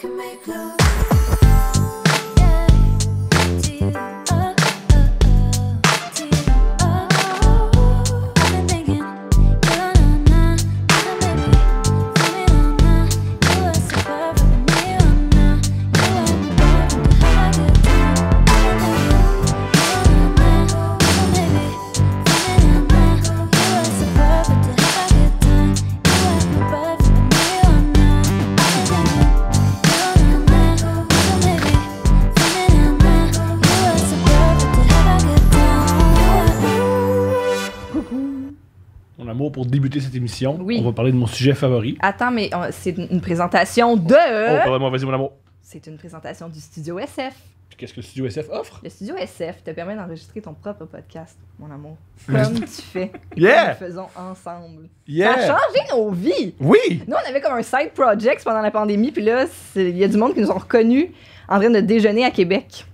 can make love. On va parler de mon sujet favori. Attends, mais euh, c'est une présentation de. Oh, moi vas-y, mon amour. C'est une présentation du studio SF. Qu'est-ce que le studio SF offre? Le studio SF te permet d'enregistrer ton propre podcast, mon amour. Comme tu fais. nous faisons ensemble. Ça a changé nos vies. Oui! Nous, on avait comme un side project pendant la pandémie, puis là, il y a du monde qui nous ont reconnus en train de déjeuner à Québec.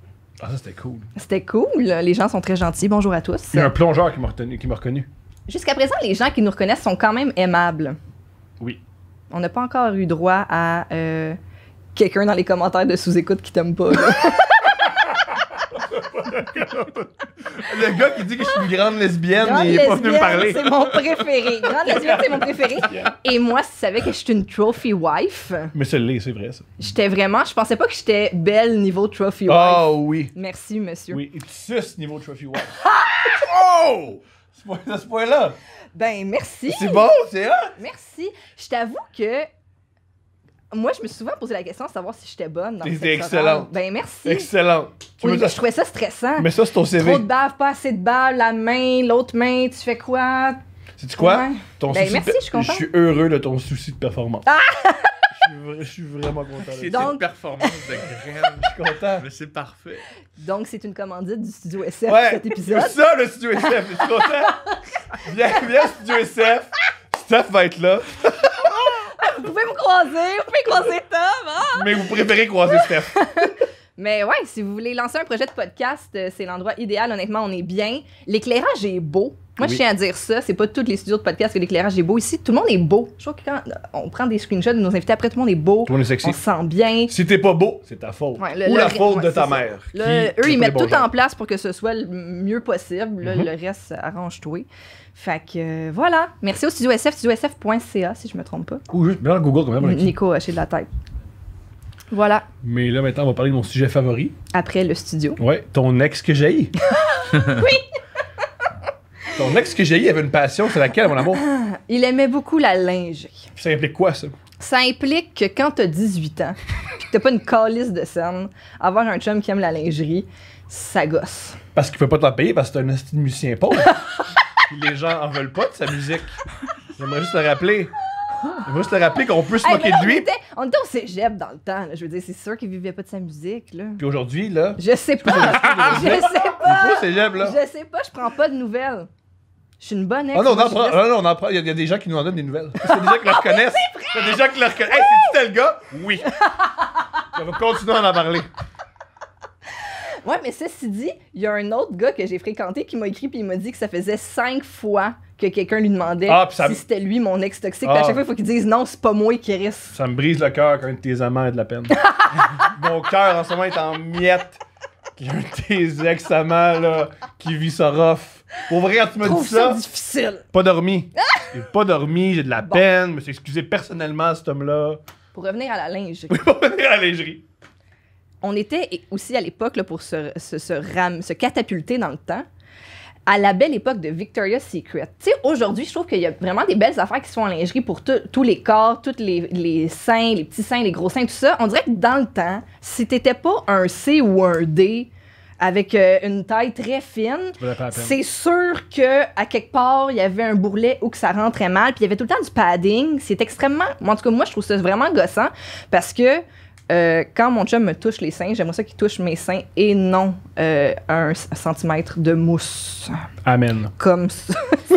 Ah, ça, c'était cool. C'était cool. Les gens sont très gentils. Bonjour à tous. Il y a un plongeur qui qui m'a reconnu. Jusqu'à présent, les gens qui nous reconnaissent sont quand même aimables. Oui. On n'a pas encore eu droit à euh, quelqu'un dans les commentaires de sous-écoute qui t'aime pas. Le gars qui dit que je suis une grande lesbienne, Grande il est pas venu me parler. C'est mon préféré. Grande lesbienne, c'est mon préféré. Et moi, si tu savais que je suis une trophy wife, Mais c'est c'est vrai ça. j'étais vraiment. Je pensais pas que j'étais belle niveau trophy ah wife. Oh oui. Merci, monsieur. Oui, et tu suces niveau Trophy Wife. oh! à ce Ben, merci. C'est bon, c'est hot. Merci. Je t'avoue que moi, je me suis souvent posé la question de savoir si j'étais bonne dans excellent excellente. Ben, merci. Excellente. je trouvais ça stressant. Mais ça, c'est ton CV. Trop de bave, pas assez de bave, la main, l'autre main, tu fais quoi? c'est tu quoi? Ton Ben, souci merci, je suis Je suis heureux de ton souci de performance. Ah! je, suis vraiment content. C'est une performance de graine. je suis content. Mais c'est parfait. Donc, c'est une commandite du Studio SF, cet épisode. C'est ça, le Studio SF. Je suis content. viens, viens, Studio SF. Steph va être là. vous pouvez me croiser, vous pouvez croiser Tom. Hein? Mais vous préférez croiser Steph. Mais ouais, si vous voulez lancer un projet de podcast, euh, c'est l'endroit idéal. Honnêtement, on est bien. L'éclairage est beau. Moi, je tiens à dire ça. C'est pas tous les studios de podcast que l'éclairage est beau ici. Tout le monde est beau. Je trouve que quand on prend des screenshots de nos invités, après, tout le monde est beau. Tout le monde est sexy. On se sent bien. Si t'es pas beau, c'est ta faute. Ou la faute de ta mère. eux, ils mettent tout en place pour que ce soit le mieux possible. Le mm-hmm. reste, arrange-toi. Fait que euh, voilà. Merci au studio SF, studiosf.ca, si je me trompe pas. Ou juste, Google, quand même. Nico de la tête. Voilà. Mais là, maintenant, on va parler de mon sujet favori. Après le studio. Ouais, ton ex que j'ai. oui! Ton ex que j'ai eu avait une passion, c'est laquelle, mon amour? Il aimait beaucoup la lingerie. Ça implique quoi, ça? Ça implique que quand t'as 18 ans, pis que t'as pas une calice de scène, avoir un chum qui aime la lingerie, ça gosse. Parce qu'il peut pas te la payer parce que t'es un musicien pauvre. les gens en veulent pas de sa musique. J'aimerais juste le rappeler. J'aimerais juste le rappeler qu'on peut se moquer de lui. On était, on au cégep dans le temps. Je veux dire, c'est sûr qu'il vivait pas de sa musique. Là. Puis aujourd'hui, là. Je sais pas. je sais pas. Je sais pas, je prends pas de nouvelles. Je suis une bonne ex. Ah non, on ah on Il y, a- des gens qui nous en donnent des nouvelles. c'est y a des gens qui le reconnaissent. Ah, c'est y a des gens qui le reconnaissent. Hey, c'est-tu tel gars? Oui. on va continuer à en parler. Ouais, mais ceci dit, il y a un autre gars que j'ai fréquenté qui m'a écrit puis il m'a dit que ça faisait cinq fois que quelqu'un lui demandait ah, si c'était lui mon ex toxique. À chaque fois, il faut qu'il dise non, c'est pas moi qui risque. Ça me brise le cœur quand de tes amants a de la peine. Mon cœur en ce moment est en miettes. Il y a un ex amants là, qui vit sa rough. Pour vrai, tu me dis ça, difficile. pas dormi. J'ai ah! pas dormi, j'ai de la peine, je me suis excusé personnellement à cet homme-là. Pour revenir à la lingerie. pour revenir à la lingerie. On était aussi à l'époque, pour se, se, se, se catapulter dans le temps, à la belle époque de Victoria's Secret. Tu sais, aujourd'hui, je trouve qu'il y a vraiment des belles affaires qui sont en lingerie pour tous les corps, tous les, les, seins, les petits seins, les gros seins, tout ça. On dirait que dans le temps, si t'étais pas un C ou un D, avec euh, une taille très fine, c'est sûr que à quelque part il y avait un bourrelet ou que ça rentrait mal, puis il y avait tout le temps du padding. C'est extrêmement, en tout cas moi je trouve ça vraiment gossant parce que euh, quand mon chum me touche les seins, j'aimerais ça qu'il touche mes seins et non euh, un centimètre de mousse. Amen. Comme ça.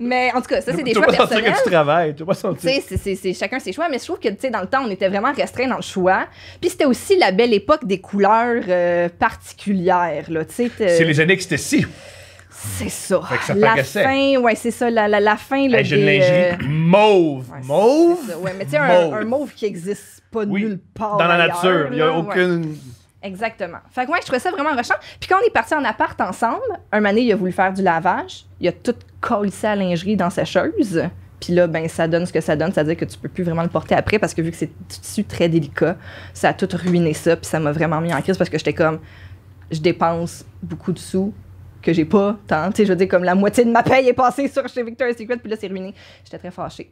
mais en tout cas, ça, c'est des choix tu choix pas senti que tu travailles, tu pas C'est chacun ses choix, mais je trouve que, tu sais, dans le temps, on était vraiment restreint dans le choix. Puis c'était aussi la belle époque des couleurs euh, particulières, là, C'est euh, les années que c'était si. C'est ça. ça la fin, ouais, c'est ça. La, la, la fin, là, J'ai une mauve. mauve? Ouais, mais tu sais, un, un, mauve qui existe oui, Dans la nature, il n'y a aucune. Exactement. Fait que moi, je trouvais ça vraiment rushant. Puis quand on est parti en appart ensemble, un mané, il a voulu faire du lavage. Il a tout collissé à lingerie dans sa chose. Puis là, ben, ça donne ce que ça donne, c'est-à-dire que tu peux plus vraiment le porter après parce que vu que c'est du tissu très délicat, ça a tout ruiné ça. Puis ça m'a vraiment mis en crise parce que j'étais comme, je dépense beaucoup de sous que j'ai pas tant. Tu sais, je veux dire, comme la moitié de ma paye est passée sur chez Victor Secret, puis là, c'est ruiné. J'étais très fâchée.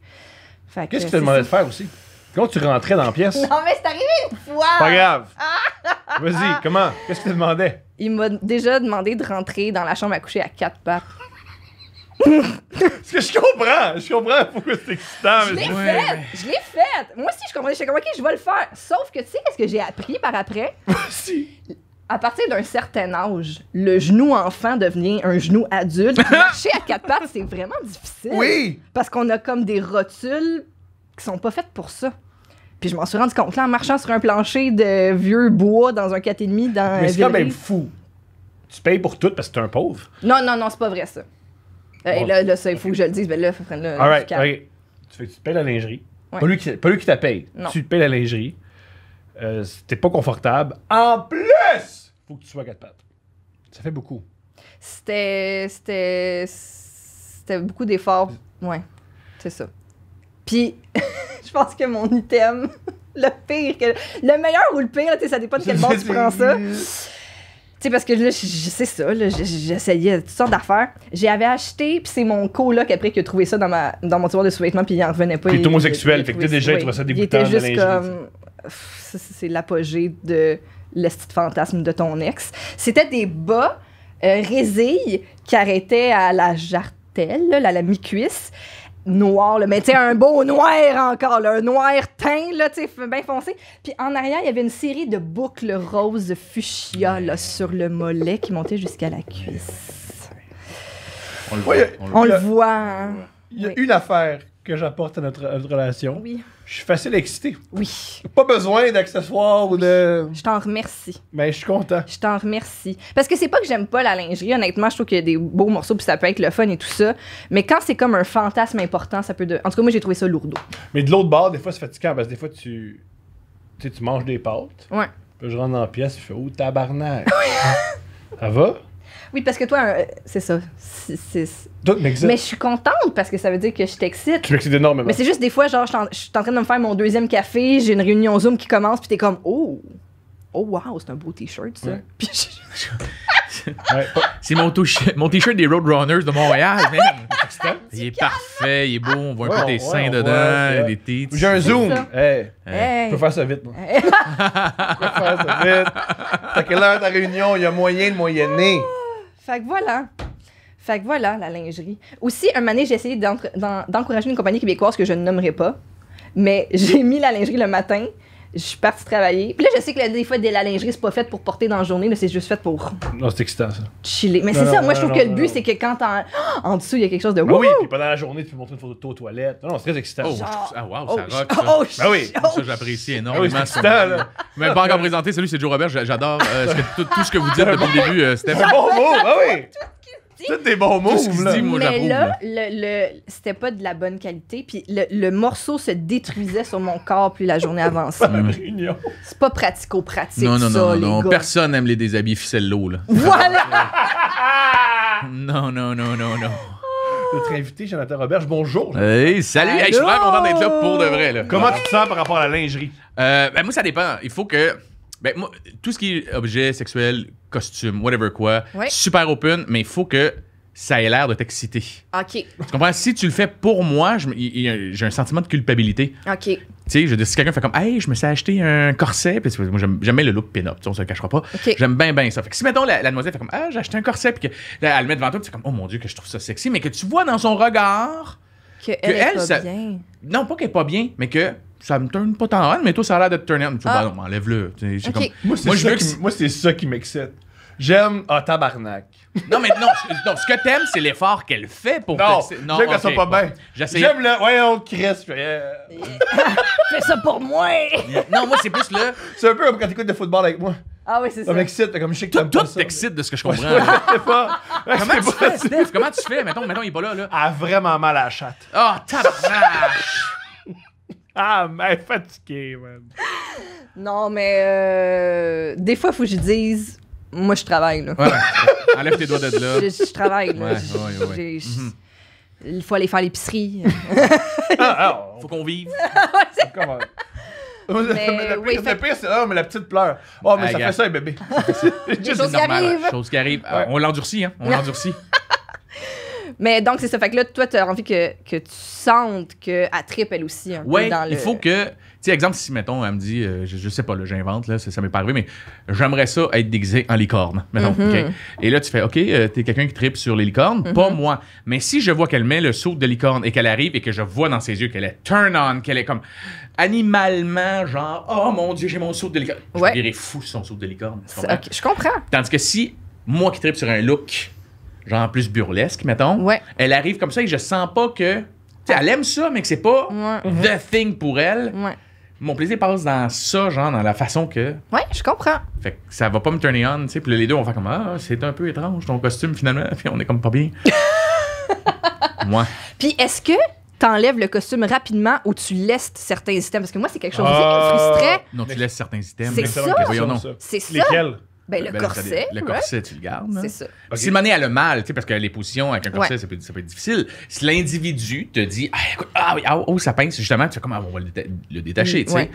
Qu'est-ce que tu te de faire aussi? Quand tu rentrais dans la pièce? Non, mais c'est arrivé une fois! Pas grave! Ah! Vas-y, ah! comment? Qu'est-ce que tu demandais? Il m'a déjà demandé de rentrer dans la chambre à coucher à quatre pattes. Ce que je comprends, je comprends pourquoi c'est excitant. Je l'ai fait, je l'ai fait. Moi aussi, je comprends. je suis comme, je vais le faire. Sauf que tu sais, qu'est-ce que j'ai appris par après? Ah, si. À partir d'un certain âge, le genou enfant devient un genou adulte. marcher à quatre pattes, c'est vraiment difficile. Oui. Parce qu'on a comme des rotules qui sont pas faites pour ça. Puis je m'en suis rendu compte là en marchant sur un plancher de vieux bois dans un 4,5 dans. Mais c'est quand même fou. Tu payes pour tout parce que t'es un pauvre. Non, non, non, c'est pas vrai ça. Euh, et là, là, ça, il faut que je le dise. Mais là, faut là, All right, Tu te payes la lingerie. Pas, lui qui, pas lui qui t'a payé. Tu te payes la lingerie. Euh, t'es pas confortable. En plus, faut que tu sois quatre pattes. Ça fait beaucoup. C'était. C'était. C'était beaucoup d'efforts. Ouais. C'est ça. Puis, je pense que mon item, le pire, que, le meilleur ou le pire, ça dépend de quel bord tu prends ça. Tu sais, parce que là, je, ça, j'essayais toutes sortes d'affaires. J'avais acheté, puis c'est mon coloc après qui a trouvé ça dans, ma, dans mon tiroir de sous-vêtements, puis il en revenait pas. Tu il homosexuel, fait que déjà, il trouvait ça dégoûtant. Il juste comme. C'est l'apogée de l'esthétique fantasme de ton ex. C'était des bas euh, résilles qui arrêtaient à la jartelle, à la mi-cuisse noir, le mais tu un beau noir encore, là, un noir teint, là, tu sais, bien foncé. Puis en arrière, il y avait une série de boucles roses fuchsia, sur le mollet qui montait jusqu'à la cuisse. On le voit. On le voit. Hein. Il y a une affaire que j'apporte à notre, relation. Oui. Je suis facile à exciter. Oui. Pas besoin d'accessoires ou de. Je t'en remercie. Mais je suis content. Je t'en remercie. Parce que c'est pas que j'aime pas la lingerie. Honnêtement, je trouve qu'il y a des beaux morceaux puis ça peut être le fun et tout ça. Mais quand c'est comme un fantasme important, ça peut. De... En tout cas, moi, j'ai trouvé ça lourdeau. Mais de l'autre bord, des fois, c'est fatigant parce que des fois, tu. Tu sais, tu manges des pâtes. Ouais. Puis je rentre en pièce, je fais Oh, tabarnak. ça va? Oui, parce que toi, euh, c'est ça. Mais je suis contente parce que ça veut dire que je t'excite. Tu m'excites énormément. Mais c'est juste des fois, genre, je suis en... train de me faire mon deuxième café, j'ai une réunion Zoom qui commence, puis t'es comme, oh, oh wow, c'est un beau t-shirt, ça. Ouais. c'est mon, t-shirt des Roadrunners de Montréal, même. il est parfait, il est beau, on voit un peu tes seins dedans, les tits. J'ai un zoom. Hey. peux faire ça vite, moi. je peux faire ça vite. T'as quelle heure ta réunion? Il y a moyen de moyenner. Fait que voilà. Fait que voilà, la lingerie. Aussi, un mané, j'ai essayé d'encourager une compagnie québécoise que je ne nommerai pas, mais j'ai mis la lingerie le matin, je suis partie travailler. Puis là, je sais que des fois, de la lingerie, c'est pas fait pour porter dans la journée, mais c'est juste fait pour. Non, c'est excitant, ça. Chiller. Mais c'est ça, moi, je trouve que le but, c'est que quand en... dessous, il y a quelque chose de. Ben oui, puis pendant la journée, tu peux montrer une photo de toi aux toilettes. Non, c'est très excitant. Oh, ah, wow, ça oh, rock. Oh, ça. Oh, ben oui, oh, ça, j'apprécie ah énormément. Oui, excitant, là. Même pas encore présenté, salut, c'est Joe Robert, j'adore euh, tout, ce que vous dites depuis le début, C'était euh, Steph. bon mot. ah oui! des bons mots, là. Mais là, le, c'était pas de la bonne qualité. Puis le, le, morceau se détruisait sur mon corps plus la journée avançait. c'est pas pratico-pratique, non, non, non, non, Personne n'aime les déshabillés l'eau là. Voilà! non, non, non, non, non notre invité, Jonathan Roberge. Bonjour. Hey, salut. Hey, je suis vraiment content d'être là pour de vrai. Là. Comment tu te sens par rapport à la lingerie? Euh, ben moi, ça dépend. Il faut que. Ben, moi, tout ce qui est objet sexuel, costume, whatever quoi, super open, mais il faut que ça ait l'air de t'exciter. OK. Tu comprends? Si tu le fais pour moi, j'ai un sentiment de culpabilité. OK. Tu sais, je si quelqu'un fait comme, hey, je me suis acheté un corset, puis moi, j'aime bien le look pin-up, tu on se le cachera pas. J'aime bien, bien ça. Fait que si, mettons, la, la demoiselle fait comme, ah, j'ai acheté un corset, puis que elle le met devant toi, puis tu comme, oh mon Dieu, que je trouve ça sexy, mais que tu vois dans son regard, Que elle, est pas bien. non, pas qu'elle est pas bien, mais que ça me tourne pas tant mais toi, ça a l'air de te turner. »« on. Ah. non, enlève-le. Moi, c'est ça, qui m'excite. J'aime ah, tabarnak. Non, mais non, ce que t'aimes, c'est l'effort qu'elle fait pour non, te... Non, j'aime soit pas bien. J'aime le. Ouais, on crisse. Fais ça pour moi. non, moi, c'est plus le. C'est un peu comme quand t'écoutes de football avec moi. Ah oui, c'est ça. Ça m'excite, comme je sais que t'aimes pas ça. t'excite de ce que je comprends. Comment tu fais, Steph? Comment tu fais? Mettons, il est pas là, là. a ah, vraiment mal à la chatte. Ah, tabarnak! Ah, mais fatigué, man. Non, mais euh, des fois, il faut que je dise, moi, je travaille, là. Ouais, Enlève tes doigts de là. Je, travaille, là. Mhm. il faut aller faire l'épicerie. Ah, ah, faut qu'on vive. Mais, le pire, c'est oh, mais la petite pleure. Oh, mais ça fait ça, bébé. Chose qui arrive. Chose qui arrive. On l'endurcit, hein. On l'endurcit. Mais donc, c'est ça. Fait que là, toi, tu as envie que, que tu sentes qu'elle tripe, elle aussi, un ouais, il faut que... Tu sais, exemple, si, mettons, elle me dit, euh, je, sais pas, là, j'invente, là, ça, m'est pas arrivé, mais j'aimerais ça être déguisé en licorne, mettons, mhm. Et là, tu fais, OK, tu euh, t'es quelqu'un qui tripe sur les licornes, mhm. pas moi. Mais si je vois qu'elle met le saut de licorne et qu'elle arrive et que je vois dans ses yeux qu'elle est turn-on, qu'elle est comme animalement, genre, oh mon Dieu, j'ai mon saut de licorne. Je dirais fou son saut de licorne. je comprends. Tandis que si moi qui tripe sur un look, genre plus burlesque, mettons. Elle arrive comme ça et je sens pas que. T'sais, elle aime ça, mais que c'est pas the mhm. thing pour elle. Mon plaisir passe dans ça, genre, dans la façon que. Ouais, je comprends. Fait que ça va pas me turner on, tu sais. Puis les deux, on va faire comme Ah, c'est un peu étrange ton costume finalement. Puis on est comme pas bien. Moi. Puis est-ce que t'enlèves le costume rapidement ou tu laisses certains items? Parce que moi, c'est quelque chose qui ah. frustrait. Non, tu laisses certains items. C'est ça. C'est ça. Lesquels? Ben, ben, le corset. le corset, tu le gardes. C'est hein. ça. Okay. Si monnaie a le mal, parce que les positions avec un corset, ça, peut, ça, peut, être difficile. Si l'individu te dit, ah, ah, oui, ah, oh, ça pince, justement, tu sais comment ah, on va le, détacher, mm, tu sais.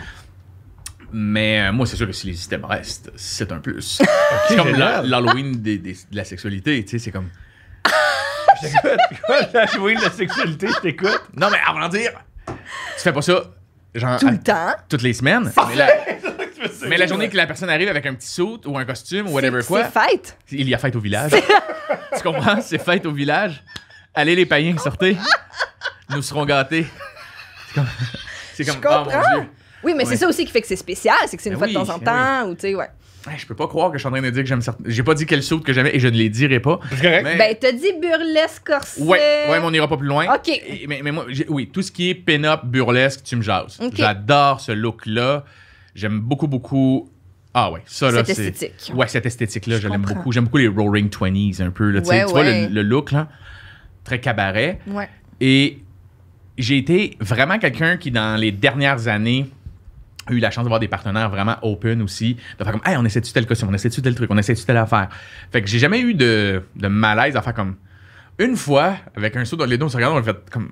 Mais euh, moi, c'est sûr que si les systèmes restent, c'est un plus. c'est comme l'Halloween de la sexualité, tu sais, c'est comme. je t'écoute. l'Halloween de la sexualité, je t'écoute. Non, mais avant de dire, tu fais pas ça. Genre, Tout le temps. Toutes les semaines. Mais la journée que la personne arrive avec un petit saut ou un costume ou whatever quoi. C'est fête. Il y a fête au village. tu comprends? C'est fête au village. Allez les païens, sortez. Nous serons gâtés. C'est comme, comme oh, Oui, mais c'est ça aussi qui fait que c'est spécial, c'est que c'est une ben fête de temps en ben temps, ou tu sais, ouais. Je peux pas croire que je suis en train de dire que j'aime certains. J'ai pas dit quel saut que j'aimais et je ne les dirai pas. Correct. Mais... Ben, t'as dit burlesque corset. Ouais, mais on ira pas plus loin. OK. mais, moi, oui, tout ce qui est pin-up, burlesque, tu me jases. J'adore ce look-là. J'aime beaucoup, beaucoup. Ah ouais, ça là, c'est. Cette esthétique. Ouais, cette esthétique-là, je, l'aime beaucoup. J'aime beaucoup les Roaring Twenties un peu. Là, Tu vois le, le, look, là, très cabaret. Ouais. Et j'ai été vraiment quelqu'un qui, dans les dernières années, a eu la chance d'avoir des partenaires vraiment open aussi, de faire comme, hey, on essaie-tu tel costume, on essaie-tu tel truc, on essaie-tu telle affaire. Fait que j'ai jamais eu de, de malaise à faire comme. Une fois, avec un saut dans les dos, on se regarde, on fait comme,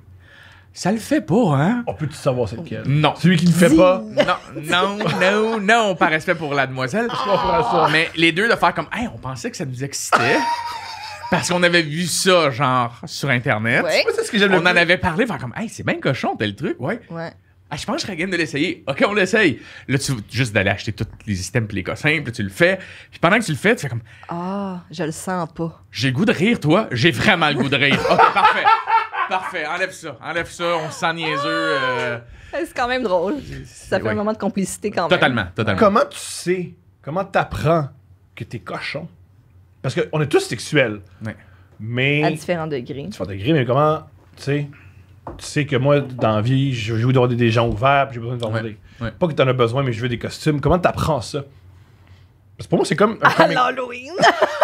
ça le fait pas, hein? On peut-tu savoir c'est lequel? Non. Celui qui le fait pas? Non, non, non, non, par respect pour la demoiselle. Ah, Mais les deux de faire comme, hey, on pensait que ça nous excitait. Parce qu'on avait vu ça, genre, sur Internet. C'est ce que j'aime On en avait parlé, faire comme, hey, c'est bien cochon, tel truc, ouais. Ouais. Ah, je pense que je serais de l'essayer. OK, on l'essaye. Là, tu juste d'aller acheter tous les systèmes et les cas simples, tu le fais. Puis pendant que tu le fais, tu fais comme Ah, je le sens pas. J'ai goût de rire, toi. J'ai vraiment le goût de rire. OK, parfait. Parfait, enlève ça, enlève ça, on sent niaiseux. Euh. Ah! C'est quand même drôle. Ça fait un moment de complicité quand même. Totalement, totalement. Comment tu sais, comment t'apprends que t'es cochon? Parce qu'on est tous sexuels. Mais. À différents degrés. À Différents degrés, mais comment, tu sais, tu sais que moi, dans la vie, je veux demander des gens ouverts, j'ai besoin de demander. Pas que t'en as besoin, mais je veux des costumes. Comment t'apprends ça? Parce que pour moi, c'est comme. Un à l'Halloween!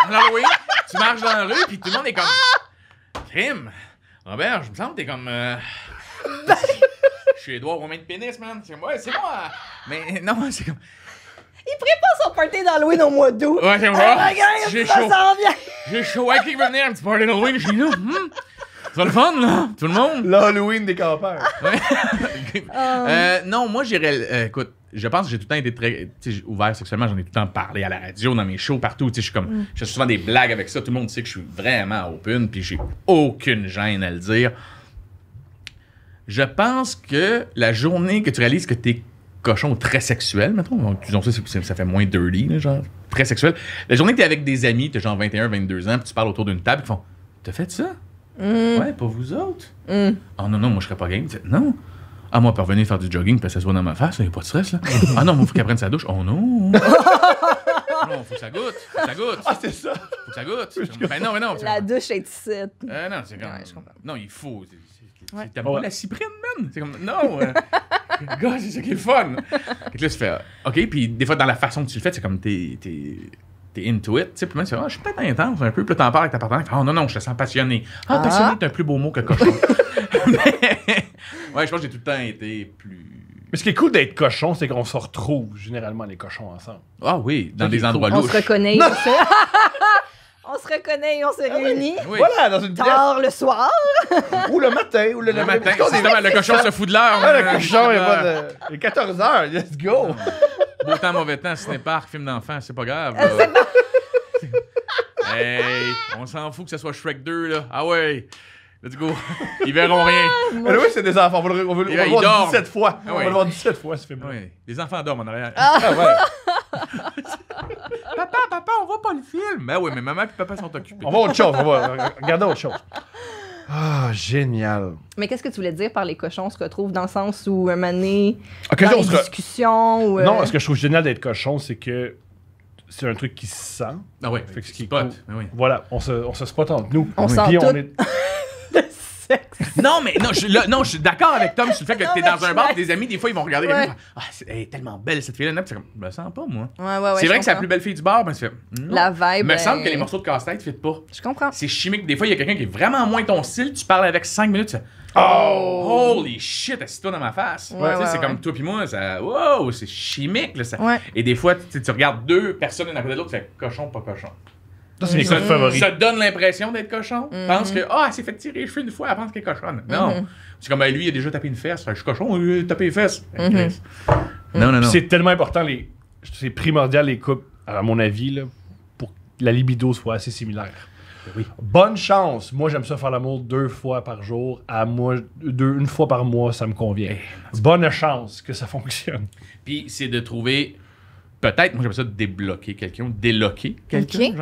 Halloween! Tu marches dans la rue, puis tout le monde est comme. Crime! Robert, je me sens que t'es comme. je euh, suis Edouard Romain de pénis, man. C'est moi, c'est moi. Mais non, c'est comme. Il prépare son party d'Halloween au mois d'août. Ouais, c'est moi. J'ai chaud. J'ai chaud. Ouais, qui venir un petit party d'Halloween chez nous? Hmm? Tu vas le fun, là, tout le monde. L'Halloween des campeurs. euh... Euh, non, moi, j'irais. Euh, écoute, je pense que j'ai tout le temps été très ouvert sexuellement, j'en ai tout le temps parlé à la radio, dans mes shows, partout. Je comme, mm. fais souvent des blagues avec ça. Tout le monde sait que je suis vraiment open, puis j'ai aucune gêne à le dire. Je pense que la journée que tu réalises que t'es cochon très sexuel, mettons, disons ça, ça fait moins dirty, genre, très sexuel. La journée que t'es avec des amis, t'as genre 21, 22 ans, puis tu parles autour d'une table, ils font, t'as fait ça? Mm. Ouais, pas vous autres? Oh non, non, moi je serais pas game. Non. Ah, moi, pour venir faire du jogging, parce que ça se voit dans ma face, il n'y a pas de stress, là. ah non, il faut qu'elle prenne sa douche. Oh non! non, faut que ça goûte. Faut que ça goûte. Ah, c'est ça. Faut que ça goûte. Ben non, mais ben non. La douche est ici. Euh, non, c'est comme. Non, il faut. Ouais. T'as pas la cyprine, même. C'est comme, non. Euh, gars, c'est ça qui est le fun. Et là, tu fais, OK. Puis des fois, dans la façon que tu le fais, c'est comme, t'es t'es into it. Tu sais, puis ah, je suis peut-être intense un peu. Puis t'en parles avec ta partenaire. Oh non, non, je te sens passionné. Ah, passionné c'est un plus beau mot que cochon. ouais, je pense que j'ai tout le temps été plus. Mais ce qui est cool d'être cochon, c'est qu'on se retrouve généralement les cochons ensemble. Ah oui, dans des endroits louches. On se reconnaît. On se... on se reconnaît et on se réunit. Voilà, dans une Tard le soir. ou le matin. Ou le, matin, matin. le cochon se fout de l'heure. le euh, cochon, euh, il est 14h, let's go. Beau temps, mauvais temps, ciné-parc, film d'enfant, c'est pas grave. hey, on s'en fout que ce soit Shrek 2, là. Ah ouais, let's go. Ils verront rien. Mais oui, c'est des enfants. On va le, voir 17 fois. On va le voir 17 ah fois, ce film-là. Les enfants dorment en arrière. Ah, ah ouais. Papa, papa, on voit pas le film. Ben oui, mais maman et papa sont occupés. On voit autre chose. On va regarder autre chose. Ah, génial. Mais qu'est-ce que tu voulais dire par les cochons se trouve dans le sens où un mané okay, ah, dans euh, Non, ce que je trouve génial d'être cochon, c'est que c'est un truc qui se sent. Ah ouais. Fait Oui. Ah voilà, on se, on se spot entre nous. On oui. on Non, mais non, je, non, je suis d'accord avec Tom sur le fait que t'es dans un bar, tes amis, des fois, ils vont regarder. Ouais. quelqu'un, Ah, c'est- elle est tellement belle cette fille-là. non c'est comme, je me sens pas, moi. c'est vrai que c'est la plus belle fille du bar, mais c'est. La vibe, me semble euh, que les morceaux de casse-tête ne pas. Je comprends. C'est chimique. Des fois, il y a quelqu'un qui est vraiment moins ton style, tu parles avec 5 minutes, tu oh, oh, holy shit, assis-toi dans ma face. c'est comme toi puis moi, ça, wow, c'est chimique. ça. Et des fois, tu, tu regardes deux personnes l'une à côté de l'autre, tu fais cochon, pas cochon. Ça donne l'impression d'être cochon. Mm-hmm. Pense que, ah, elle s'est fait tirer les cheveux une fois, elle pense qu'elle est cochonne. Non. Mm-hmm. C'est comme, ben, lui, il a déjà tapé une fesse. Je suis cochon, il a tapé une fesse. Mm-hmm. Non, non, non. C'est tellement important, les... c'est primordial les couples, à mon avis, là, pour que la libido soit assez similaire. Ben Bonne chance. Moi, j'aime ça faire l'amour deux fois par jour. À moi, deux, une fois par mois, ça me convient. Eh, Bonne chance que ça fonctionne. Puis, c'est de trouver peut-être, moi j'appelle ça débloquer quelqu'un, déloquer quelqu'un.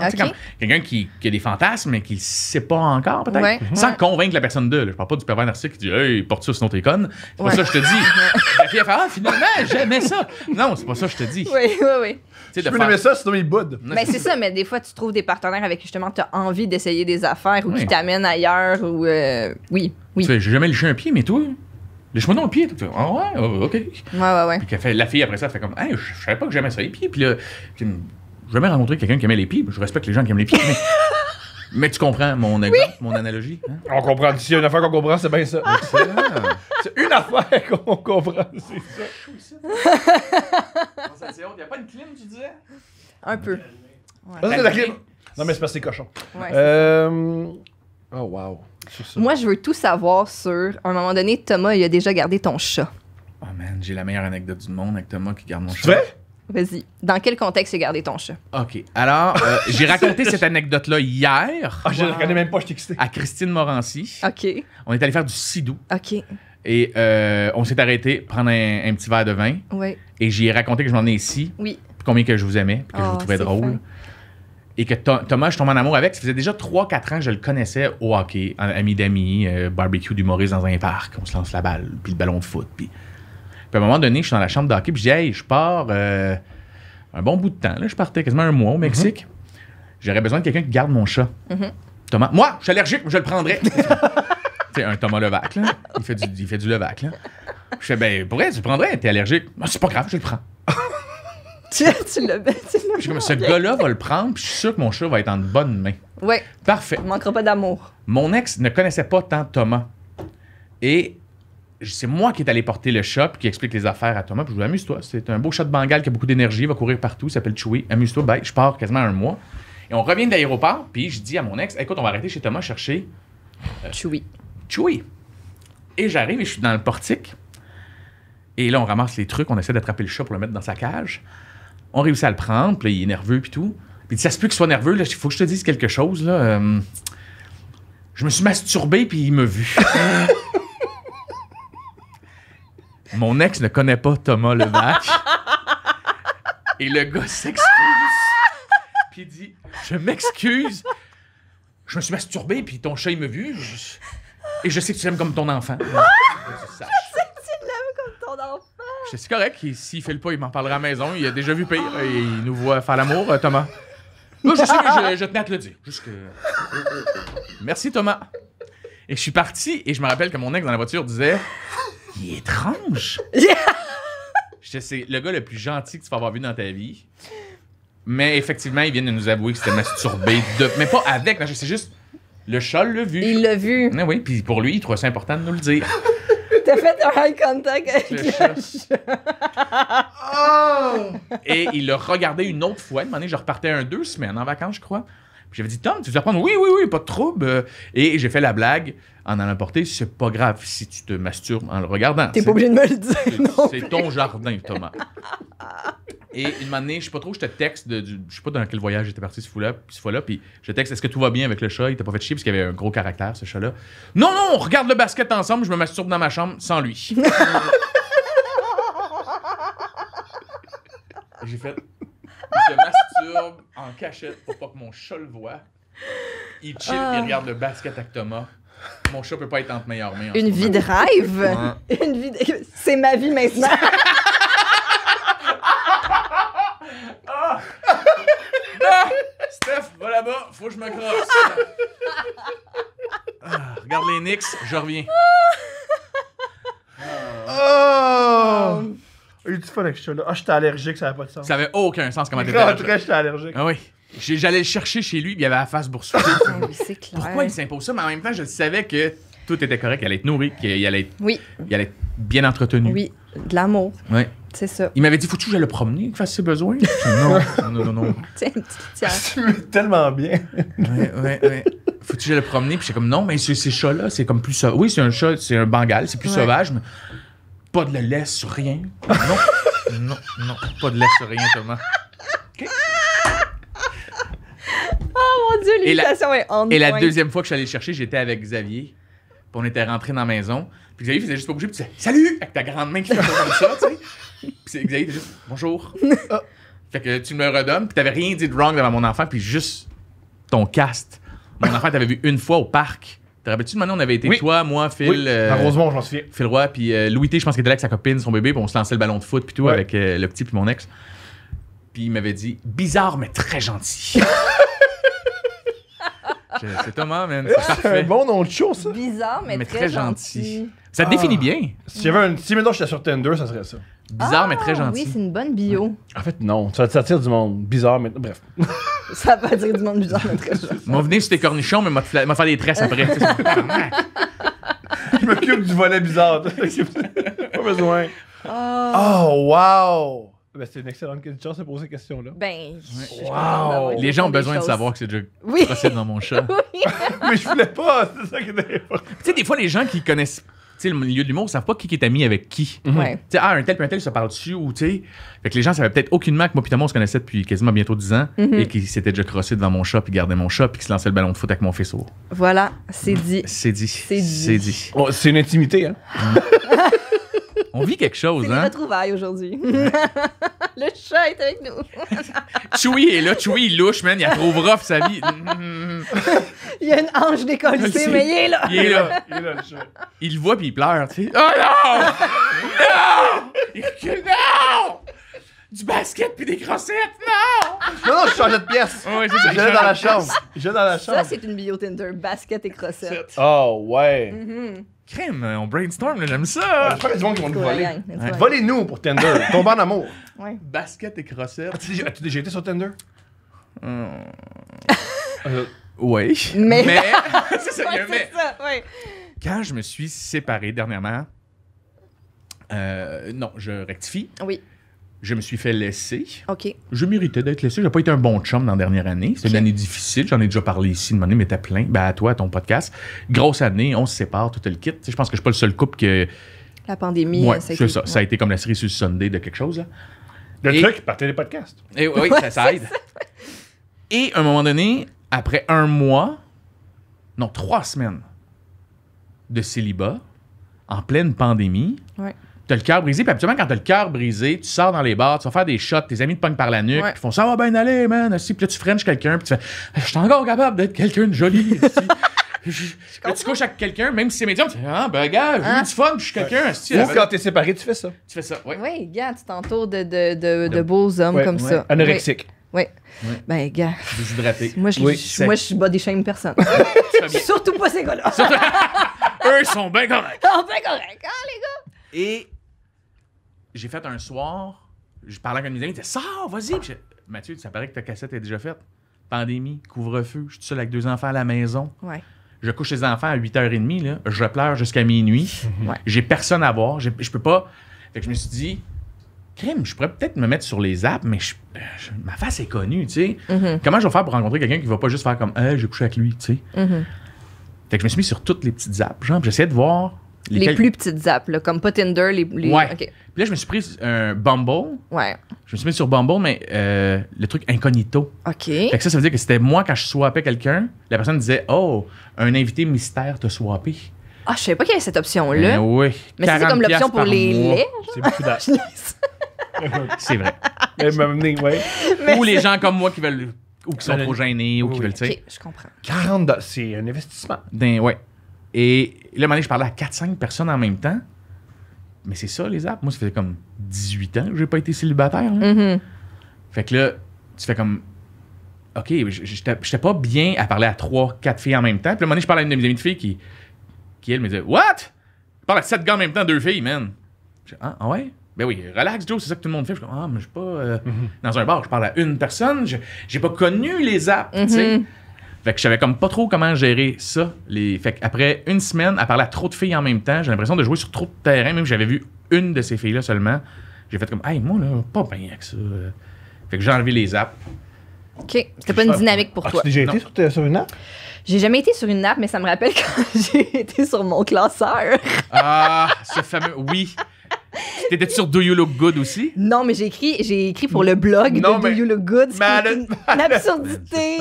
Quelqu'un qui, a des fantasmes, mais qui ne sait pas encore, peut-être. Sans convaincre la personne d'eux. Je parle pas du pervers narcissique qui dit Hey, porte ça sinon t'es conne. C'est pas ça que je te dis. la fille, Ah, finalement, j'aimais ça. Non, c'est pas ça que je te dis. Oui, oui, oui. Tu peux aimer ça, sinon il boude. Mais ben, c'est ça, mais des fois, tu trouves des partenaires avec qui justement tu as envie d'essayer des affaires ou qui t'amènent ailleurs ou. Euh, oui, oui. Tu sais, j'ai jamais le chien un pied, mais toi, les chemins dans le pied. Tout ah ouais, oh, ok. Ouais, ouais, Puis la fille, après ça, elle fait comme, je, savais pas que j'aimais ça, les pieds. Puis là, j'ai jamais rencontré quelqu'un qui aimait les pieds. Je respecte les gens qui aiment les pieds. Mais, tu comprends mon exemple, mon analogie. Hein? On comprend. il y a une affaire qu'on comprend, c'est bien ça. c'est une affaire qu'on comprend, c'est ça. Il n'y a pas de clim, tu disais? Un peu. Ouais. la clim. Non, mais c'est parce que c'est cochon. Euh, oh, wow. Moi, je veux tout savoir sur. À un moment donné, Thomas, il a déjà gardé ton chat. Oh man, j'ai la meilleure anecdote du monde avec Thomas qui garde mon chat. veux? Vas-y. Dans quel contexte j'ai gardé ton chat? OK. Alors, euh, j'ai raconté cette anecdote-là hier. Ah, je ne la même pas, je t'ai excité. À Christine Morancy. OK. On est allé faire du sidou. OK. Et euh, on s'est arrêté, prendre un, petit verre de vin. Oui. Et j'ai raconté que je m'en ai ici. Oui. Combien que je vous aimais, que je vous ah, trouvais drôle et que Thomas, je tombe en amour avec. Ça faisait déjà 3-4 ans que je le connaissais au hockey, ami d'amis, euh, barbecue du Maurice dans un parc, on se lance la balle, puis le ballon de foot. Puis, à un moment donné, je suis dans la chambre d'hockey, puis je dis, hey, je pars euh, un bon bout de temps. Là, je partais quasiment un mois au Mexique. Mm-hmm. J'aurais besoin de quelqu'un qui garde mon chat. Mm-hmm. Thomas, moi, je suis allergique, je le prendrais. c'est un Thomas Levac, Il fait du, fait du Levac, là. Je fais, ben, pourrais, tu le prendrais, t'es allergique. Ah, c'est pas grave, je le prends tu, tu le mets. ce gars-là va le prendre, puis je suis sûr que mon chat va être en bonne main. Oui. Parfait. Il manquera pas d'amour. Mon ex ne connaissait pas tant Thomas. Et c'est moi qui est allé porter le chat, puis qui explique les affaires à Thomas. Puis je lui amuse-toi. C'est un beau chat de Bengale qui a beaucoup d'énergie, il va courir partout, s'appelle Chewy. Amuse-toi, bye. Je pars quasiment un mois. Et on revient de l'aéroport, puis je dis à mon ex, écoute, on va arrêter chez Thomas chercher. Chewy. Euh, Chewy. Et j'arrive et je suis dans le portique. Et là, on ramasse les trucs, on essaie d'attraper le chat pour le mettre dans sa cage. On réussit à le prendre, puis il est nerveux, puis tout. Puis ça se peut qu'il soit nerveux, il faut que je te dise quelque chose, là. Euh, je me suis masturbé, puis il m'a vu. Mon ex ne connaît pas Thomas match. Et le gars s'excuse. Puis il dit Je m'excuse. Je me suis masturbé, puis ton chat, il m'a vu. Et je sais que tu l'aimes comme ton enfant. C'est correct, s'il fait le pas, il m'en parlera à la maison. Il a déjà vu pire. Euh, il nous voit faire l'amour, euh, Thomas. Moi, je je, tenais à te le dire. Merci, Thomas. Et je suis parti, et je me rappelle que mon ex dans la voiture disait Il est étrange. C'est le gars le plus gentil que tu vas avoir vu dans ta vie. Mais effectivement, il vient de nous avouer que c'était masturbé. Mais pas avec, c'est juste. Le chat l'a vu. Il l'a vu. Eh oui, puis pour lui, il trouvait ça important de nous le dire. T'as fait un high contact avec oh! Et il l'a regardait une autre fois. Une année, je repartais un deux semaines en vacances, je crois. J'avais dit, Tom, tu veux prendre? Oui, oui, oui, pas de trouble. Et j'ai fait la blague en allant porter. C'est pas grave si tu te masturbes en le regardant. T'es pas obligé de me le dire. C'est ton jardin, Thomas. Et une moment je sais pas trop, je te texte, de, je sais pas dans quel voyage j'étais parti ce fou là puis je texte, est-ce que tout va bien avec le chat? Il t'a pas fait chier parce qu'il avait un gros caractère, ce chat-là. Non, non, on regarde le basket ensemble, je me masturbe dans ma chambre sans lui. J'ai fait, il se masturbe en cachette pour pas que mon chat le voit. Il chill, il ah. regarde le basket avec Thomas. Mon chat peut pas être entre meilleures mains. En Une, vie de rêve. Une vie de C'est ma vie maintenant. Ah! Ben, Steph, va là-bas, faut que je me crosse. Ah, regarde les Knicks, je reviens. Oh. Um, il ultra que je là. Ah, j'étais allergique, ça n'avait pas de sens. Ça n'avait aucun sens comment t'étais. allergique. j'étais allergique. Ah oui. J'allais le chercher chez lui, puis il avait la face boursouflée. Ah Pourquoi il s'impose ça? Mais en même temps, je savais que tout était correct, il allait être nourri, qu'il allait oui. il allait être bien entretenu. Oui, de l'amour. Oui. C'est ça. Il m'avait dit, faut-tu que j'aille le promener, qu'il fasse ses besoins? non, non, non, non. tellement bien. ouais, ouais, Faut-tu que j'aille le promener? Puis j'étais comme, non, mais ces chats-là, c'est comme plus... Oui, c'est un chat, c'est un bengal, c'est plus sauvage, mais pas de le laisse sur rien. Non, non, non. Pas de laisse sur rien, Thomas. Okay. Oh mon Dieu, l'imitation est loin. Et la deuxième fois que je suis allé chercher, j'étais avec Xavier. Puis on était rentré dans la maison. Puis Xavier faisait juste pas bouger. Puis tu disais Salut Avec ta grande main qui fait comme ça, tu sais. Puis Xavier était juste Bonjour. Ah. Fait que tu me redonnes. Puis t'avais rien dit de wrong devant mon enfant. Puis juste ton cast. Mon enfant t'avais vu une fois au parc. Te rappelles-tu de on avait été toi, moi, Phil. Heureusement, j'en suis Phil Roy, puis euh, Louis T, je pense qu'il était là avec sa copine, son bébé, puis on se lançait le ballon de foot, puis tout, avec euh, le petit, puis mon ex. Puis il m'avait dit bizarre, mais très gentil. C'est Thomas, man. C'est parfait. un bon nom de ça. Bizarre, mais, très, gentil. Ça te définit ah. bien. Si, y avait un... si maintenant j'étais sur Tinder, ça serait ça. Bizarre, mais très ah, gentil. Oui, c'est une bonne bio. En fait, non. Ça, attire du monde. Bizarre, mais. Bref. ça va attirer du monde bizarre, mais très gentil. Moi, venir sur tes cornichons, mais m'a fait des tresses après. Je m'occupe du volet bizarre. Pas besoin. Oh, oh wow! Ben, c'est une excellente question de poser question-là. Ben, je, wow. Les gens ont besoin de savoir que c'est déjà oui. dans mon chat. oui. mais je voulais pas, c'est ça qui est Tu sais, des fois, les gens qui connaissent le milieu de l'humour, ne sait pas qui est ami avec qui. Mhm. Ah, un tel puis un tel se parle dessus ou tu sais. que les gens savaient peut-être aucunement que moi puis on se connaissait depuis quasiment bientôt 10 ans mhm. et qui s'était déjà crossé devant mon chat et gardaient mon chat puis qu'ils se lançait le ballon de foot avec mon faisceau. Voilà, c'est dit. C'est dit. C'est dit. C'est dit. Oh, une intimité, hein? on vit quelque chose, hein? C'est aujourd'hui. Le chat est avec nous. Chewie est là. Chewie, il louche, man. Il a trouvé rough, sa vie. il y a une hanche décollée, mais il est là. Il est là. Il est là, le chat. Il le voit, puis il pleure, tu sais. Oh non! non! Il recule, non! du basket puis des crossettes. Non! Non, non, je changeais de pièce. je l'ai dans la chambre. Je dans la chambre. Ça, c'est une bio Tinder, basket et crossettes. Oh, ouais. Mm-hmm. Crème, on brainstorm, j'aime ça. Je crois y a du qui vont nous voler. Volez-nous pour Tinder. ton en amour. Basket et crossette. As-tu as déjà été sur Tinder? euh, euh. oui. Mais. c'est ça, ça Quand je me suis séparé dernièrement, euh, non, je rectifie. Oui. Je me suis fait laisser. OK. Je méritais d'être laissé. J'ai pas été un bon chum dans la dernière année. C'était une année difficile. J'en ai déjà parlé ici. de mon année t'as plein. Ben, à toi, à ton podcast. Grosse année. On se sépare. Tout le kit. Je pense que je suis pas le seul couple que. La pandémie. Ouais, hein, ça, a été, ça. a été comme la série sur le Sunday de quelque chose. Là. Le et... truc, des podcasts. Eh et, oui, ça, aide. Et à un moment donné, après un mois, non, trois semaines de célibat, en pleine pandémie, ouais t'as le cœur brisé. Puis habituellement, quand t'as le cœur brisé, tu sors dans les bars, tu vas faire des shots, tes amis te pognent par la nuque, puis ils font ça va ah, bien aller, man. Puis là, tu frenches quelqu'un, puis tu fais, ah, je suis encore capable d'être quelqu'un de joli. tu couches avec quelqu'un, même si c'est médium, tu fais Ah, ben, gars, j'ai eu hein? du fun, je suis quelqu'un. Ou quand ben, t'es séparé, tu fais ça. Tu fais ça, oui. Oui, gars, tu t'entoures de, de, beaux hommes comme ça. Anorexique. Oui. Ben, gars. Déshydraté. Moi, je, suis, moi, je suis body shame personne. Surtout pas ces gars-là. Eux sont bien corrects. Ils sont bien corrects, hein, les gars. Et j'ai fait un soir, je parlais avec un de mes amis, il Sors, vas-y. Mathieu, ça paraît que ta cassette est déjà faite. Pandémie, couvre-feu, je suis seul avec deux enfants à la maison. Je couche les enfants à 8h30, là, je pleure jusqu'à minuit. J'ai personne à voir, je peux pas. je me suis dit, crème, je pourrais peut-être me mettre sur les apps, mais euh, ma face est connue, tu sais. Mm-hmm. Comment je vais faire pour rencontrer quelqu'un qui va pas juste faire comme, hey, j'ai couché avec lui, tu sais. Mm-hmm. je me suis mis sur toutes les petites apps, genre, j'essayais de voir les, plus petites apps, comme pas Tinder, les. Ouais. Puis là, je me suis pris un Bumble. Ouais. Je me suis mis sur Bumble, mais euh, le truc incognito. OK. ça, ça veut dire que c'était moi quand je swappais quelqu'un, la personne disait Oh, un invité mystère t'a swappé. Ah, je savais pas qu'il y avait cette option-là. Mais ben oui. Mais c'est comme l'option pour les laits. C'est beaucoup d'argent. c'est vrai. Ou les gens comme moi qui veulent. Ou qui sont trop gênés, ou qui veulent, tu sais. je comprends. 40 c'est un investissement. Oui. ouais. Et là, donné, je parlais à 4-5 personnes en même temps. Mais c'est ça, les apps. Moi, ça faisait comme 18 ans que j'ai pas été célibataire. Mm-hmm. Fait que là, tu fais comme. OK, j'étais pas bien à parler à 3-4 filles en même temps. Puis là, un moment donné, je parlais à une de mes amies de filles qui, qui elle, me disait What? Je parle à 7 gars en même temps, deux filles, man. Je dis, ah, ah, ouais? Ben oui, relax, Joe, c'est ça que tout le monde fait. Je dis, ah, mais je suis pas. Euh, mm-hmm. Dans un bar, je parle à une personne. J'ai pas connu les apps, tu sais. Mm-hmm. Fait que je savais comme pas trop comment gérer ça. Les... Fait après une semaine, à parler à trop de filles en même temps, j'ai l'impression de jouer sur trop de terrain, même si j'avais vu une de ces filles-là seulement. J'ai fait comme, hey, moi, là, pas bien avec ça. Fait que j'ai enlevé les apps. OK. C'était pas une dynamique pour toi. Tu déjà été sur, une app? J'ai jamais été sur une app, mais ça me rappelle quand j'ai été sur mon classeur. ah, ce fameux. Oui. T'étais sur Do You Look Good aussi? Non, mais j'ai écrit, j'ai écrit pour le blog de Do You Look Good. C'est une, absurdité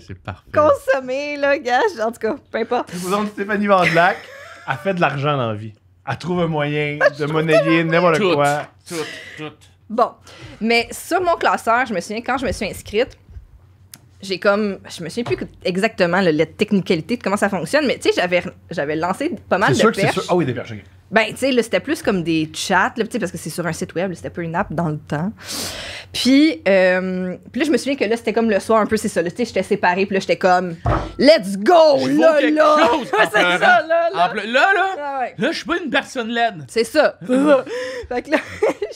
c'est parfait, euh, consommé gars. En tout cas, peu importe. Donc, Stéphanie Vandelac a fait de l'argent dans la vie. Elle trouve un moyen de monnayer n'importe quoi. Tout, tout. Bon. Mais sur mon classeur, je me souviens, quand je me suis inscrite, j'ai comme je me souviens plus exactement la, la technicalité de comment ça fonctionne mais tu sais j'avais lancé pas mal de c'est sûr que C'est sûr. Ah oh oui des perches. Ben, tu sais, c'était plus comme des chats, là, parce que c'est sur un site web, c'était pas une app dans le temps. Puis, euh, puis là, je me souviens que là, c'était comme le soir un peu, c'est ça, tu sais, j'étais séparée, puis là, j'étais comme, let's go, là, là! c'est ça, là, là! Là, là, ah, là je suis pas une personne laide! C'est ça! fait que là,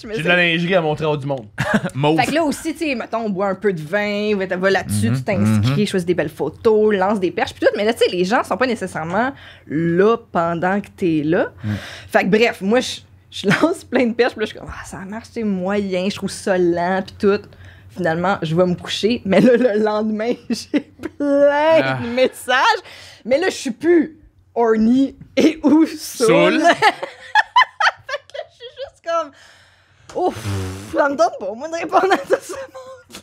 je me J'ai de la lingerie à montrer au du monde. fait que là aussi, tu sais, mettons, on boit un peu de vin, va là-dessus, mhm, tu t'inscris, mm choisis des belles photos, lance des perches, puis tout. Mais là, tu sais, les gens sont pas nécessairement là pendant que t'es là. Mm. Fait que bref, moi, je, lance plein de pêches, puis là, je suis comme, ah, ça marche, c'est moyen, je trouve ça lent, puis tout. Finalement, je vais me coucher, mais là, le lendemain, j'ai plein de ah. messages. Mais là, je suis plus horny et ou soul ». fait que je suis juste comme Ouf, ça me donne pas moi de répondre à tout ce monde.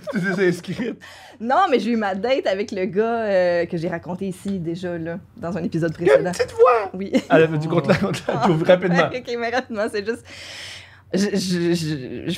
tu t'es inscrite. Non, mais j'ai eu ma date avec le gars euh, que j'ai raconté ici déjà, là, dans un épisode précédent. Une petite voix! Oui. Ah, elle fait du compte là, ah, rapidement. ok, mais rapidement, c'est juste.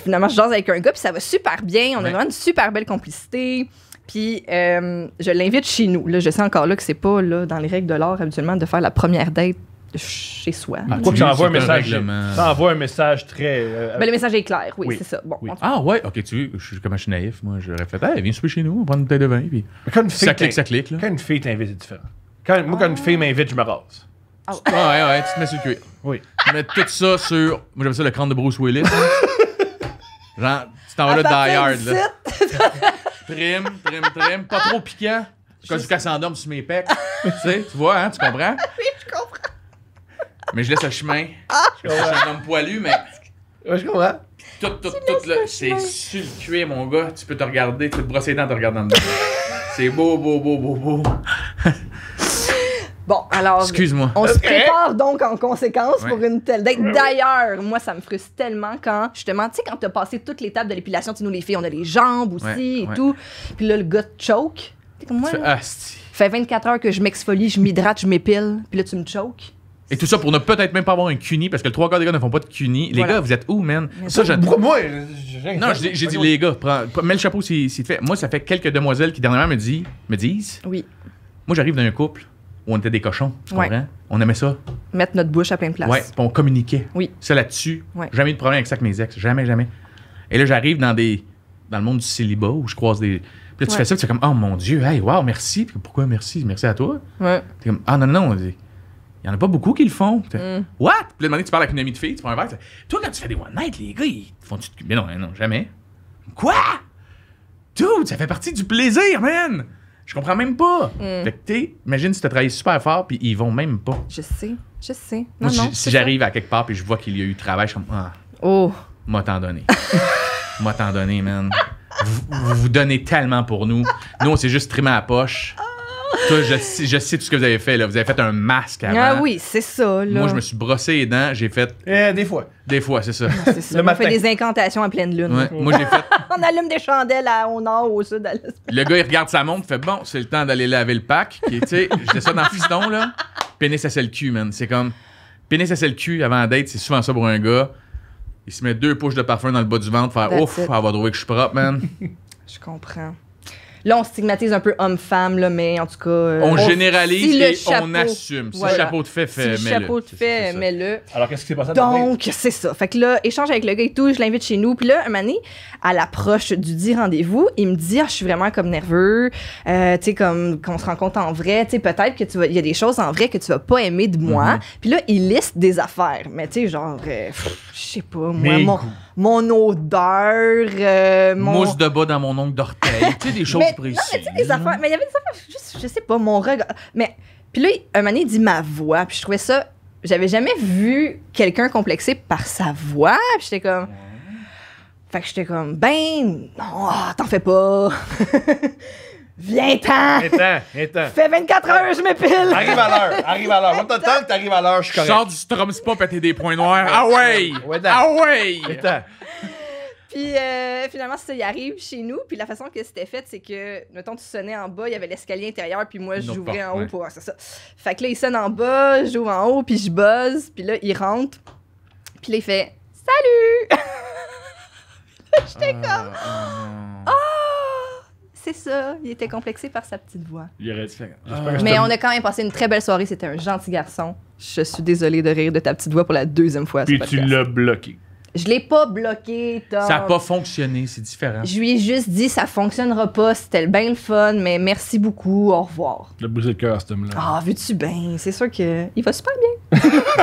finalement, je danse avec un gars, puis ça va super bien. On a vraiment une super belle complicité. Puis euh, je l'invite chez nous. Là, je sais encore là que c'est pas là, dans les règles de l'art habituellement de faire la première date chez soi. Ah, que ça envoie un message. Ça envoie un message très. Euh, ah, ben, le message est clair, oui, c'est ça. Bon, Ah ouais, ok, tu je suis comme un suis naïf. Moi, j'aurais fait, viens souper chez nous, on prend une bouteille de vin. Puis... Quand une fille ça clique, ça clique. Là. Quand une fille t'invite, c'est différent. Quand, moi, quand une fille ah. m'invite, je me rase. Ah ouais. ouais, tu te mets sur le Oui. Tu mets tout ça sur. Moi, j'appelle ça le crâne de Bruce Willis. Genre, tu t'en vas là Die Hard. Là. trim, trim, trim. Pas trop piquant. Quand je casse en sur mes pecs. tu sais, tu vois, hein, tu comprends? oui, je comprends mais je laisse le chemin. Ah! Je suis un homme poilu, mais. Ouais, je comprends. Tout, tout, tout, C'est sur mon gars. Tu peux te regarder, tu te brosser les dents en te regardant dedans. c'est beau, beau, beau, beau, beau. Bon, alors. Excuse-moi. On se prépare donc en conséquence pour une telle date. D'ailleurs, moi, ça me frustre tellement quand, justement, tu sais, quand t'as passé toute l'étape de l'épilation, tu nous, les filles, on a les jambes aussi et tout. Puis là, le gars te choke. T'es comme moi. Ça ah, fait 24 heures que je m'exfolie, je m'hydrate, je m'épile. Puis là, tu me choke. Et tout ça pour ne peut-être même pas avoir un cuni, parce que le trois quarts des gars ne font pas de cuni. Les gars, vous êtes où, man? ça, moi? Non, j'ai dit, les gars, mets le chapeau si, te fait. Moi, ça fait quelques demoiselles qui, dernièrement, me, me disent. Oui. Moi, j'arrive dans un couple où on était des cochons, tu On aimait ça. Mettre notre bouche à plein place. Oui, puis on communiquait. Oui. Ça là-dessus, Oui. jamais eu de problème avec ça avec mes ex. Jamais, jamais. Et là, j'arrive dans des dans le monde du célibat où je croise des. Puis là, tu fais ça, tu fais comme, oh mon Dieu, hey, waouh merci. pourquoi merci? Merci à toi. Ouais. comme, ah non, non, non il n'y en a pas beaucoup qui le font. Mm. What? Puis là, tu parles avec une amie de fille, tu prends un verre. Toi, quand tu fais des one night, les gars, ils font-tu de Mais non, non, jamais. Quoi? Dude, ça fait partie du plaisir, man! Je comprends même pas. Mm. Fait que, tu imagine si tu travaillé super fort, puis ils vont même pas. Je sais, je sais. Non, si j'arrive à quelque part, puis je vois qu'il y a eu travail, je suis comme, ah. Oh. ma t'en donné. ma t'en donné, man. Vous, vous, donnez tellement pour nous. Nous, on s'est juste trimé à la poche. Ah je, sais- tout ce que vous avez fait. Là. Vous avez fait un masque avant. Ah oui, c'est ça, Moi, je me suis brossé les dents. J'ai fait eh, des fois. des fois, c'est ça. Ah, on fait des incantations à pleine lune. Moi, j'ai fait. On allume des chandelles au nord, au sud, Le gars, il regarde sa montre, il fait bon, c'est le temps d'aller laver le pack. J'ai tu sais, ça dans le fiston, là. Pénis à le cul, man. C'est comme. Pénis à le cul avant la date, c'est souvent ça pour un gars. Il se met deux poches de parfum dans le bas du ventre, faire ouf, elle va trouver que je suis propre, man. Je comprends. Là, on stigmatise un peu homme-femme, là, mais en tout cas. Euh, on, généralise et on assume. C'est le chapeau de fait, fait, le chapeau de fait, mets-le. Alors, qu'est-ce qui s'est passé Donc, c'est ça. Fait que là, échange avec le gars et tout, je l'invite chez nous. Puis là, un mané, à l'approche du dit rendez-vous, il me dit ah, Je suis vraiment comme nerveux, euh, tu sais, comme qu'on se rencontre en vrai, tu sais, peut-être que tu vas. y a des choses en vrai que tu vas pas aimer de moi. Mm-hmm. Puis là, il liste des affaires. Mais tu sais, genre, euh, je sais pas, moi, mon mon odeur, euh, mon... Mousse de bas dans mon ongle d'orteil. tu sais, des choses mais, précises. Non, mais tu sais, des affaires. Mais il y avait des affaires, juste, je sais pas, mon regard. Mais, puis là, un moment il dit ma voix. Puis je trouvais ça. J'avais jamais vu quelqu'un complexé par sa voix. Puis j'étais comme. Fait que j'étais comme, ben, ah, t'en fais pas. Viens-t'en! Viens-t'en, Fais 24 heures, je m'épile! Arrive à l'heure, arrive à l'heure. Moi, t'as temps que t'arrives à l'heure, je suis correct. Sors du strom pas péter des points noirs. Ah ouais! Ah ouais! Puis euh, finalement, ça, y arrive chez nous. Puis la façon que c'était fait, c'est que, mettons, tu sonnais en bas, il y avait l'escalier intérieur, puis moi, j'ouvrais en haut pour ça. Fait que là, il sonne en bas, j'ouvre en haut, puis je buzz, puis là, il rentre. Puis il fait Salut! J'étais euh, comme. Ah, ah. Oh, c'est ça. Il était complexé par sa petite voix. Il aurait dit, euh. Mais on a quand même passé une très belle soirée. C'était un gentil garçon. Je suis désolée de rire de ta petite voix pour la deuxième fois. Puis tu l'as bloqué. Je l'ai pas bloqué, Tom. Ça n'a pas fonctionné, c'est différent. Je lui ai juste dit, ça fonctionnera pas, c'était bien le fun, mais merci beaucoup, au revoir. Le brisé le cœur, cet homme-là. Ah, veux-tu bien? C'est sûr que il va super bien.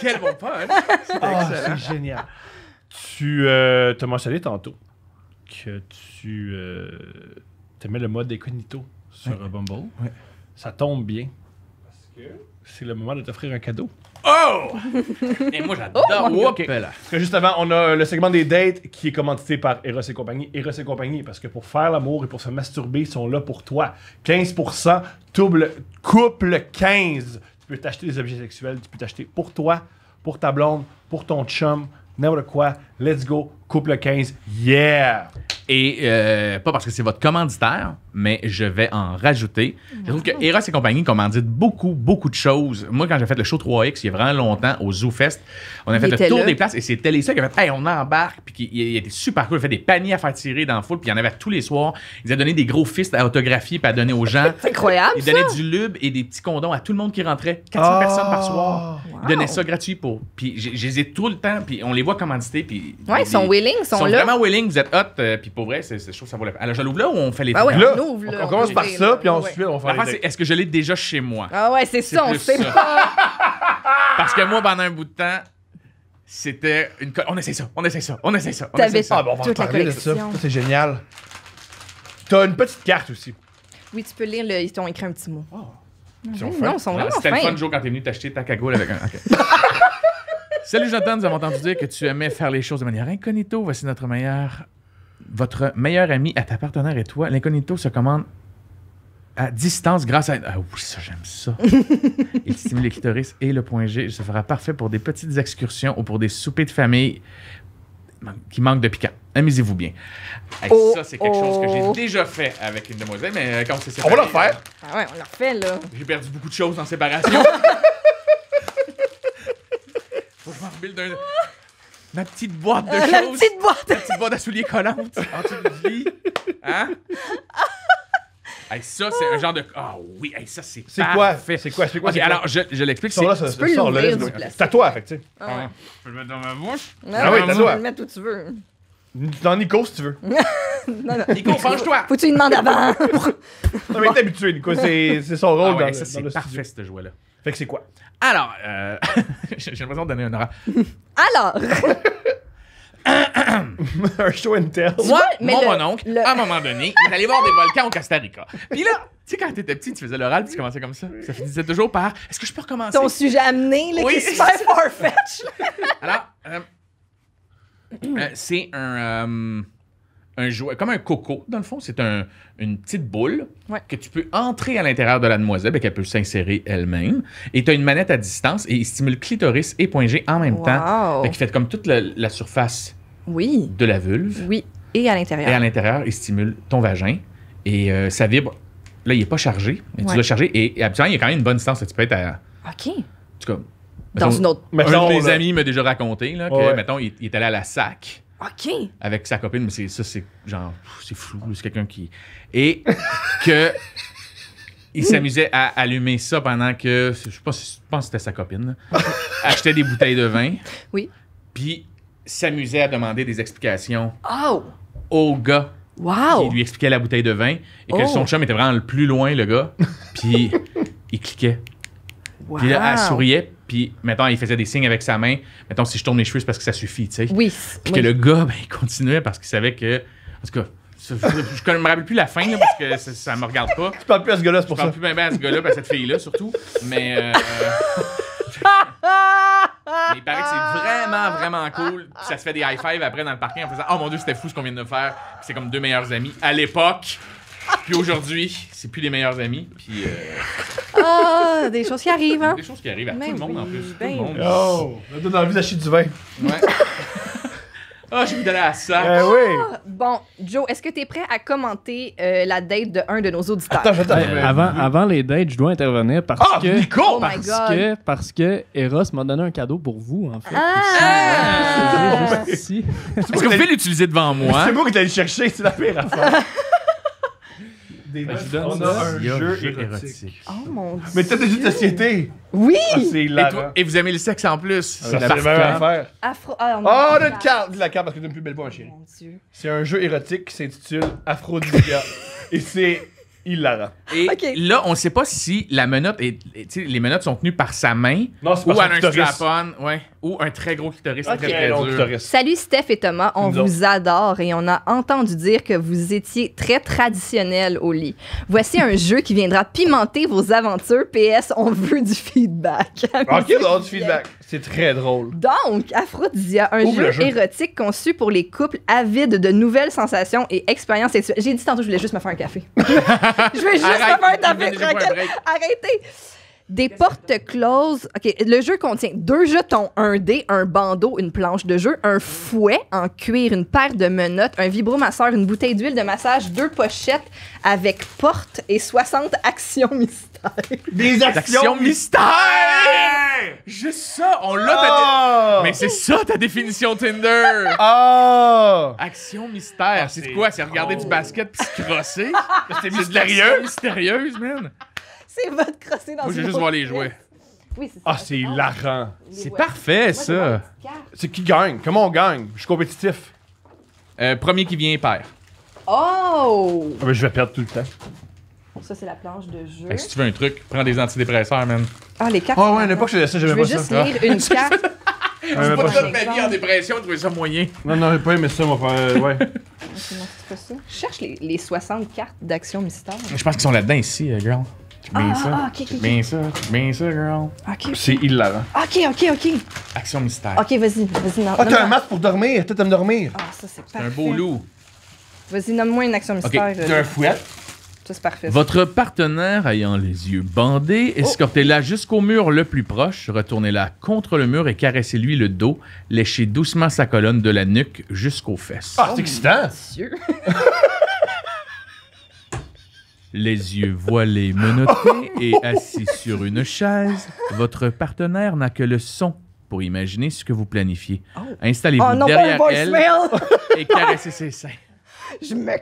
Quel bon punch! Ah, c'est génial. Tu euh, tantôt que tu euh, te mets le mode incognito sur Bumble. Ça tombe bien. Parce que c'est le moment de t'offrir un cadeau. Oh! et moi, j'adore. Oh, parce que juste avant, on a euh, le segment des dates qui est commandité par Eros et compagnie. Eros et compagnie, parce que pour faire l'amour et pour se masturber, ils sont là pour toi. 15%, double, couple 15. Tu peux t'acheter des objets sexuels, tu peux t'acheter pour toi, pour ta blonde, pour ton chum, Never quoi. Let's go. Couple 15, yeah! Et euh, pas parce que c'est votre commanditaire, mais je vais en rajouter. Je trouve que Eros et compagnie commanditent beaucoup, beaucoup de choses. Moi, quand j'ai fait le show 3X, il y a vraiment longtemps, au Zoo Fest, on a fait le tour des places et c'était les seuls qui ont fait Hey, on embarque. Puis il, était super cool. Il fait des paniers à faire tirer dans le foule. Puis il y en avait tous les soirs. Ils avaient donné des gros fists à autographier puis à donner aux gens. c'est incroyable. Ils donnaient du lube et des petits condoms à tout le monde qui rentrait. 400 ah! personnes par soir. donnait Ils ça gratuit pour. Puis je les ai tout le temps. Puis on les voit commanditer. Puis. Ouais, ils sont will willing, sont, vraiment willing, vous êtes hot, euh, puis pour vrai, c'est, je trouve ça vaut la peine. Alors, je l'ouvre là ou on fait les ben là, on, commence par ça, puis ensuite, on fait est-ce que je l'ai déjà chez moi? Ah ouais, c'est, ça, on sait pas. Parce que moi, pendant un bout de temps, c'était une. on essaie ça, on essaie ça, on essaie ça. On T'avais essaie ça. Ah, bon, on va en parler ça. C'est génial. T'as une petite carte aussi. Oui, tu peux lire, ils t'ont écrit un petit mot. Oh. Ah ils sont non, ils sont ah, vraiment C'était le fun jour quand t'es venu t'acheter ta cagoule avec un. Salut Jonathan, nous avons entendu dire que tu aimais faire les choses de manière incognito. Voici notre meilleur, votre meilleur ami à ta partenaire et toi. L'incognito se commande à distance grâce à. Ah oui, ça, j'aime ça. Il stimule les clitoris et le point G. Ça sera fera parfait pour des petites excursions ou pour des soupers de famille qui manquent de piquant. Amusez-vous bien. Oh, ça, c'est quelque chose que j'ai oh. déjà fait avec une demoiselle, mais comme euh, on s'est On va le refaire. Ah ouais, on le refait, là. J'ai perdu beaucoup de choses en séparation. Faut que je m'en d'un. Ma petite boîte de euh, choses. Ma petite boîte. Ma petite boîte à souliers collants. En dessous du lit. Hein? Hey, ça, c'est un genre de. Ah oui, hey, ça, c'est. quoi? parfait. C'est quoi? C'est quoi? c'est quoi? alors, je, je l'explique. c'est- ça, c'est ça. C'est à toi, fait que, tu sais. Ah Je peux le mettre dans ma bouche. Ah oui, t'as le tu peux le mettre où tu veux. Dans Nico, si tu veux. Non, non. Nico, penche-toi! Faut que tu lui demandes avant. Non, mais t'es habitué, Nico. C'est c'est son rôle ah dans, le- ça, dans c'est parfait, ce jouet-là. Fait que c'est quoi? Alors, euh, j'ai l'impression de donner un oral. Alors. un show and tell. Moi, mais mon le- à un moment donné, il est allé voir des volcans au Costa Rica. Puis là, tu sais, quand t'étais petit, tu faisais l'oral, puis tu commençais comme ça. Ça finissait toujours par Est-ce que je peux recommencer Ton sujet amené, là, Oui, qui est super c'est farfetch. Alors, euh, euh, c'est un un jouet, comme un coco, dans le fond. C'est une petite boule que tu peux entrer à l'intérieur de la demoiselle et ben, qu'elle peut s'insérer elle-même. Et tu as une manette à distance et il stimule clitoris et point G en même temps. et il fait comme toute la, surface oui. de la vulve. Oui, et à l'intérieur. Et à l'intérieur, il stimule ton vagin et euh, ça vibre. Là, il n'est pas chargé, tu dois charger. Et, habituellement, il y a quand même une bonne distance. tu peux être à. OK. Dans une autre. un de mes amis m'a déjà raconté là, que, mettons, il est allé à la SAC. Avec sa copine, mais c'est ça, c'est genre, c'est flou, c'est quelqu'un qui. Et que. il s'amusait à allumer ça pendant que. Je, sais pas, je pense que c'était sa copine. Achetait des bouteilles de vin. Oui. Puis s'amusait à demander des explications Oh! au gars Wow! qui lui expliquait la bouteille de vin. Et que oh! son chum était vraiment le plus loin, le gars. Puis il cliquait. Wow. Puis là, elle souriait. Puis, mettons, il faisait des signes avec sa main. Mettons, si je tourne les cheveux, c'est parce que ça suffit, tu sais. Oui. Puis que le gars, ben, il continuait parce qu'il savait que. En tout cas, je ne me rappelle plus la fin, là, parce que ça, ne me regarde pas. Tu parles plus à ce gars-là, c'est pour ça. Je parle plus même ben, ben, à ce gars-là, ben, à cette fille-là, surtout. Mais. Mais euh, il paraît que c'est vraiment, vraiment cool. Puis ça se fait des high-five après dans le parking en faisant Oh mon dieu, c'était fou ce qu'on vient de faire. c'est comme deux meilleurs amis à l'époque. Puis aujourd'hui, c'est plus les meilleurs amis. Puis. oh, des choses qui arrivent, hein. Des choses qui arrivent à tout ben le monde en plus. Ben tout le ben monde. Oh, donne envie d'acheter du vin. Ouais. Ah, oh, j'ai envie d'aller à la salle. Euh, oui. Ah, bon, Joe, est-ce que tu es prêt à commenter euh, la date de un de nos auditeurs? Attends, attends. Ben, avant, les dates, je dois intervenir parce oh, que. Nico! Oh parce, que parce que Eros m'a donné un cadeau pour vous, en fait. Ah! Est-ce que vous pouvez l'utiliser devant moi? C'est moi qui t'allais chercher, c'est la pire affaire. Ben, on a un jeu, érotique. Oh mon dieu. Mais t'as des jeux société. Oui. Ah, et, et vous aimez le sexe en plus. C'est la même affaire. Afro. Ah, on a oh, notre carte. La carte parce que tu une plus belle un chérie. Mon dieu. C'est un jeu érotique qui s'intitule Aphrodisia. et c'est il Et là, on ne sait pas si la menotte est, les menottes sont tenues par sa main ou un strap ou un très gros clitoris Salut Steph et Thomas, on vous adore et on a entendu dire que vous étiez très traditionnel au lit. Voici un jeu qui viendra pimenter vos aventures. PS, on veut du feedback. ok, on du feedback. C'est très drôle. Donc, Aphrodisia, un jeu, érotique conçu pour les couples avides de nouvelles sensations et expériences J'ai dit tantôt, je voulais juste me faire un café. je voulais juste faire un café tranquille. Arrêtez. Des portes closes. OK, le jeu contient deux jetons, un dé, un bandeau, une planche de jeu, un fouet en cuir, une paire de menottes, un vibromasseur, une bouteille d'huile de massage, deux pochettes avec porte et 60 actions mystères. Des actions mystères! Juste ça, on l'a oh! Mais c'est ça ta définition Tinder. Oh! Action mystère, c'est ah, quoi C'est regarder du basket puis se crosser. C'est mystérieux, mystérieuse, man c'est votre crossé dans Moi, j'ai juste voir les jouets. Oui, c'est ça. Ah, c'est ah, hilarant. C'est parfait, ça. C'est qui gagne? Comment on gagne? Je suis compétitif. Euh, premier qui vient perd. Oh! Ah, mais je vais perdre tout le temps. Ça, c'est la planche de jeu. si tu veux un truc, prends des antidépresseurs, même. Ah, les cartes. oh ouais, n'est pas que je ça, j'aimais pas ça. Je vais juste lire une carte. J'ai pas, pas de ma vie en dépression, trouver ça moyen. Non, non, j'ai pas aimé ça, moi. faire. Euh, ouais. Je cherche les, les 60 cartes d'action mystère. Je pense qu'ils sont là-dedans ici, euh, girl. Ah, bien ça. Ah, okay, bien ça. Bien ça, girl. C'est hilarant. OK, OK, OK. Action mystère. OK, vas-y, vas-y. Ah, t'as un mat pour dormir. Toi, t'aimes dormir. Ah, ça, c'est un beau loup. Vas-y, nomme-moi une action mystère. as un fouet. c'est parfait. Votre partenaire ayant les yeux bandés, oh. escortez-la jusqu'au mur le plus proche, retournez-la contre le mur et caressez-lui le dos, léchez doucement sa colonne de la nuque jusqu'aux fesses. Ah, c'est oh, excitant! Les yeux voilés, menottés et assis sur une chaise, votre partenaire n'a que le son pour imaginer ce que vous planifiez. Oh. Installez-vous oh, derrière elle et caressez ses seins. Je me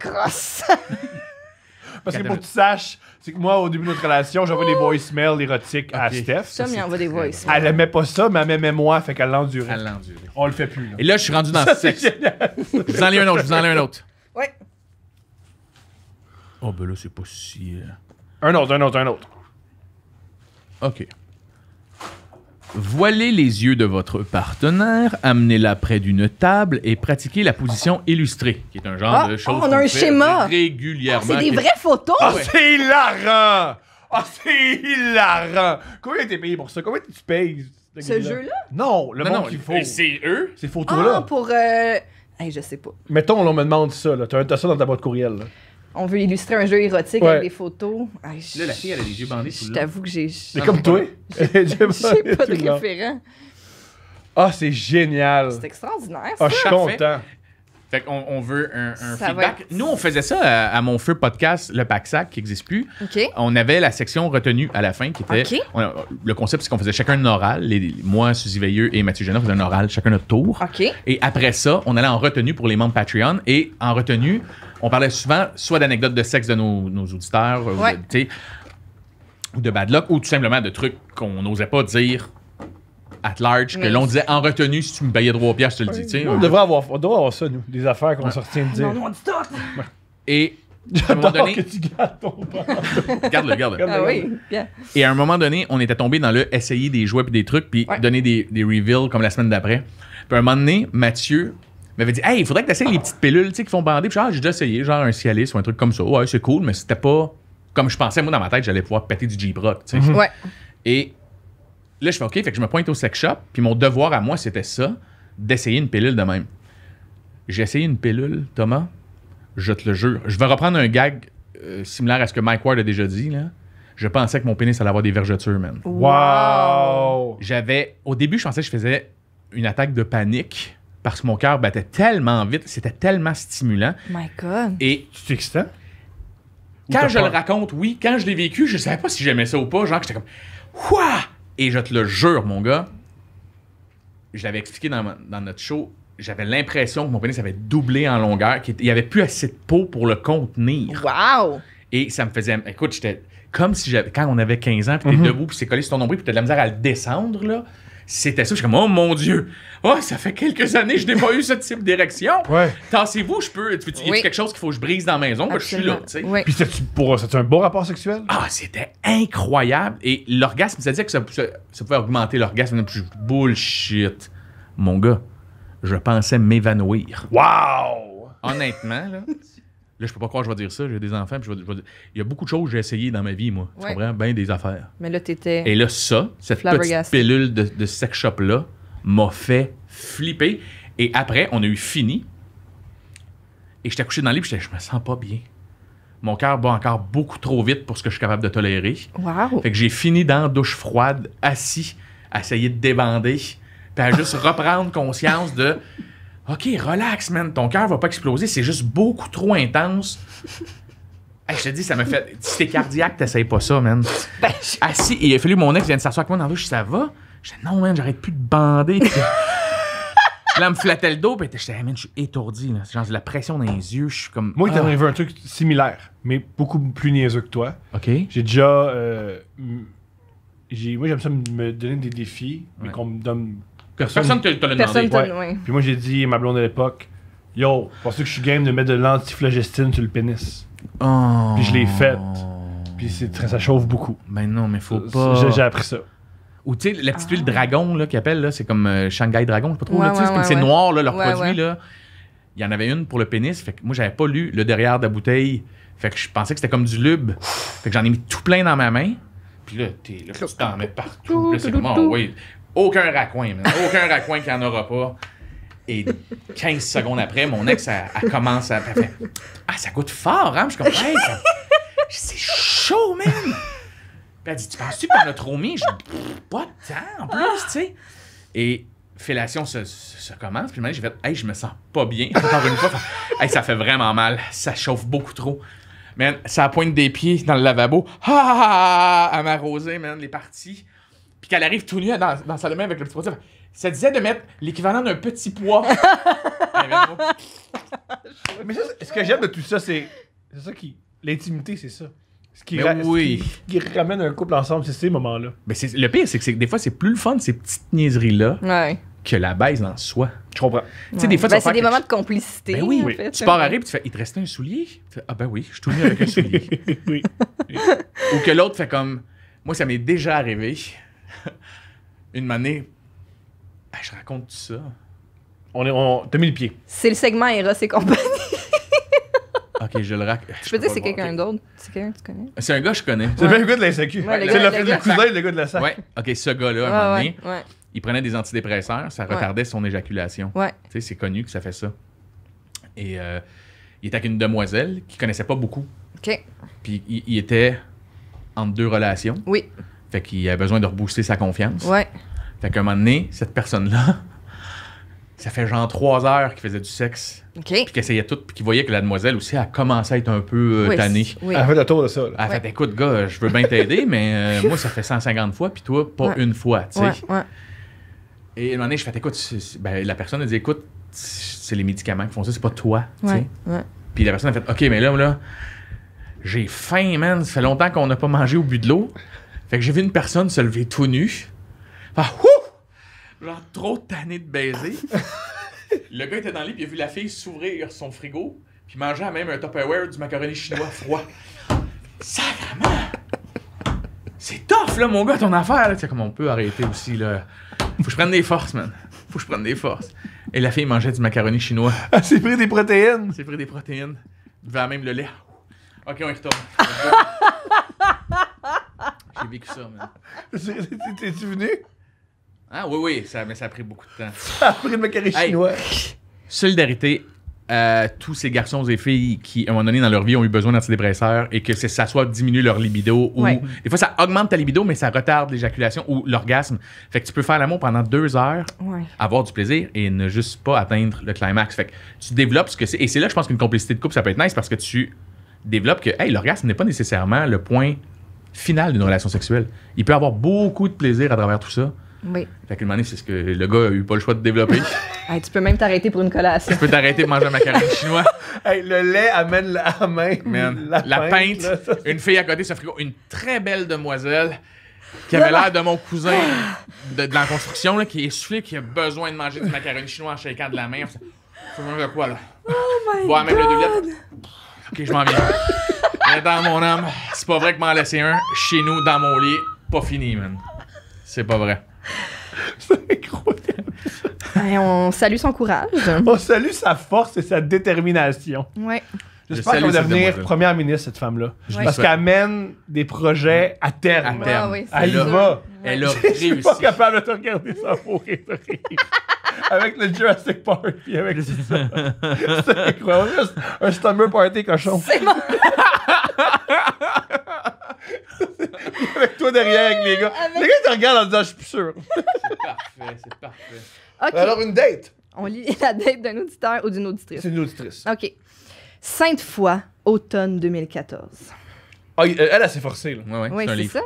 Parce que pour que tu saches, c'est que moi, au début de notre relation, j'envoie des voicemails érotiques à Steph. Ça, envoie des voicemails. Elle aimait pas ça, mais elle aimait moi, fait qu'elle l'endurait. Elle l'endurait. On le fait plus. Et là, je suis rendu dans ça, le sexe. je vous en un autre, je vous en ai un autre. Ouais. Oh, ben là, c'est pas si. Euh. Un autre, un autre, un autre. OK. Voilez les yeux de votre partenaire, amenez-la près d'une table et pratiquez la position illustrée, qui est un genre ah, de chose. On a un schéma. Régulièrement. Ah, c'est des vraies photos. Oh, c'est hilarant! Oh, c'est hilarant! Combien t'es payé pour ça? Combien tu payes? Ce jeu-là? Non, le qu'il faut. C'est eux? Ces photos-là. Ah, pour. Euh... je sais pas. Mettons, on me demande ça. T'as ça dans ta boîte courriel. Là on veut illustrer un jeu érotique avec des photos. là, la fille, elle a les yeux bandés Je t'avoue que j'ai. C'est comme toi. J'ai pas de référent. Ah, c'est génial. C'est extraordinaire. Ah, je suis content. Fait on veut un, feedback. Nous, on faisait ça à, mon feu podcast, le Paxac, qui n'existe plus. On avait la section retenue à la fin qui était. le concept, c'est qu'on faisait chacun un oral. Les, moi, Suzy Veilleux et Mathieu on faisaient un oral, chacun notre tour. Et après ça, on allait en retenue pour les membres Patreon. Et en retenue, on parlait souvent soit d'anecdotes de sexe de nos, auditeurs, euh, ou, de, bad luck, ou tout simplement de trucs qu'on n'osait pas dire at large, que l'on disait en retenue, si tu me payais au pire je te le dis. Hein. On, devrait avoir, ça, nous, des affaires qu'on se retient de dire. Non, on Et à un moment donné. que tu ah Et à un moment donné, on était tombé dans le essayer des jouets puis des trucs, puis donner des, des reveals comme la semaine d'après. Puis à un moment donné, Mathieu, m'avait dit Hey, il faudrait que tu les petites pilules qui font bander. Puis ah, j'ai déjà essayé, genre un Cialis ou un truc comme ça. Ouais, c'est cool, mais c'était pas comme je pensais. Moi, dans ma tête, j'allais pouvoir péter du g brock mhm. Et là, je fais OK, fait que je me pointe au sex shop. Puis mon devoir à moi, c'était ça, d'essayer une pilule de même. J'ai essayé une pilule, Thomas. Je te le jure. Je vais reprendre un gag euh, similaire à ce que Mike Ward a déjà dit. Je pensais que mon pénis allait avoir des vergetures, man. Wow! J'avais. Au début, je pensais que je faisais une attaque de panique parce que mon cœur battait tellement vite, c'était tellement stimulant. My God. Et c'est excitant. Quand je le raconte, oui. Quand je l'ai vécu, je savais pas si j'aimais ça ou pas. Genre, j'étais comme, Ouah! Et je te le jure, mon gars, je l'avais expliqué dans, notre show, j'avais l'impression que mon pénis avait doublé en longueur, qu'il n'y avait plus assez de peau pour le contenir. Wow! Et ça me faisait. Écoute, j'étais comme si j'avais. Quand on avait 15 ans, puis t'es mm-hmm. debout, puis c'est collé sur ton nombril, puis t'as de la misère à le descendre, là c'était ça. Je suis comme, oh mon Dieu, oh, ça fait quelques années que je n'ai pas eu ce type d'érection. Ouais. Tassez-vous, je peux. il y a quelque chose qu'il faut que je brise dans la maison? je suis là, tu Puis c'était un beau rapport sexuel? Ah, c'était incroyable. Et l'orgasme, ça dire que ça, ça, ça pouvait augmenter l'orgasme. Bullshit. Mon gars, je pensais m'évanouir. Wow! Honnêtement, là. Là, je peux pas croire que je vais dire ça. J'ai des enfants. Puis Il y a beaucoup de choses que j'ai essayé dans ma vie, moi. Tu comprends? Bien des affaires. Mais là, t'étais. Et là, ça, cette petite pilule de, sex shop-là, m'a fait flipper. Et après, on a eu fini. Et j'étais couché dans le lit, je me sens pas bien. Mon cœur bat encore beaucoup trop vite pour ce que je suis capable de tolérer. Wow. Fait que j'ai fini dans la douche froide, assis, à essayer de débander, puis à juste reprendre conscience de OK, relax, man, ton cœur va pas exploser, c'est juste beaucoup trop intense. je te dis, ça m'a fait. Si t'es cardiaque, t'essayes pas ça, man. Ben, ah je... Assis, il a fallu mon ex vienne s'asseoir avec moi dans je dis « ça va? Je dis, non, man, j'arrête plus de bander. là, me flattait le dos, puis dis « hey, man, je suis étourdi, J'ai Genre, de la pression dans les yeux, je suis comme. Moi, il t'est ah. arrivé un truc similaire, mais beaucoup plus niaiseux que toi. OK. J'ai déjà. Euh, moi, j'aime ça me donner des défis, mais qu'on me donne Personne ne te, demandé. Puis moi, j'ai dit à ma blonde de l'époque, yo, penses que je suis game de mettre de l'antiflogestine sur le pénis? Oh. Puis je l'ai faite. Puis ça chauffe beaucoup. Ben non, mais faut pas. J'ai appris ça. Ou tu sais, la petite huile dragon là, qu'ils appellent, là, c'est comme euh, Shanghai Dragon, je sais pas trop. c'est noir, là, leur produit. Là. Il y en avait une pour le pénis. Fait que moi, j'avais pas lu le derrière de la bouteille. Fait que je pensais que c'était comme du lub Fait que j'en ai mis tout plein dans ma main. Puis là, t'es là, tu t'en mets partout. Oh, aucun raccoin, Aucun raccoin qu'il n'y en aura pas. Et 15 secondes après, mon ex, elle, commence à. ah, ça goûte fort, hein? Je suis comme, hey, ça... c'est chaud, man! Puis elle dit, tu penses-tu qu'on a trop mis? Je dis, pas de temps, en plus, tu sais. Et fellation se, Puis le commence. je j'ai fait, hey, je me sens pas bien. hey, ça fait vraiment mal. Ça chauffe beaucoup trop. Man, ça pointe des pieds dans le lavabo. Ah, à m'arroser, man, les parties qu'elle arrive tout nue dans, dans sa main avec le petit poids. Ça disait de mettre l'équivalent d'un petit poids. Ah, mais ce que j'aime de tout ça, c'est. C'est ça qui. L'intimité, c'est ça. Ce qui, ben qui, ramène un couple ensemble, c'est ces moments-là. Mais ben, le pire, c'est que des fois, c'est plus le fun de ces petites niaiseries-là. que la baise en soi. Je comprends. des fois, ben, c'est des moments de complicité. tu pars à hein. rire, tu fais, il te reste un soulier? Fais, ah ben oui, je suis tout nu avec un soulier. oui. Ou que l'autre fait comme, moi, ça m'est déjà arrivé. une manée, ben, je raconte tout ça. On est, on, t'as mis le pied. C'est le segment Eros et compagnie. ok, je le raconte. Je, peux dire c'est quelqu'un d'autre. C'est quelqu'un que tu connais. C'est un gars que je connais. C'est le gars de la c'est le, de le, gars de la sac Ouais, ok, ce gars-là, à un moment donné, il prenait des antidépresseurs, ça retardait son éjaculation. Ouais. Tu sais, c'est connu que ça fait ça. Et euh, il était avec une demoiselle qu'il connaissait pas beaucoup. OK. Puis il, il, était entre deux relations. Oui. Fait qu'il a besoin de rebooster sa confiance. Ouais. Fait qu'à un moment donné, cette personne-là, ça fait genre trois heures qu'il faisait du sexe. OK. Puis qu'il essayait tout, puis qu'il voyait que la demoiselle aussi, a commencé à être un peu euh, tannée. Elle a fait le tour de ça. Elle fait écoute, gars, je veux bien t'aider, mais euh, moi, ça fait 150 fois, puis toi, pas une fois, tu sais. Et à un moment donné, je fais écoute, ben, la personne a dit écoute, c'est les médicaments qui font ça, c'est pas toi, tu sais. Puis la personne a fait ok, mais là, là, j'ai faim, man, ça fait longtemps qu'on n'a pas mangé au but de l'eau. Fait que j'ai vu une personne se lever tout nu. Ah, ouh! Genre trop tanné de baiser. le gars était dans le lit, puis il a vu la fille s'ouvrir son frigo, puis manger à même un Tupperware du macaroni chinois froid. vraiment! C'est tough, là, mon gars, ton affaire. Là. C'est comment on peut arrêter aussi, là. Faut que je prenne des forces, man. Faut que je prenne des forces. Et la fille mangeait du macaroni chinois. Ah, c'est pris des protéines. C'est pris des protéines. Va même le lait. Ok, on y retourne. J'ai vécu ça, man. T'es-tu venu? Ah oui, oui, ça, mais ça a pris beaucoup de temps. Ça a pris de ma Solidarité à euh, tous ces garçons et filles qui, à un moment donné, dans leur vie, ont eu besoin d'antidépresseurs et que ça soit diminuer leur libido ou... Des fois, ça augmente ta libido, mais ça retarde l'éjaculation ou l'orgasme. Fait que tu peux faire l'amour pendant deux heures, avoir du plaisir et ne juste pas atteindre le climax. Fait que tu développes ce que c'est... Et c'est là, je pense qu'une complicité de couple, ça peut être nice parce que tu développes que, hey, l'orgasme n'est pas nécessairement le point final d'une relation sexuelle. Il peut avoir beaucoup de plaisir à travers tout ça. Oui. Fait qu'une manière c'est ce que le gars a eu pas le choix de développer. hey, tu peux même t'arrêter pour une collation. Tu peux t'arrêter de manger un macaron chinois. Hey, le lait amène la main. Mm. la, la, une fille à côté, ce frigo. Une très belle demoiselle qui avait l'air de mon cousin de, la construction, qui est soufflé, qui a besoin de manger du macaron chinois en shakant de la main. Faut manger de quoi, là? Oh my bon, God! Même le Ok, je m'en viens. Mais dans mon âme, c'est pas vrai que m'en laisser un chez nous, dans mon lit. Pas fini, man. C'est pas vrai. C'est incroyable. on salue son courage. On salue sa force et sa détermination. Ouais. J'espère qu'elle va devenir première ministre, cette femme-là. Parce qu'elle amène des projets mm. à terme. À ah elle va. Elle a réussi. Je suis pas capable de te regarder sans mourir avec le Jurassic Park, et avec C'est incroyable. un stumber party cochon. C'est avec toi derrière, avec les gars. Les gars, ils te regardent en disant, je suis plus sûr. c'est parfait, c'est parfait. Alors, une date. On lit la date d'un auditeur ou d'une auditrice. C'est une auditrice. OK. Sainte-Foy, automne 2014. Ah, euh, elle, elle, s'est forcée, oui, c'est, ça.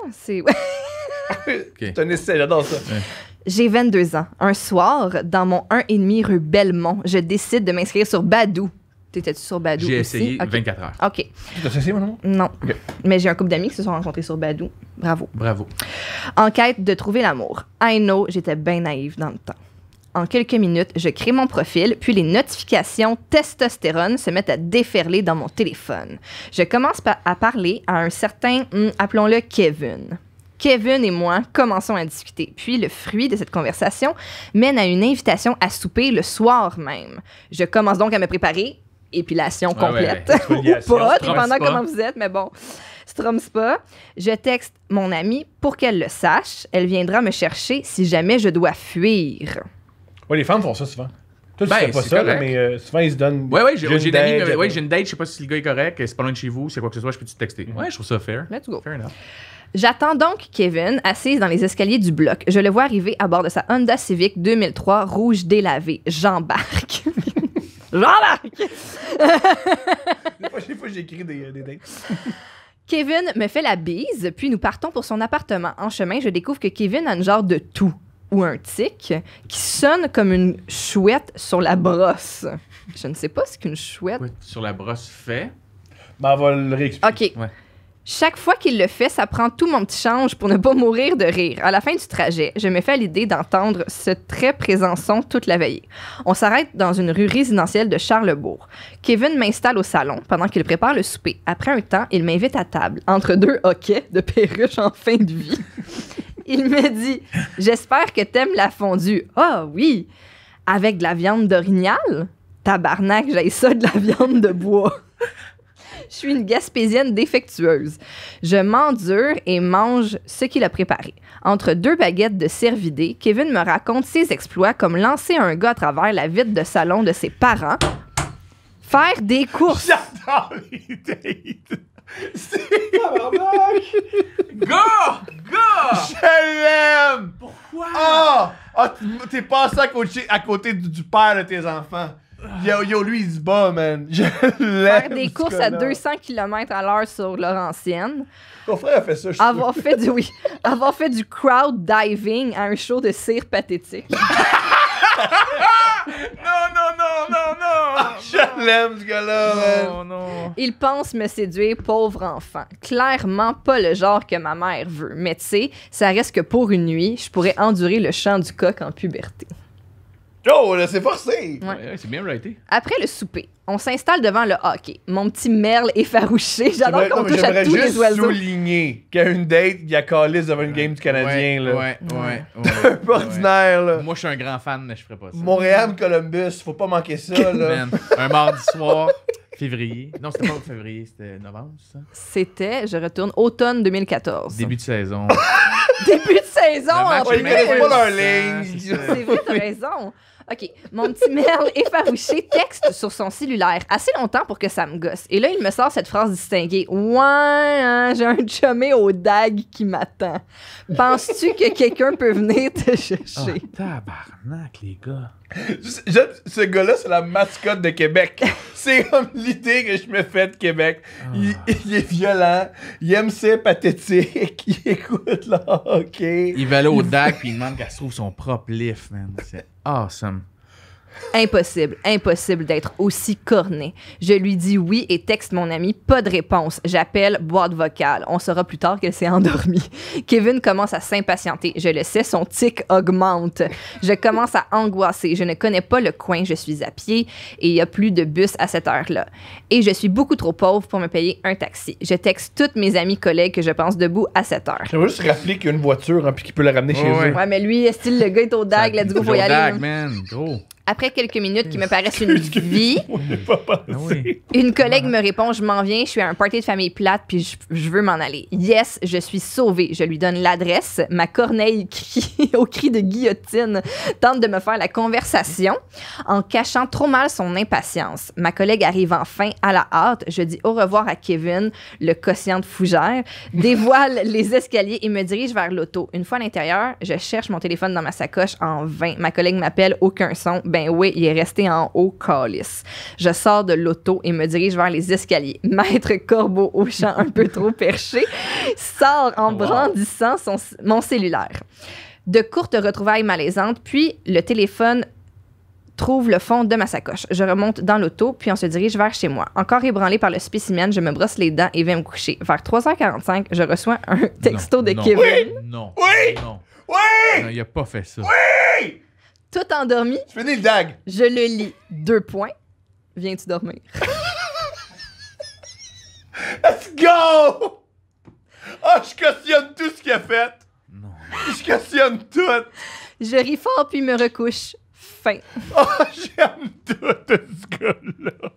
C'est un essai, j'adore ça. J'ai 22 ans. Un soir, dans mon 1,5 rue Belmont, je décide de m'inscrire sur Badou. T'étais-tu sur Badou J'ai essayé 24 heures. OK. Tu essayé, mon Non. Mais j'ai un couple d'amis qui se sont rencontrés sur Badou. Bravo. Bravo. En quête de trouver l'amour. I know, j'étais bien naïve dans le temps en quelques minutes, je crée mon profil, puis les notifications testostérone se mettent à déferler dans mon téléphone. Je commence à parler à un certain, hmm, appelons-le Kevin. Kevin et moi commençons à discuter. Puis le fruit de cette conversation mène à une invitation à souper le soir même. Je commence donc à me préparer, épilation complète ou pas, dépendant comment vous êtes, mais bon, se pas. Je texte mon amie pour qu'elle le sache. Elle viendra me chercher si jamais je dois fuir. Oui, les femmes font ça souvent. Toi, tu ben, fais pas ça, mais euh, souvent, ils se donnent. Oui, oui, j'ai une, date. Ouais, euh, j'ai une date, je sais pas si le gars est correct, c'est pas loin de chez vous, c'est quoi que ce soit, je peux te texter. Mhm. Ouais, je trouve ça fair. Let's go. Fair enough. J'attends donc Kevin, assise dans les escaliers du bloc. Je le vois arriver à bord de sa Honda Civic 2003 rouge délavé. J'embarque. J'embarque! des fois, j'écris des, des dates. Kevin me fait la bise, puis nous partons pour son appartement. En chemin, je découvre que Kevin a une genre de tout ou un tic qui sonne comme une chouette sur la brosse. Je ne sais pas ce qu'une chouette sur la brosse fait. Ben, on va le réexpliquer. OK. Chaque fois qu'il le fait, ça prend tout mon petit change pour ne pas mourir de rire. À la fin du trajet, je me fais l'idée d'entendre ce très présent son toute la veille. On s'arrête dans une rue résidentielle de Charlebourg. Kevin m'installe au salon pendant qu'il prépare le souper. Après un temps, il m'invite à table, entre deux hoquets de perruche en fin de vie. Il me dit J'espère que t'aimes la fondue. Ah oh, oui Avec de la viande d'orignal Tabarnak, j'ai ça de la viande de bois. Je suis une gaspésienne défectueuse. Je m'endure et mange ce qu'il a préparé. Entre deux baguettes de cervidé, Kevin me raconte ses exploits comme lancer un gars à travers la vitre de salon de ses parents, faire des courses. J'adore go go Je l'aime! Pourquoi? Ah! ah t'es passé à côté, à côté du, père de tes enfants. Yo, yo, lui, il se bat, man. Je l'aime Faire des courses à 200 km à l'heure sur Laurentienne. Ton frère a fait ça, je Avoir fait du, oui, avoir fait du crowd diving à un show de cire pathétique. non, non, non, non! non. Ah, je l'aime, ce gars-là, non. Il pense me séduire, pauvre enfant. Clairement pas le genre que ma mère veut. Mais tu sais, ça reste que pour une nuit, je pourrais endurer le chant du coq en puberté. Oh, là, c'est forcé! Ouais. c'est bien writé. Après le souper, on s'installe devant le hockey. Mon petit merle effarouché. J'adore qu'on touche à tous les oiseaux. J'aimerais juste souligner qu'à une date, il y a Calis devant une game du Canadien. là. ouais, ouais. C'est un peu ordinaire. Là. Moi, je suis un grand fan, mais je ferais pas ça. Montréal, Columbus, faut pas manquer ça. là. un mardi soir, février. Non, c'était pas février, c'était novembre, ça? C'était, je retourne, automne 2014. Début de saison. Début de saison, en fait. C'est vrai, raison. OK. Mon petit Merle effarouché texte sur son cellulaire assez longtemps pour que ça me gosse. Et là, il me sort cette phrase distinguée. Ouais, hein, j'ai un chumé au dag qui m'attend. Penses-tu que quelqu'un peut venir te ah, chercher? tabarnak, les gars ce gars-là, c'est la mascotte de Québec. C'est comme l'idée que je me fais de Québec. Ah. Il, est violent, il aime ses pathétiques, il écoute là ok Il va aller au DAC puis il demande qu'elle trouve son propre lift, man. C'est awesome. Impossible, impossible d'être aussi corné. Je lui dis oui et texte mon ami, pas de réponse. J'appelle boîte vocale. On saura plus tard qu'elle s'est endormie. Kevin commence à s'impatienter. Je le sais, son tic augmente. Je commence à angoisser. Je ne connais pas le coin, je suis à pied et il y a plus de bus à cette heure-là. Et je suis beaucoup trop pauvre pour me payer un taxi. Je texte toutes mes amis collègues que je pense debout à cette heure. Je veux juste rappeler qu'il y a une voiture hein, puis qu'il peut la ramener chez ouais. Ouais, mais lui, est-il le gars est au du faut y aller. man. Après quelques minutes qui me paraissent une vie, ah une collègue me répond Je m'en viens, je suis à un party de famille plate, puis je, veux m'en aller. Yes, je suis sauvée. Je lui donne l'adresse. Ma corneille au cri de guillotine, tente de me faire la conversation en cachant trop mal son impatience. Ma collègue arrive enfin à la hâte. Je dis au revoir à Kevin, le quotient de fougère, dévoile les escaliers et me dirige vers l'auto. Une fois à l'intérieur, je cherche mon téléphone dans ma sacoche en vain. Ma collègue m'appelle, aucun son ben oui, il est resté en haut calice. Je sors de l'auto et me dirige vers les escaliers. Maître Corbeau au champ un peu trop perché sort en brandissant son, mon cellulaire. De courtes retrouvailles malaisantes, puis le téléphone trouve le fond de ma sacoche. Je remonte dans l'auto, puis on se dirige vers chez moi. Encore ébranlé par le spécimen, je me brosse les dents et vais me coucher. Vers 3h45, je reçois un texto de non, Kevin. Oui! Non! Oui! Non! Oui! Non, il a pas fait ça. Oui! Tout endormi. Je fais des dag. Je le lis. Deux points. Viens-tu dormir? Let's go! oh, je cautionne tout ce qu'il a fait. Non. Je cautionne tout. Je ris fort puis me recouche. Fin. Oh, j'aime tout ce gars-là.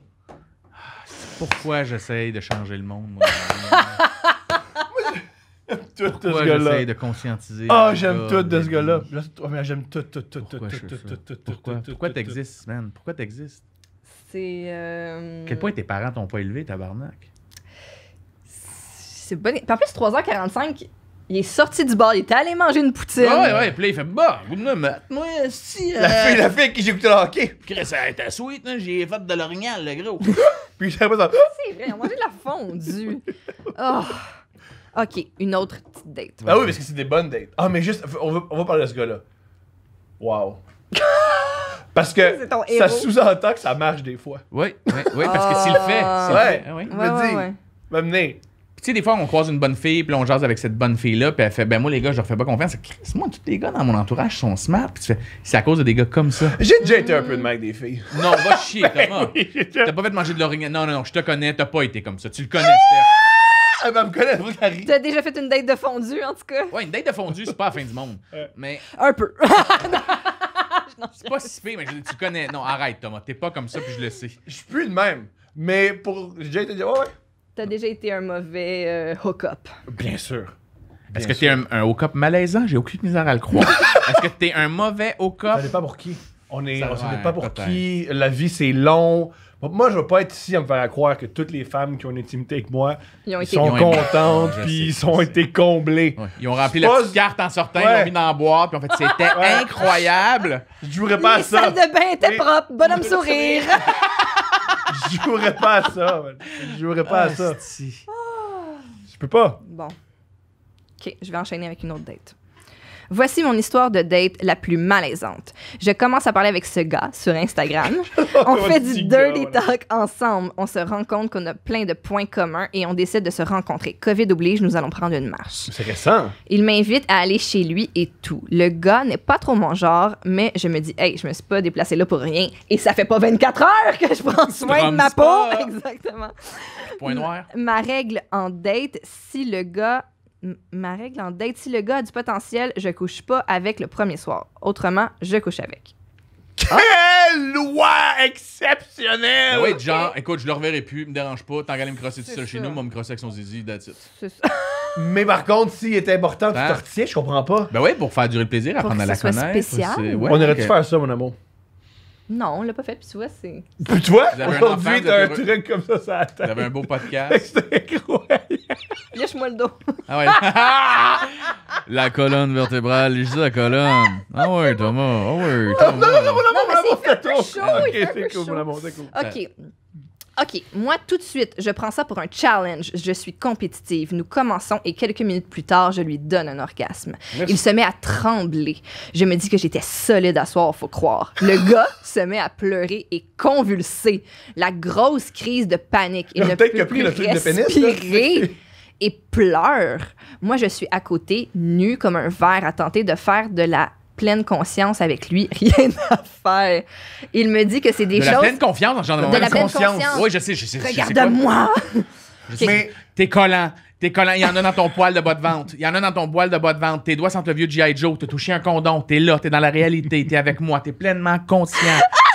Pourquoi j'essaye de changer le monde, tout de ce gars-là. J'essaie de conscientiser. Ah, j'aime tout de ce gars-là. J'aime tout, tout, tout, tout, tout, tout, tout, Pourquoi t'existes, man? Pourquoi t'existes? C'est. Euh, Quel point tes parents t'ont pas élevé, tabarnak? C'est bon. En plus, 3h45, il est sorti du bar, il était allé manger une poutine. Ouais, ouais, puis il fait Bah, vous me mettez, moi, si. Euh... La fille, la fille qui j'ai écouté le hockey. Chris, a était sweet, suite. Hein, j'ai fait de l'orignal, le gros. puis j'avais pas ça. C'est vrai, on mangé de la fondue. oh. OK, une autre petite date. Ah oui, parce que c'est des bonnes dates. Ah, mais juste, on va, on va parler de ce gars-là. Wow. Parce que ça sous-entend que ça marche des fois. Oui, oui, oui, parce que s'il le fait, ah. s'il le fait, ah oui. Ouais, tu sais, des fois, on croise une bonne fille, puis on jase avec cette bonne fille-là, puis elle fait Ben moi, les gars, je leur fais pas confiance. Chris, moi, tous les gars dans mon entourage sont smart, C'est à cause de des gars comme ça. J'ai déjà été un peu de mec des filles. Non, va chier, ben Thomas. T'as pas fait manger de l'orignal. Non, non, non, je te connais, t'as pas été comme ça. Tu le connais, Steph. Tu as ah, T'as déjà fait une date de fondue, en tout cas. Ouais, une date de fondue, c'est pas la fin du monde. mais... Un peu. Je c'est pas si pire, mais je, tu connais. Non, arrête, Thomas. T'es pas comme ça, puis je le sais. Je suis plus le même. Mais pour. J'ai déjà été. Ouais, T'as déjà été un mauvais euh, hook-up. Bien sûr. Est-ce que t'es un, un hook-up malaisant? J'ai aucune misère à le croire. Est-ce que t'es un mauvais hook-up? Ça pas pour qui. On est, ça, pas pour qui. La vie, c'est long. Moi, je vais pas être ici à me faire croire que toutes les femmes qui ont une intimité avec moi sont contentes puis ils ont été comblées. Ils ont rempli la petite carte en sortant, ils l'ont mis dans le bois, puis en fait, c'était incroyable. Je jouerais pas à ça. salle de bain était propre, bonhomme sourire. Je jouerais pas à ça. Je jouerais pas à ça. Ah. Je peux pas. Bon. OK, je vais enchaîner avec une autre date. Voici mon histoire de date la plus malaisante. Je commence à parler avec ce gars sur Instagram. Oh on fait du dirty talk ensemble. On se rend compte qu'on a plein de points communs et on décide de se rencontrer. COVID oblige, nous allons prendre une marche. C'est récent. Il m'invite à aller chez lui et tout. Le gars n'est pas trop mon genre, mais je me dis, hey, je me suis pas déplacée là pour rien et ça fait pas 24 heures que je prends soin de ma peau. Exactement. Point noir. Ma règle en date, si le gars ma règle en date, si le gars a du potentiel, je couche pas avec le premier soir. Autrement, je couche avec. Ah! Quelle loi exceptionnelle! Ben oui, genre, écoute, je le reverrai plus, me dérange pas. Tant qu'elle me crosser tout seul chez nous, moi, me crosser avec son zizi, that's C'est ça. Mais par contre, s'il est important, tu ben. te je comprends pas. Ben oui, pour faire durer le plaisir, apprendre à la soit C'est Spécial. On aurait dû faire ça, mon amour. Non, on l'a pas fait, puis tu vois, c'est. Puis tu vois, aujourd'hui, t'as un truc comme ça sur la tête. un beau podcast. C'était incroyable. lâche moi le dos. Ah ouais. la colonne vertébrale, juste la colonne. Ah ouais, Thomas. Ah ouais. Thomas. Non, non, non, OK, moi tout de suite, je prends ça pour un challenge. Je suis compétitive. Nous commençons et quelques minutes plus tard, je lui donne un orgasme. Il se met à trembler. Je me dis que j'étais solide à soir, faut croire. Le gars se met à pleurer et convulser. La grosse crise de panique. Il ne peut plus le respirer. et pleure. Moi, je suis à côté, nu comme un verre, à tenter de faire de la pleine conscience avec lui, rien à faire. Il me dit que c'est des de choses. La pleine confiance, genre de, de la pleine conscience. Oui, je sais, je sais. Regarde-moi. tu es t'es collant. T'es collant. Il y en a dans ton poil de bas de vente. Il y en a dans ton poil de bas de vente. Tes doigts sont le vieux G.I. Joe. T'as touché un condom. T'es là. T'es dans la réalité. T'es avec moi. T'es pleinement conscient.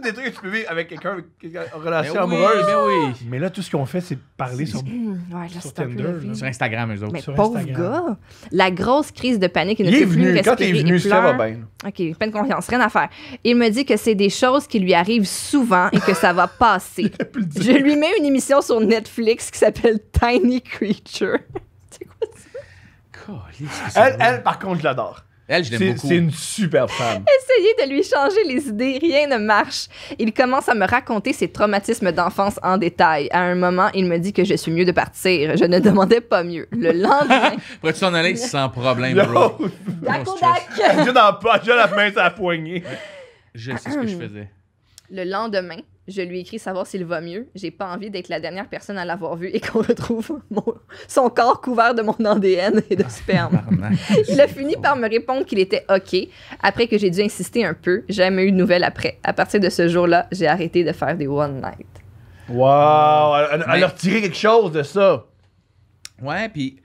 des trucs que tu peux vivre avec quelqu'un en ben relation amoureuse. Ben Mais là, tout ce qu'on fait, c'est parler sur, ouais, là, sur Tinder. Sur Instagram, eux autres. Mais pauvre gars, la grosse crise de panique, il est il venu, Quand il est venu, ça va bien. OK, pleine confiance, rien à faire. Il me dit que c'est des choses qui lui arrivent souvent et que ça va passer. Je lui mets une émission sur Netflix qui s'appelle Tiny Creature. c'est quoi ça? elle, elle, par contre, je l'adore. Elle, C'est une super femme. Essayez de lui changer les idées, rien ne marche. Il commence à me raconter ses traumatismes d'enfance en détail. À un moment, il me dit que je suis mieux de partir. Je ne demandais pas mieux. Le lendemain. Pourrais-tu s'en aller sans problème, bro? D'accord, d'accord. dac! J'ai la main à la poignée. Je sais ce que je hum. faisais. Le lendemain, je lui écris savoir s'il va mieux. J'ai pas envie d'être la dernière personne à l'avoir vu et qu'on retrouve son corps couvert de mon ADN et de sperme. il a fini par me répondre qu'il était OK. Après que j'ai dû insister un peu, j'ai jamais eu de nouvelles après. À partir de ce jour-là, j'ai arrêté de faire des one night. Wow! Elle, a retiré quelque chose de ça. Ouais, puis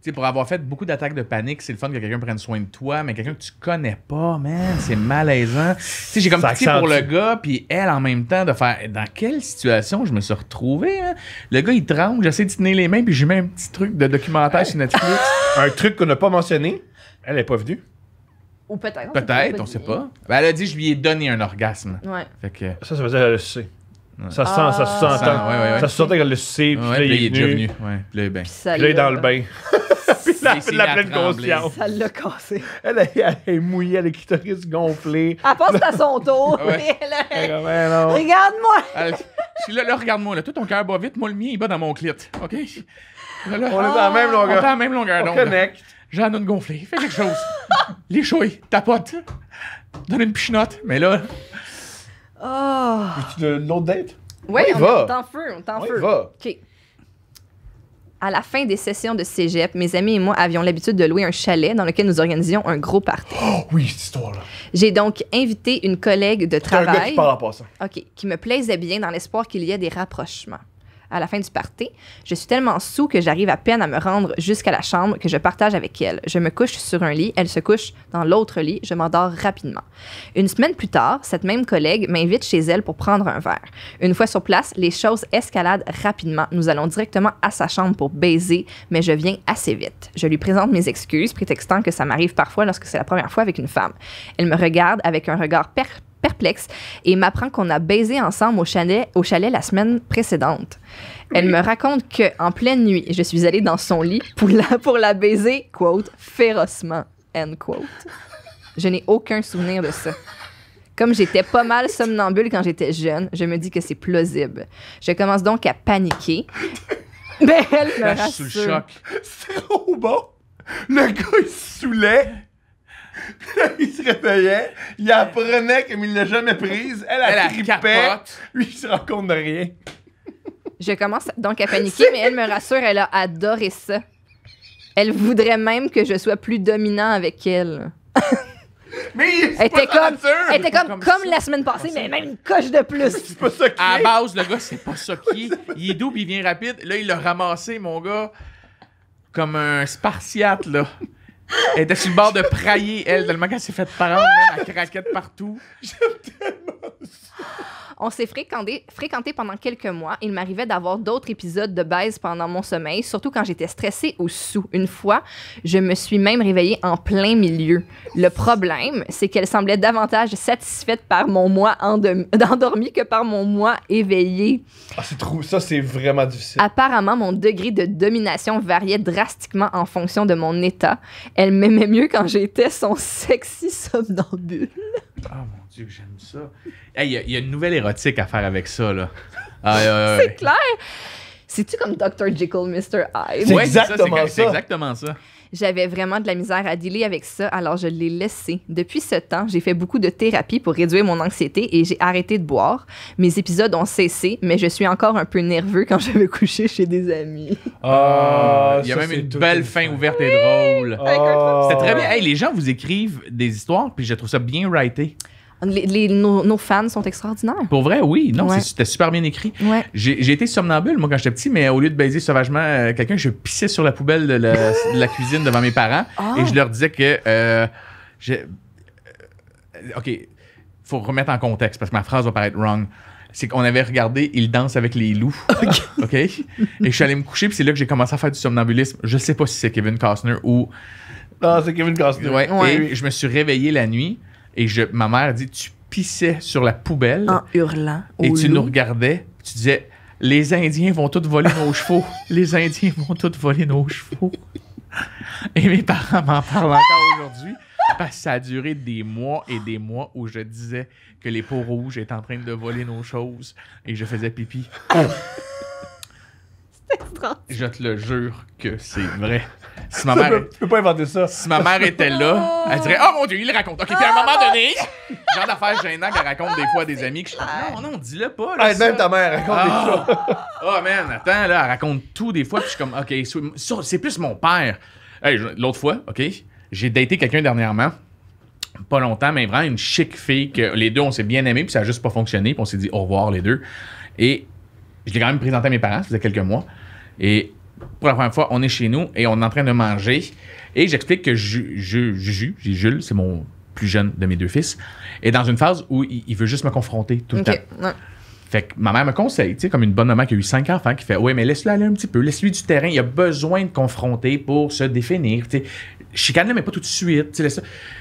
sais, pour avoir fait beaucoup d'attaques de panique, c'est le fun que quelqu'un prenne soin de toi, mais quelqu'un que tu connais pas, man, c'est malaisant. Tu sais, j'ai comme pitié pour le gars, puis elle en même temps, de faire dans quelle situation je me suis retrouvé, hein? Le gars, il tremble, j'essaie de tenir les mains, puis j'ai mis un petit truc de documentaire sur Netflix. un truc qu'on n'a pas mentionné, elle est pas venue. Ou peut-être. Peut-être, on sait pas. Ben, elle a dit, je lui ai donné un orgasme. Ouais. Ça, ça veut dire qu'elle le sait. Ça se sent, ça se ah. sent. Ça se sentait qu'elle le sucé, puis là, il est venu. Puis là, il est dans le bain. Puis là, la pleine conscience. Ça l'a cassé. Elle, est mouillée, elle est clitoris gonflé. Elle passe à son tour. Regarde-moi. là, regarde-moi. Tout ton cœur bat vite. Moi, le mien, il bat dans mon clit. OK? on est dans la même longueur. On est dans la même longueur donc. connecte. J'ai un gonflé. Fais quelque chose. Les chouilles, tapote. Donne une pichenote. Mais là... Oh. L'autre date? Oui, on, t'en est on t'en OK. À la fin des sessions de cégep, mes amis et moi avions l'habitude de louer un chalet dans lequel nous organisions un gros party. Oh, oui, cette histoire-là. J'ai donc invité une collègue de travail. OK, qui me plaisait bien dans l'espoir qu'il y ait des rapprochements à la fin du party. Je suis tellement sous que j'arrive à peine à me rendre jusqu'à la chambre que je partage avec elle. Je me couche sur un lit, elle se couche dans l'autre lit, je m'endors rapidement. Une semaine plus tard, cette même collègue m'invite chez elle pour prendre un verre. Une fois sur place, les choses escaladent rapidement. Nous allons directement à sa chambre pour baiser, mais je viens assez vite. Je lui présente mes excuses, prétextant que ça m'arrive parfois lorsque c'est la première fois avec une femme. Elle me regarde avec un regard perplexe perplexe et m'apprend qu'on a baisé ensemble au chalet, au chalet la semaine précédente. Elle me raconte que en pleine nuit, je suis allée dans son lit pour la, pour la baiser, quote, férocement, Je n'ai aucun souvenir de ça. Comme j'étais pas mal somnambule quand j'étais jeune, je me dis que c'est plausible. Je commence donc à paniquer. Mais ben, elle me rassure. choc. C'est trop bon. Le gars, il se saoulait. il se réveillait, il apprenait comme il ne l'a jamais prise, elle, a tripé, lui, il se rend compte de rien. Je commence donc à paniquer, mais elle me rassure, elle a adoré ça. Elle voudrait même que je sois plus dominant avec elle. Mais elle était comme, elle était comme, la semaine passée, mais même une coche de plus. pas ça À base, le gars, c'est pas ça qui est. Il est doux, puis il vient rapide. Là, il l'a ramassé, mon gars, comme un spartiate, là. Elle était sur le bord de prailler, elle, tellement qu'elle s'est fait prendre elle craquette partout. J'aime tellement ça. On s'est fréquenté, pendant quelques mois. Il m'arrivait d'avoir d'autres épisodes de baise pendant mon sommeil, surtout quand j'étais stressée ou sous. Une fois, je me suis même réveillée en plein milieu. Le problème, c'est qu'elle semblait davantage satisfaite par mon moi endormi que par mon moi éveillé. Ah, c'est trop... Ça, c'est vraiment difficile. Apparemment, mon degré de domination variait drastiquement en fonction de mon état. Elle m'aimait mieux quand j'étais son sexy somnambule. Ah oh, mon Dieu, j'aime ça. Il y, y, a une nouvelle érotique à faire avec ça, là. Ah, c'est clair. C'est-tu comme Dr. Jekyll, Mr. Hyde? C'est ouais, exactement ça. C'est exactement ça. J'avais vraiment de la misère à dealer avec ça, alors je l'ai laissé. Depuis ce temps, j'ai fait beaucoup de thérapie pour réduire mon anxiété et j'ai arrêté de boire. Mes épisodes ont cessé, mais je suis encore un peu nerveux quand je vais coucher chez des amis. Ah, ah, il y a même une belle fin ouverte et drôle. Ah. C'est très bien. les gens vous écrivent des histoires, puis je trouve ça bien writé. Les, nos, fans sont extraordinaires. Pour vrai, oui. Non, c'était super bien écrit. Ouais. J'ai été somnambule, moi, quand j'étais petit, mais au lieu de baiser sauvagement euh, quelqu'un, je pissais sur la poubelle de la, cuisine devant mes parents ah. et je leur disais que. Euh, il euh, OK, faut remettre en contexte parce que ma phrase va paraître wrong c'est qu'on avait regardé Il danse avec les loups. OK. Et je suis allé me coucher, puis c'est là que j'ai commencé à faire du somnambulisme. Je sais pas si c'est Kevin Costner ou. Non, ah, c'est Kevin Costner. Et je me suis réveillé la nuit, et je, ma mère dit Tu pissais sur la poubelle. En hurlant. et tu nous regardais. Tu disais Les Indiens vont tous voler nos chevaux. Les Indiens vont tous voler nos chevaux. et mes parents m'en parlent encore aujourd'hui. Parce que ça a duré des mois et des mois où je disais que les peaux rouges étaient en train de voler nos choses et je faisais pipi. Je te le jure que c'est vrai. Si ma mère, Tu peux pas inventer ça. si ma mère était là, elle dirait Oh mon Dieu, il raconte. Ok, puis à un moment donné, ah! genre d'affaire gênante qu'elle raconte des fois à des amis que je suis Non, non, dis-le pas. même ta mère raconte des ah! choses. oh man, attends, là, elle raconte tout des fois, puis je suis comme, OK, c'est plus mon père. Hey, L'autre fois, OK, j'ai daté quelqu'un dernièrement, pas longtemps, mais vraiment une chic fille que les deux, on s'est bien aimés, puis ça a juste pas fonctionné, puis on s'est dit au revoir les deux. Et je l'ai quand même présenté à mes parents, ça faisait quelques mois. Et pour la première fois, on est chez nous et on est en train de manger. Et j'explique que Juju, Jules, c'est mon plus jeune de mes deux fils, est dans une phase où il, veut juste me confronter tout le temps. Fait que ma mère me conseille, tu sais, comme une bonne maman qui a eu cinq enfants, qui fait Ouais, mais laisse-le aller un petit peu, laisse-lui du terrain, il a besoin de confronter pour se définir. Tu sais, chicane-le, mais pas tout de suite.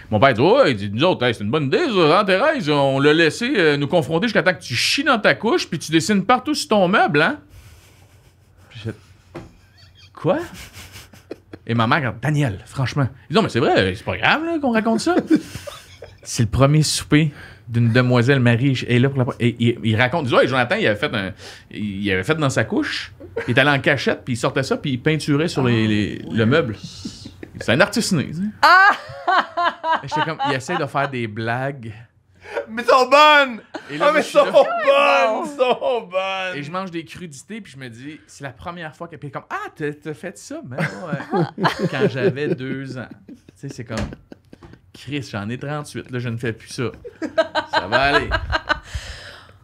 Mon père dit Ouais, nous autres, c'est une bonne idée, hein, on l'a laissé euh, nous confronter jusqu'à temps que tu chies dans ta couche puis tu dessines partout sur ton meuble, hein. Quoi? Et ma mère, Daniel, franchement. Ils Non, mais c'est vrai, c'est pas grave qu'on raconte ça. c'est le premier souper d'une demoiselle Marie. Et là, il, raconte. Disons, Jonathan, il avait, fait avait fait dans sa couche. Il est allé en cachette, puis il sortait ça, puis il peinturait sur le meuble. C'est un artiste né. Ah! il essaie de faire des blagues mais sont bonnes! ah, mais sont là, sont ah, Et je mange des crudités, puis je me dis, c'est la première fois que. Puis comme, ah, t'as fait ça, mais quand j'avais deux ans. Tu sais, c'est comme, Chris, j'en ai 38, là, je ne fais plus ça. Ça va aller.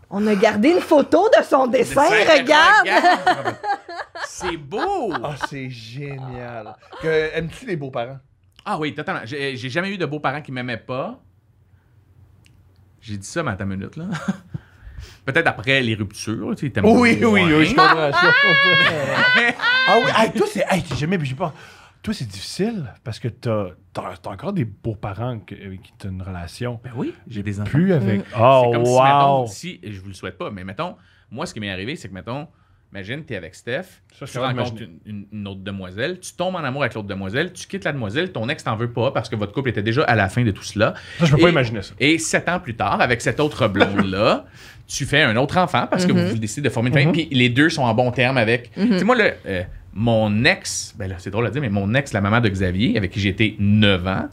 On a gardé une photo de son dessin, regarde! c'est beau! Ah, c'est génial! Aimes-tu les beaux-parents? Ah oui, totalement. J'ai jamais eu de beaux-parents qui m'aimaient pas. J'ai dit ça, mais à ta minute, là. Peut-être après les ruptures, tu sais, Oui, oui, oui, je comprends, ah oui, toi, c'est... Hey, jamais... J'ai pas... Toi, c'est difficile parce que t'as as, encore des beaux-parents avec qui t'ont une relation. Ben oui, j'ai des enfants. Plus avec... comme oh, si, si... Je vous le souhaite pas, mais mettons, moi, ce qui m'est arrivé, c'est que, mettons, Imagine, tu es avec Steph, tu rencontres une, autre demoiselle, tu tombes en amour avec l'autre demoiselle, tu quittes la demoiselle, ton ex t'en veut pas parce que votre couple était déjà à la fin de tout cela. je peux pas imaginer ça. Et sept ans plus tard, avec cette autre blonde-là, tu fais un autre enfant parce que mm-hmm. vous décidez de former une famille, mm-hmm. puis les deux sont en bon terme avec. Mm-hmm. moi, le, euh, mon ex, ben c'est drôle à dire, mais mon ex, la maman de Xavier, avec qui j'étais 9 ans,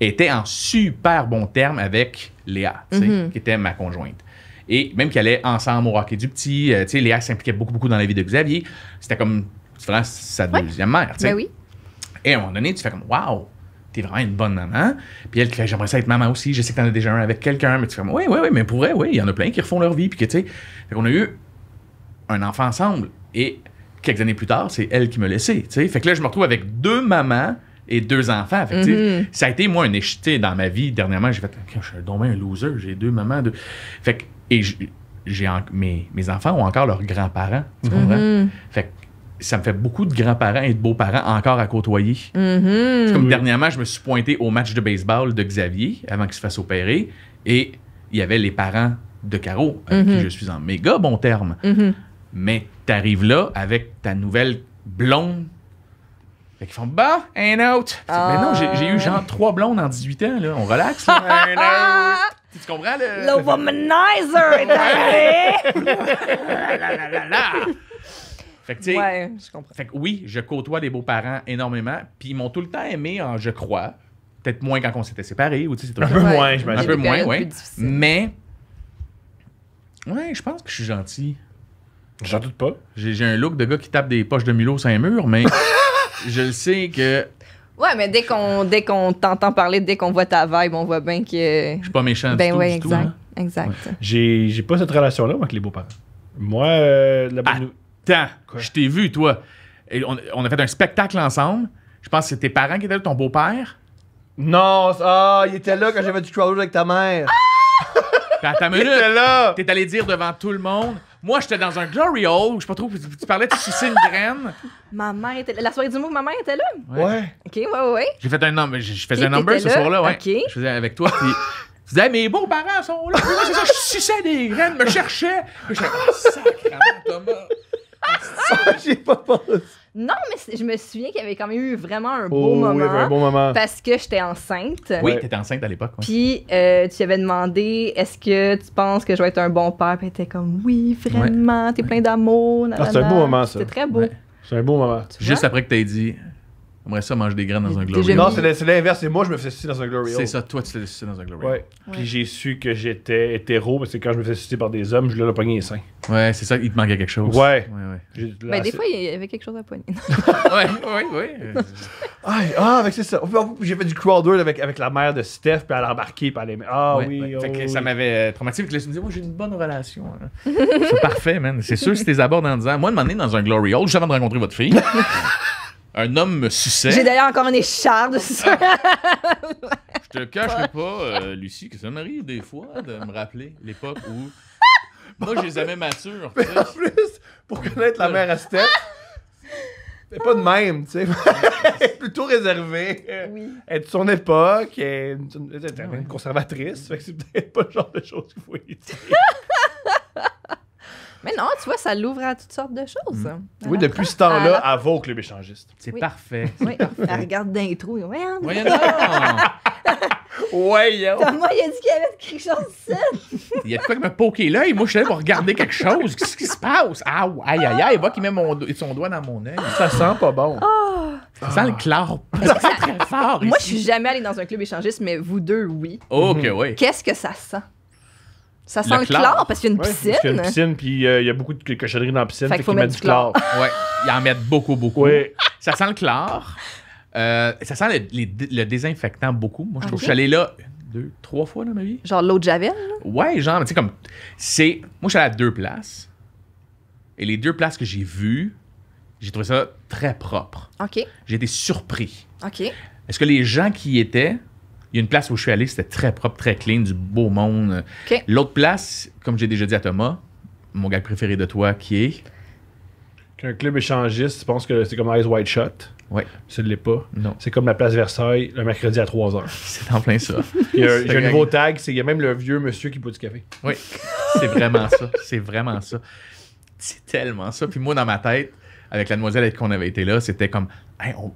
était en super bon terme avec Léa, qui était ma conjointe et même qu'elle allait ensemble au et du petit. Euh, tu sais, Léa s'impliquait beaucoup, beaucoup dans la vie de Xavier. C'était comme sa deuxième mère, tu sais. Ben et à un moment donné, tu fais comme, waouh, t'es vraiment une bonne maman. Puis elle j'aimerais ça être maman aussi, je sais que t'en as déjà un avec quelqu'un, mais tu fais comme, oui, oui, oui, mais pour vrai, oui, il y en a plein qui refont leur vie. Puis que, tu sais, qu'on a eu un enfant ensemble. Et quelques années plus tard, c'est elle qui me laissait, tu sais. Fait que là, je me retrouve avec deux mamans et deux enfants. Fait que, mm-hmm. Ça a été, moi, un écheté dans ma vie. Dernièrement, j'ai fait, je suis un domaine, un loser, j'ai deux mamans. Deux... Fait que et j'ai mes, enfants ont encore leurs grands-parents. Tu comprends? Mhm. Fait ça me fait beaucoup de grands-parents et de beaux-parents encore à côtoyer. Mhm. Comme dernièrement, je me suis pointé au match de baseball de Xavier avant qu'il se fasse opérer et il y avait les parents de Caro avec qui mhm. je suis en méga bon terme. Mais tu arrives là avec ta nouvelle blonde fait qu'ils font bah, un out ». Mais non, j'ai eu genre trois blondes en 18 ans, là. On relaxe. Là. Tu comprends le. Le womanizer est Fait que, tu ouais, je comprends. Fait que oui, je côtoie des beaux-parents énormément, puis ils m'ont tout le temps aimé, en « je crois. Peut-être moins quand on s'était séparés, ou tu sais, un, un peu moins, j'imagine. Un peu moins, oui. Mais. Ouais, je pense que je suis gentil. J'en doute pas. J'ai un look de gars qui tape des poches de mulot sur un mur, mais. je le sais que. Ouais, mais dès qu'on dès qu'on t'entend parler, dès qu'on voit ta vibe, on voit bien que. Je suis pas méchant. Ben oui, exact. Hein. exact. J'ai, pas cette relation-là avec les beaux-parents. Moi, euh, la bonne Attends, je t'ai vu, toi. on, a fait un spectacle ensemble. Je pense que c'est tes parents qui étaient là, ton beau-père. Non, ah, il était là quand j'avais du trouble avec ta mère. Ah! ta minute. T'es allé dire devant tout le monde moi, j'étais dans un glory hole où je sais pas trop. Tu parlais de sucer une graine. Ma mère était La soirée du mot, ma mère était là. Ouais. Ok, ouais, ouais. J'ai fait un number. Je faisais un number ce soir-là, ouais. Ok. Je faisais avec toi. Puis tu disais, mes beaux-parents sont là. c'est ça, je suçais des graines, me cherchais. Puis j'étais, oh, sacrément, Thomas. j'ai pas pensé. Non, mais je me souviens qu'il y avait quand même eu vraiment un beau oh, moment. un moment. Parce que j'étais enceinte. Oui, tu t'étais enceinte à l'époque. Puis euh, tu avais demandé est-ce que tu penses que je vais être un bon père Puis t'étais comme oui, vraiment, t'es plein d'amour. Ah, c'est un beau moment, ça. C'était très beau. C'est un beau moment. Juste après que t'aies dit J'aimerais ça manger des graines dans un Glory Non, c'est l'inverse. C'est moi, je me faisais sucer dans un Glory C'est ça, toi, tu te faisais sucer dans un Glory ouais. Puis j'ai su que j'étais hétéro, parce que quand je me faisais sucer par des hommes, je l'ai pogné les seins. Ouais, c'est ça, il te manquait quelque chose. Ouais. ouais, ouais. Ben, des fois, il y avait quelque chose à poigner. ouais, ouais, ouais. ah, avec c'est ça. J'ai fait du crawler avec, avec la mère de Steph, puis elle a embarqué, puis elle aimait. Ah oui, oh oui. Ça m'avait euh, traumatisé. Puis je me disais, moi, j'ai une bonne relation. Hein. c'est parfait, man. C'est sûr, si t'es abordes en disant, moi, de m'emmener dans un Glory Hole, juste avant de rencontrer votre fille un homme me suçait. J'ai d'ailleurs encore une écharpe de ça. Ah. Je te cache pas, euh, Lucie, que ça m'arrive des fois de me rappeler l'époque où. Moi, je les aimais matures. en plus, pour connaître la mère à Steph, c'est pas de même, tu sais. elle plutôt réservée. Oui. Elle est de son époque, elle est une, conservatrice, fait c'est peut-être pas le genre de choses qu'il faut éviter. Mais non, tu vois, ça l'ouvre à toutes sortes de choses. Mm. Oui, depuis ce temps-là, à vos au club échangiste. C'est parfait. Oui. parfait. Elle regarde d'intro et ouais, ouais, non. ouais, yo. Moi, il a dit qu'il y avait quelque chose il y a de quoi qui m'a poké l'œil. Moi, je suis là pour regarder quelque chose. Qu'est-ce qui se passe? Ah, aïe, aïe, aïe. Il voit qu'il met son doigt dans mon œil. Ça sent pas bon. Ah. Ça sent le clair. Ah. Ça sent très fort. Moi, je suis jamais allée dans un club échangiste, mais vous deux, oui. OK, oui. Qu'est-ce que ça sent? Ça sent le, chlore, parce qu'il y a une piscine. Ouais, il y a une piscine, puis euh, il y a beaucoup de cochonneries dans la piscine. Fait, fait qu'il faut mettre du chlore. chlore. ouais, ils en mettent beaucoup, beaucoup. Ça sent le chlore. Euh, ça sent le, désinfectant beaucoup. Moi, je trouve que je suis allé là deux, trois fois dans ma vie. Genre l'eau de Javel? Ouais, genre, tu sais, comme. c'est Moi, je suis allé à deux places. Et les deux places que j'ai vues, j'ai trouvé ça très propre. OK. J'ai été surpris. OK. Est-ce que les gens qui y étaient il y a une place où je suis allé, c'était très propre, très clean, du beau monde. L'autre place, comme j'ai déjà dit à Thomas, mon gars préféré de toi qui est. Qu'un club échangiste, tu penses que c'est comme Ice White Shot. Oui. Ce ne l'est pas. Non. C'est comme la place Versailles, le mercredi à 3h. C'est en plein ça. il un nouveau tag, c'est il y a même le vieux monsieur qui boit du café. Oui. C'est vraiment ça. C'est vraiment ça. C'est tellement ça. Puis moi, dans ma tête, avec la demoiselle avec qu'on avait été là, c'était comme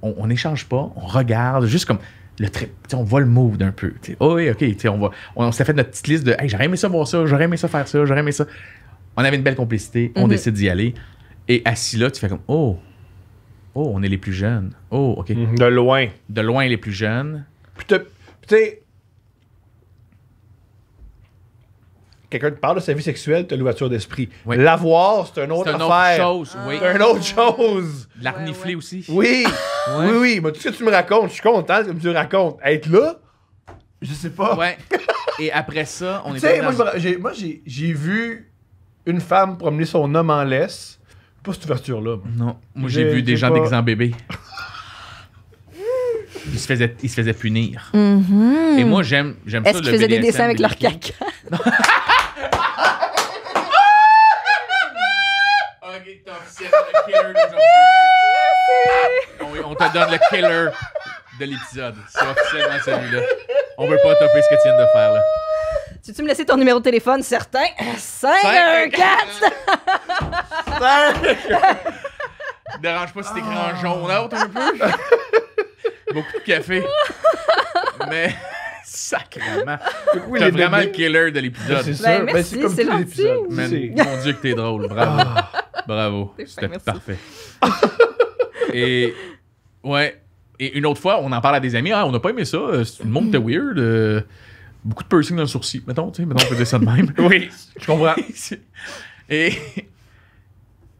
on, n'échange pas, on regarde, juste comme le trip. on voit le mood d'un peu. Oh oui, ok, on, on, s'est fait notre petite liste de hey, j'aurais aimé ça voir ça, j'aurais aimé ça faire ça, j'aurais aimé ça. On avait une belle complicité, on mhm. décide d'y aller. Et assis là, tu fais comme Oh, oh, on est les plus jeunes. Oh, ok. Mhm, de loin. De loin les plus jeunes. Puis tu quelqu'un te parle de sa vie sexuelle, t'as l'ouverture d'esprit. L'avoir, c'est une autre, une autre chose, oui. C'est une autre chose. L'arnifler aussi. Oui. oui, oui. Mais tout ce que tu me racontes, je suis content que tu me racontes. Être là, je sais pas. Ouais. Et après ça, on est. Tu sais, moi, j'ai vu une femme promener son homme en laisse. Pas cette ouverture-là. Non. Moi, j'ai vu des gens déguisés en bébé. Ils se faisaient, punir. Mm-hmm. Et moi, j'aime ça. Est-ce qu'ils faisaient des dessins avec leur caca? On, te donne le killer de l'épisode. C'est officiellement là On veut pas topper ce que tu viens de faire, là. Tu me laisser ton numéro de téléphone? Certain. 514! 514 Dérange pas si t'es grand jaune out hein, un peu. Beaucoup de café. Mais. sacrément t'as T'es vraiment le killer de l'épisode. C'est ben, sûr. Ben, c'est comme l'épisode. Mon Dieu que t'es drôle, bravo. Bravo. C'était parfait. Et ouais. Et une autre fois, on en parle à des amis. Ah, on n'a pas aimé ça. Le monde était weird. Euh, beaucoup de piercing dans le sourcil. Mettons, tu sais, mettons, on peut dire ça de même. oui. Je comprends. Et,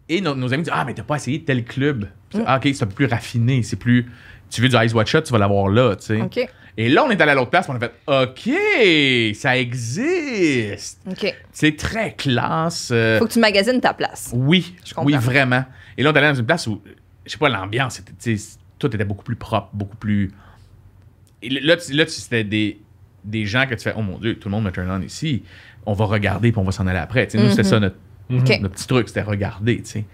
et nos, amis disent Ah, mais t'as pas essayé tel club. Mm. Ah, ok, c'est un peu plus raffiné. C'est plus. Tu veux du Ice Watch Shot, tu vas l'avoir là, tu sais. OK. Et là, on est allé à l'autre place, on a fait OK, ça existe. OK. C'est très classe. Euh, Faut que tu magasines ta place. Oui. Je comprends. Oui, vraiment. Et là, on est allé dans une place où, je sais pas, l'ambiance, tout était beaucoup plus propre, beaucoup plus. Et là, là c'était des, des gens que tu fais Oh mon Dieu, tout le monde me turn on ici. On va regarder puis on va s'en aller après. T'sais, nous, c'était mm-hmm. ça notre, petit truc, c'était regarder. sais.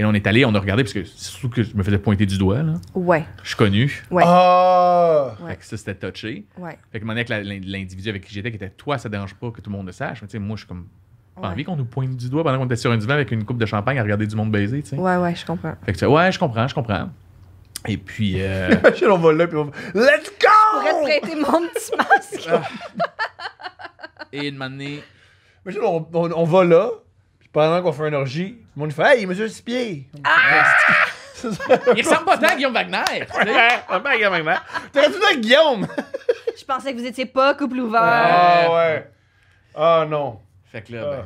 Et on est allé, on a regardé, parce que surtout que je me faisais pointer du doigt. Là. Ouais. Je suis connu. Ouais. Ah! Fait que ça, c'était touché. Ouais. Fait que mon avec l'individu avec qui j'étais, qui était Toi, ça dérange pas que tout le monde le sache. Mais tu sais, moi, je suis comme. Pas envie qu'on nous pointe du doigt pendant qu'on était sur un divan avec une coupe de champagne à regarder du monde baiser, tu sais. Ouais, ouais, je comprends. Fait que ouais, je comprends, je comprends. Et puis. Euh... on va là, puis on va. Let's go! Je mon petit masque. Ah. Et une année. Imagine, on, on, va là, puis pendant qu'on fait un orgie, mon il fait Hey, il mesure 6 pieds. Ah! il ressemble pas tant à Guillaume Wagner. Ouais, pas Guillaume Wagner. T'aurais tout de Guillaume. Je pensais que vous étiez pas couple ouvert. Ah ouais. Ah non. Fait que là, ah.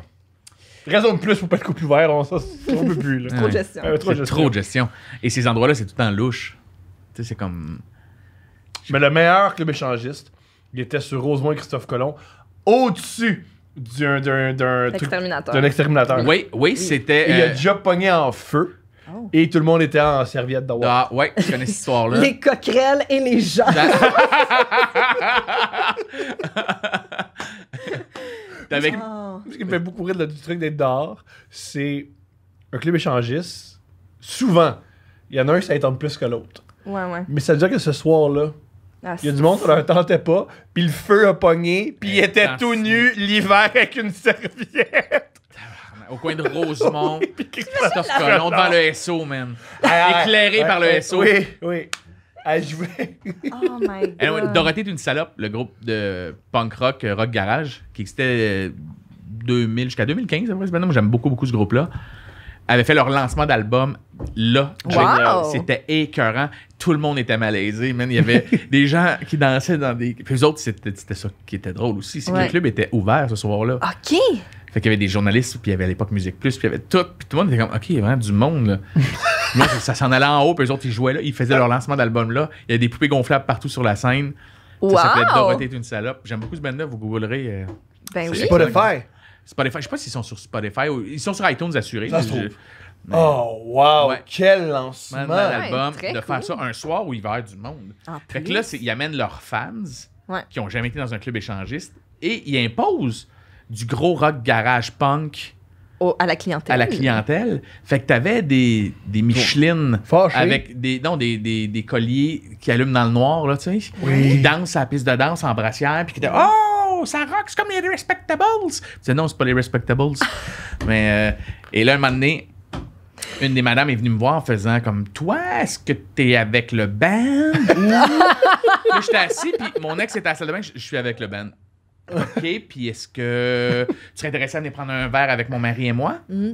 ben. Raison de plus pour pas être couple ouvert, on, ça, peut plus. Là. Trop de gestion. trop de gestion. trop de gestion. Et ces endroits-là, c'est tout le temps louche. Tu sais, c'est comme. Mais le meilleur club échangiste, il était sur Rosemont et Christophe Colomb, au-dessus d'un d'un exterminateur. D'un exterminateur. Oui, oui, c'était. Il a euh, déjà pogné en feu. Oh. Et tout le monde était en serviette d'eau. Ah ouais, je connais cette histoire-là. les coquerelles et les gens. Avec... Oh. Ce qui me fait beaucoup rire là, du truc d'être dehors, c'est un club échangiste. Souvent, il y en a un qui s'étend plus que l'autre. Ouais, ouais. Mais ça veut dire que ce soir-là, ah, il y a du monde qui leur tentait pas, puis le feu a pogné, puis il était tout nu l'hiver avec une serviette. Au coin de Rosemont, oui, Christophe devant le SO, man. Ah, ah, Éclairé par le SO. Oui, oui. À jouer. – oh my eh, God. Dorothée est une salope, le groupe de punk rock, euh, rock garage, qui existait 2000 euh, jusqu'à 2015. moi, j'aime beaucoup, beaucoup ce groupe-là avaient fait leur lancement d'album là. C'était écœurant. Tout le monde était malaisé, mais Il y avait des gens qui dansaient dans des. Puis autres, c'était ça qui était drôle aussi. C'est le club était ouvert ce soir-là. OK. Fait y avait des journalistes, puis il y avait à l'époque Musique Plus, puis il y avait tout. Puis tout le monde était comme, OK, il y a vraiment du monde. ça, s'en allait en haut, puis les autres, ils jouaient là. Ils faisaient leur lancement d'album là. Il y a des poupées gonflables partout sur la scène. Wow. Ça s'appelait Dorothée est une salope. J'aime beaucoup ce band-là. Vous googlerez. Euh, ben oui. faire. Spotify. Je sais pas s'ils sont sur Spotify ou ils sont sur iTunes assurés. Ça se trouve. Oh, wow! Quel lancement! de faire ça un soir ou hiver du monde. En fait plus. que là, ils amènent leurs fans qui ont jamais été dans un club échangiste et ils imposent du gros rock garage punk. à la clientèle. À la clientèle. Fait que t'avais des, des Michelin avec des, non, des, des, colliers qui allument dans le noir, là, tu sais. Oui. dansent à la piste de danse en brassière, puis qui étaient Oh! ça rock, c'est comme les Respectables. Je disais, non, c'est pas les Respectables. Mais, euh, et là, un moment donné, une des madames est venue me voir en faisant comme Toi, est-ce que t'es avec le band Je j'étais assis, puis mon ex était à la de bain, je suis avec le band. OK, puis est-ce que tu serais intéressé à venir prendre un verre avec mon mari et moi mm.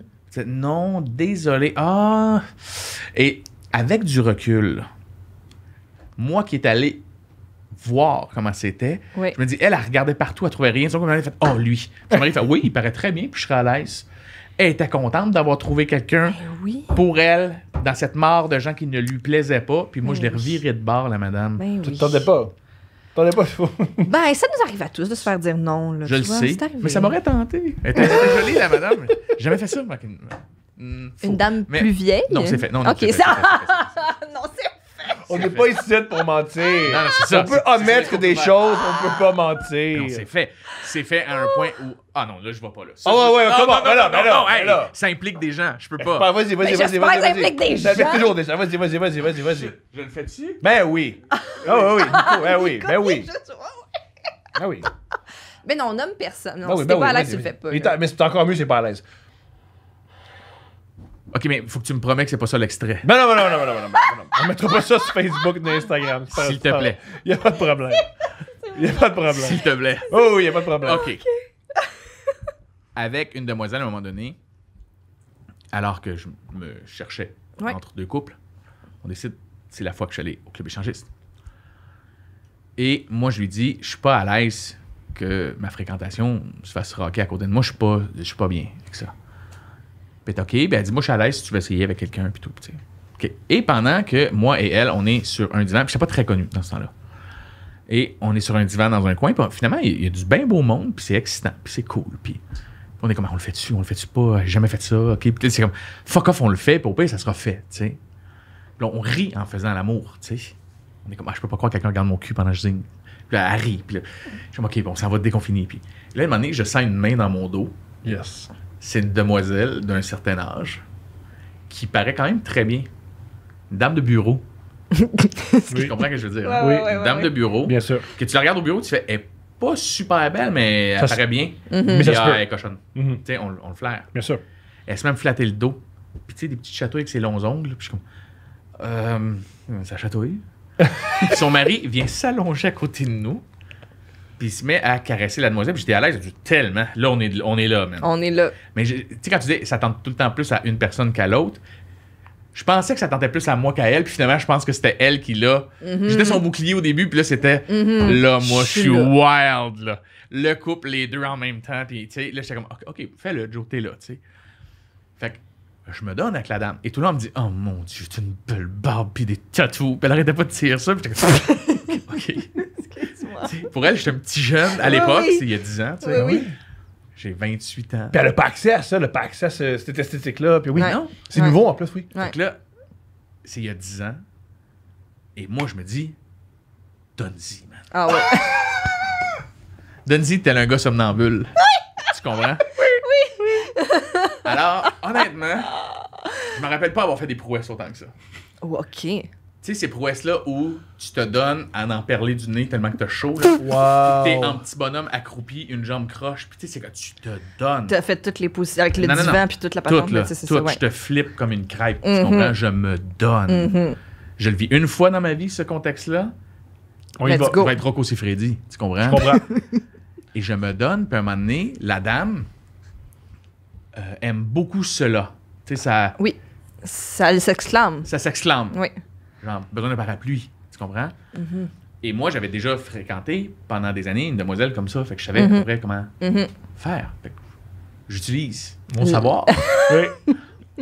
Non, désolé. Ah Et avec du recul, moi qui est allé voir comment c'était. Je me dis, elle, a regardé partout, elle trouvait rien. Donc, elle fait, oh, lui. Puis m'arrive fait, oui, il paraît très bien, puis je serais à l'aise. Elle était contente d'avoir trouvé quelqu'un eh pour elle dans cette mare de gens qui ne lui plaisaient pas. Puis moi, je l'ai eh reviré de bord, la madame. Ben tu ne t'attendais pas. T'en pas Ben, ça nous arrive à tous de se faire dire non. je le sais. Mais ça m'aurait tenté. Elle était, jolie, la madame. J'ai jamais fait ça, Une dame plus vieille? Non, c'est fait. Non, non, ok, ça. Non, c'est on n'est pas ici pour mentir. on peut omettre des choses, on peut pas mentir. C'est fait. C'est fait à un point où. Ah non, là, je vois pas là. Ah ouais, ouais, non, comment? Non, non, non, non ça implique des gens, je peux pas. Ben, vas-y, vas-y, vas-y. Ça implique des gens. Ça implique toujours des gens. Vas-y, vas-y, vas-y, vas-y, vas-y. Je le fais-tu? Ben oui. Ah oui, ben oui, ben oui. Ben oui. Mais non, on nomme personne. Non, ben oui, ben pas à l'aise, tu le fais pas. Mais c'est encore mieux, c'est pas à l'aise. Ok, mais faut que tu me promets que c'est pas ça l'extrait. Ben non, non, non, non, non, non, non. On mettra pas ça sur Facebook ni Instagram. S'il te plaît. Il a pas de problème. Il a pas de problème. S'il te plaît. Oh, il a pas de problème. OK. Avec une demoiselle, à un moment donné, alors que je me cherchais entre deux couples, on décide, c'est la fois que je suis allé au club échangiste. Et moi, je lui dis, je suis pas à l'aise que ma fréquentation se fasse rocker à côté de moi. Je suis pas, je suis pas bien avec ça. Puis ben, OK, ben dis moi, je suis à l'aise si tu veux essayer avec quelqu'un, puis tout. Ok. Et pendant que moi et elle, on est sur un divan, puis je pas très connu dans ce temps-là. Et on est sur un divan dans un coin, puis finalement, il y a du bien beau monde, puis c'est excitant, puis c'est cool, puis on est comme, ah, on le fait dessus, on le fait dessus pas, j'ai jamais fait ça, ok. Puis c'est comme, fuck off, on le fait, puis au pire, ça sera fait, tu sais. on rit en faisant l'amour, tu sais. On est comme, ah, je peux pas croire que quelqu'un regarde mon cul pendant que je zing. Puis là, elle rit, puis là, je suis comme, ok, bon, ça va déconfiner. Puis là, à un moment donné, je sens une main dans mon dos. Yes c'est une demoiselle d'un certain âge qui paraît quand même très bien. Une dame de bureau. oui. Tu comprends ce que je veux dire? Hein. oui, une dame de bureau. Bien sûr. Que tu la regardes au bureau, tu fais, elle pas super belle, mais elle paraît bien. Mhm. Mais ça ah, elle est cochonne. Mhm. Tu sais, on, le flaire. Bien sûr. Elle se met à flatter le dos. Puis tu sais, des petites châteaux avec ses longs ongles. Puis je suis comme, euh, ça chatouille. Son mari vient s'allonger à côté de nous. Puis il se met à caresser la demoiselle. Puis j'étais à l'aise, j'ai dit tellement. Là, on est, on est là, man. On est là. Mais tu sais, quand tu dis ça tente tout le temps plus à une personne qu'à l'autre, je pensais que ça tentait plus à moi qu'à elle, puis finalement, je pense que c'était elle qui l'a. Mhm. J'étais son bouclier au début, puis là, c'était mhm. là, moi, je suis wild, là. Le couple, les deux en même temps, puis tu sais, là, j'étais comme, OK, fais-le, Joe, t'es là, tu sais. Fait que je me donne avec la dame. Et tout le monde me dit, Oh mon Dieu, t'as une belle barbe, puis des tatous, puis elle arrêtait pas de tirer ça, puis j'étais comme, OK. pour elle, j'étais un petit jeune à ah l'époque, c'est il y a 10 ans. Oui, oui. J'ai 28 ans. Puis elle n'a pas accès à ça, elle n'a pas accès à cette esthétique-là. Puis oui, non. C'est nouveau en plus, oui. Donc là, c'est il y a 10 ans. Et moi, je me dis, donne man. Ah ouais. donne-y, un gars somnambule. Oui! tu comprends? Oui, oui. Alors, honnêtement, je me rappelle pas avoir fait des prouesses autant que ça. Oh, OK tu sais, ces prouesses-là où tu te donnes à en perler du nez tellement que t'as chaud. T'es un petit bonhomme accroupi, une jambe croche. Puis tu sais, c'est que tu te donnes. T'as fait toutes les positions avec le divan puis toute la patente. Tout, là, Je te flippe comme une crêpe. Tu mhm. comprends? Je me donne. Mhm. Je le vis une fois dans ma vie, ce contexte-là. On va, va, être Rocco Freddy. Tu comprends? Et je me donne. Puis à un moment donné, la dame euh, aime beaucoup cela. Tu sais, ça... Oui. Ça s'exclame. Ça s'exclame. Oui genre besoin d'un parapluie. Tu comprends? Mm-hmm. Et moi, j'avais déjà fréquenté pendant des années une demoiselle comme ça. Fait que je savais à peu mm-hmm. comment mm-hmm. faire. j'utilise mon mm. savoir.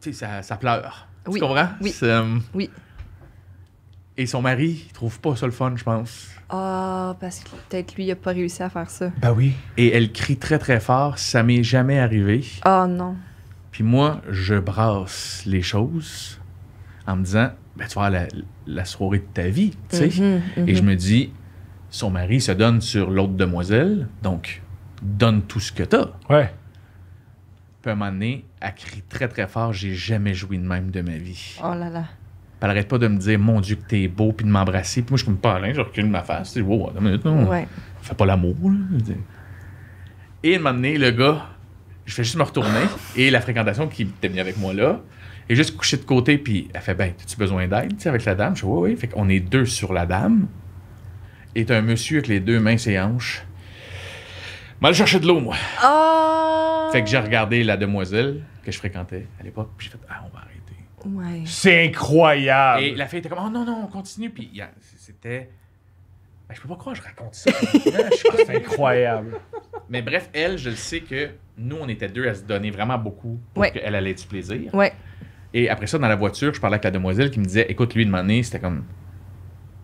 tu sais, ça, pleure. Tu comprends? Oui. Euh, oui. Et son mari, il trouve pas ça le fun, je pense. Ah, parce que peut-être lui, il a pas réussi à faire ça. Ben oui. Et elle crie très, très fort. Ça m'est jamais arrivé. Ah oh, non. Puis moi, je brasse les choses en me disant, ben, tu vas la, soirée de ta vie, tu sais. Mm-hmm, mm-hmm. Et je me dis, son mari se donne sur l'autre demoiselle, donc donne tout ce que t'as. Ouais. Puis à un moment très très fort, j'ai jamais joué de même de ma vie. Oh là là. elle arrête pas de me dire, mon Dieu, que t'es beau, puis de m'embrasser. Puis moi, je suis comme pas je recule ma face. wow, attends une minute, non. Ouais. Fais pas l'amour, là. Et à un moment donné, le gars, je fais juste me retourner et la fréquentation qui était venue avec moi là est juste couchée de côté. Puis elle fait Ben, as besoin d'aide avec la dame Je dis Oui, oui. Fait qu'on est deux sur la dame et t'as un monsieur avec les deux mains ses hanches. Mal chercher de l'eau, moi. Oh! Fait que j'ai regardé la demoiselle que je fréquentais à l'époque, puis j'ai fait Ah, on va arrêter. C'est incroyable. Et la fille était comme Oh non, non, on continue. Puis c'était. Ben, je peux pas croire que je raconte ça. c'est incroyable. Mais bref, elle, je le sais que nous, on était deux à se donner vraiment beaucoup pour qu'elle allait du plaisir. Ouais. Et après ça, dans la voiture, je parlais avec la demoiselle qui me disait Écoute, lui, de c'était comme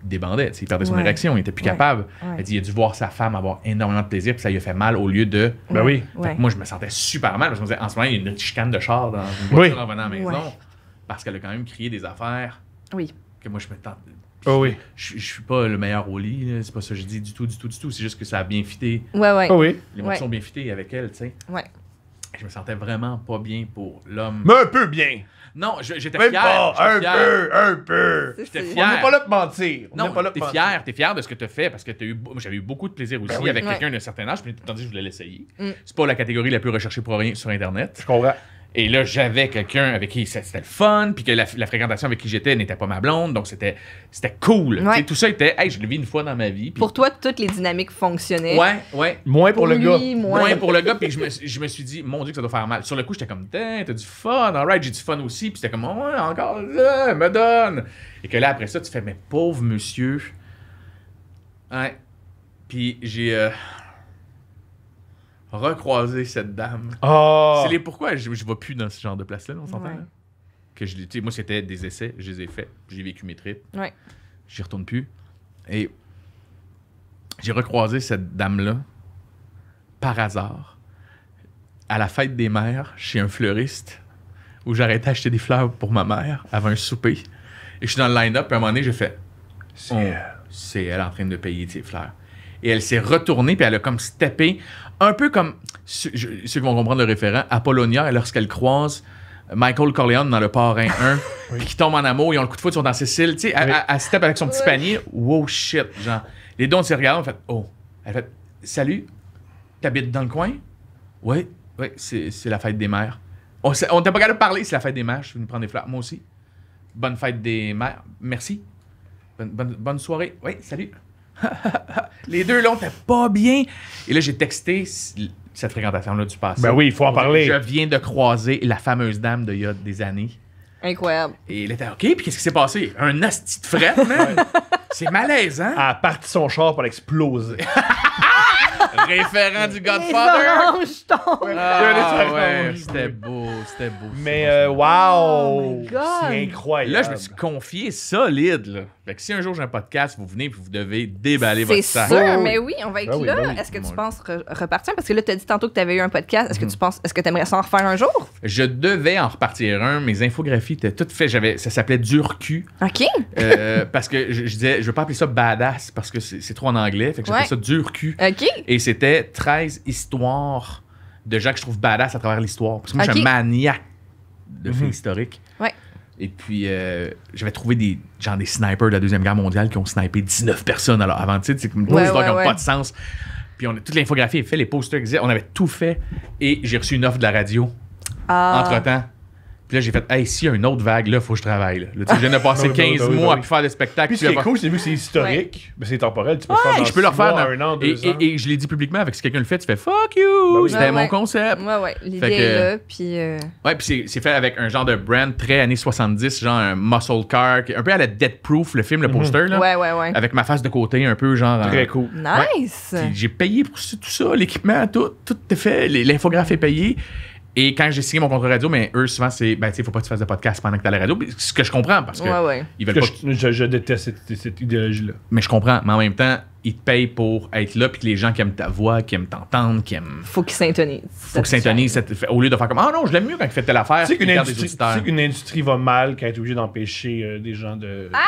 débandait. Il perdait son élection, érection, il était plus capable. Elle dit il a dû voir sa femme avoir énormément de plaisir, puis ça lui a fait mal au lieu de. Ben oui. moi, je me sentais super mal parce que je me disais, en ce moment, il y a une chicane de char dans une voiture en venant à la maison parce qu'elle a quand même crié des affaires. Oui. Que moi, je me tente. Oh je, je, suis pas le meilleur au lit, c'est pas ça que j'ai dit du tout, du tout, du tout. C'est juste que ça a bien fité. Ouais, oh oui. Les mots sont bien fités avec elle, tu sais. Ouais. Je me sentais vraiment pas bien pour l'homme. Mais un peu bien. Non, j'étais fier. un peu, un peu. J'étais fier. On n'est pas là pour mentir. non, pas là t'es fier, t'es fier de ce que tu as fait parce que j'avais eu beaucoup de plaisir aussi ben avec quelqu'un d'un certain âge. Puis tandis que je voulais l'essayer. Mm. C'est pas la catégorie la plus recherchée pour rien sur Internet. Je comprends. Et là, j'avais quelqu'un avec qui c'était le fun, puis que la, fréquentation avec qui j'étais n'était pas ma blonde, donc c'était c'était cool. Et Tout ça était, hey, je le vis une fois dans ma vie. Pour toi, toutes les dynamiques fonctionnaient. Ouais, ouais. Moins pour, le gars. Moins. pour le gars, puis je me, je me, suis dit, mon Dieu, que ça doit faire mal. Sur le coup, j'étais comme, t'as du fun, alright, j'ai du fun aussi, puis c'était comme, ouais, encore me donne. Et que là, après ça, tu fais, mais pauvre monsieur. Ouais. Puis j'ai. Euh, recroiser cette dame. Oh. C'est les pourquoi je, ne vais plus dans ce genre de place-là, on s'entend. moi, c'était des essais, je les ai faits, j'ai vécu mes tripes. Ouais. J'y retourne plus. Et j'ai recroisé cette dame-là par hasard à la fête des mères chez un fleuriste où j'arrêtais d'acheter des fleurs pour ma mère avant un souper. Et je suis dans le line-up, puis à un moment donné, j'ai fait oh, C'est elle. en train de payer ses fleurs. Et elle s'est retournée, puis elle a comme steppé un peu comme ceux, qui vont comprendre le référent, Apollonia, lorsqu'elle croise Michael Corleone dans le Parrain 1, qui tombe en amour, ils ont le coup de foot, ils sont dans Cécile, tu sais, elle, step avec son petit panier, wow shit, genre. Les dons se regardent, en fait, oh, elle fait, salut, t'habites dans le coin? Oui, oui, c'est la fête des mères. On, t'a pas capable de parler, c'est la fête des mères, je suis venu prendre des fleurs, moi aussi. Bonne fête des mères, merci. bonne soirée, oui, salut. les deux, là, on pas bien. Et là, j'ai texté cette fréquentation-là du passé. Ben oui, il faut en parler. Je viens de croiser la fameuse dame de yacht des années. Incroyable. Et il était OK, puis qu'est-ce qui s'est passé? Un asti de fret, man. C'est malaise, hein? Elle a parti son char pour l'exploser Référent du Godfather. Ah, c'était beau c'était beau. Mais euh, wow! Oh c'est incroyable. Là, je me suis confié solide. Fait que si un jour j'ai un podcast, vous venez et vous devez déballer votre sac. C'est sûr, oh mais oui, on va être ben là. Ben est-ce que tu penses repartir? Parce que là, tu as dit tantôt que tu avais eu un podcast. Est-ce que hmm. tu penses, est-ce que tu aimerais s'en refaire un jour? Je devais en repartir un. Mes infographies étaient toutes faites. J'avais, ça s'appelait Durcu. OK. Euh, parce que je, je, disais, je veux pas appeler ça badass parce que c'est, trop en anglais. Fait que j'appelais ça Durcu. OK. Et c'était 13 histoires de gens que je trouve badass à travers l'histoire. Parce que moi, je suis un maniaque de mhm. faits historiques. Ouais. Et puis, euh, j'avais trouvé des, genre des snipers de la Deuxième Guerre mondiale qui ont snipé 19 personnes alors, avant, tu sais, c'est une grosse histoire qui n'a pas de sens. Puis, on a, toute l'infographie est faite, les posters existaient, on avait tout fait. Et j'ai reçu une offre de la radio. Ah. Entre-temps, puis là, j'ai fait, hey, s'il y a une autre vague, là, faut que je travaille. Là. Là, je viens de passer 15 mois ben à faire des spectacles Puis ce qui est cool, c'est vu que c'est historique, mais c'est temporel. Tu peux faire je peux le refaire un an, deux et, Et, je l'ai dit publiquement, avec si quelqu'un le fait, tu fais fuck you. Ben C'était mon concept. Ouais, ouais. L'idée est là. Puis. Euh, ouais, puis c'est fait avec un genre de brand très années 70, genre un muscle car, un peu à la Dead Proof, le film, le mhm. poster. Là, ouais, ouais, ouais. Avec ma face de côté, un peu genre. Très euh, cool. Nice. J'ai payé pour tout ça, l'équipement, tout, tout est fait, l'infographie est payée. Et quand j'ai signé mon contrat radio, mais eux, souvent, c'est ben, tu faut pas que tu fasses de podcast pendant que tu as la radio. Ce que je comprends parce que. Ils veulent pas... je, déteste cette, idéologie-là. Mais je comprends. Mais en même temps, ils te payent pour être là, puis que les gens qui aiment ta voix, qui aiment t'entendre, qui aiment. Faut qu'ils s'intonisent. Faut qu'ils s'intonisent. Au lieu de faire comme Ah oh non, je l'aime mieux quand tu fais telle affaire. Tu sais qu'une industrie, tu va mal quand elle est obligé d'empêcher euh, des gens de. Ah!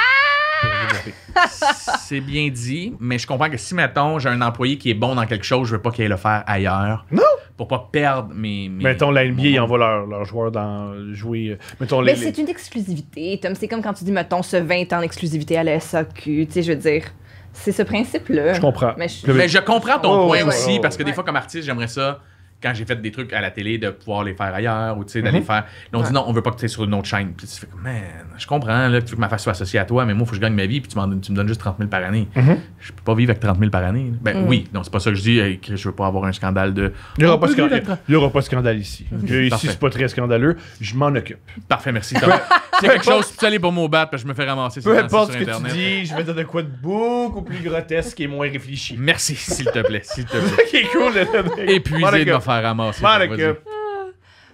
c'est bien dit, mais je comprends que si, mettons, j'ai un employé qui est bon dans quelque chose, je veux pas qu'il aille le faire ailleurs. Non! Pour pas perdre mes. mettons, la NBA, ils envoient leur joueurs dans, jouer. Euh, mettons, mais c'est une exclusivité, Tom. C'est comme quand tu dis, mettons, ce 20 ans d'exclusivité à la SAQ. Tu sais, je veux dire. C'est ce principe-là. Je comprends. Mais je, comprends ton point aussi, parce que des fois, comme artiste, j'aimerais ça quand j'ai fait des trucs à la télé, de pouvoir les faire ailleurs ou tu sais, d'aller mhm. faire. ils on dit non, on veut pas que tu sois sur une autre chaîne. Puis tu fais, man, je comprends là, que tu veux que ma face soit associée à toi, mais moi, il faut que je gagne ma vie, puis tu, tu me donnes juste 30 000 par année. Mhm je peux pas vivre avec 30 000 par année. Ben mm. oui, non, c'est pas ça que je dis, que je veux pas avoir un scandale de. Il n'y aura, pas de scandale ici. ici, c'est pas très scandaleux. Je m'en occupe. Parfait, merci. c'est quelque chose, tu aller pour mon bat, parce que je me fais ramasser. Peu importe ce que tu dis, je vais te de quoi de beaucoup plus grotesque et moins réfléchi. Merci, s'il te plaît. S'il te plaît. qui est cool, Épuisé de me faire ramasser. M'en occupe.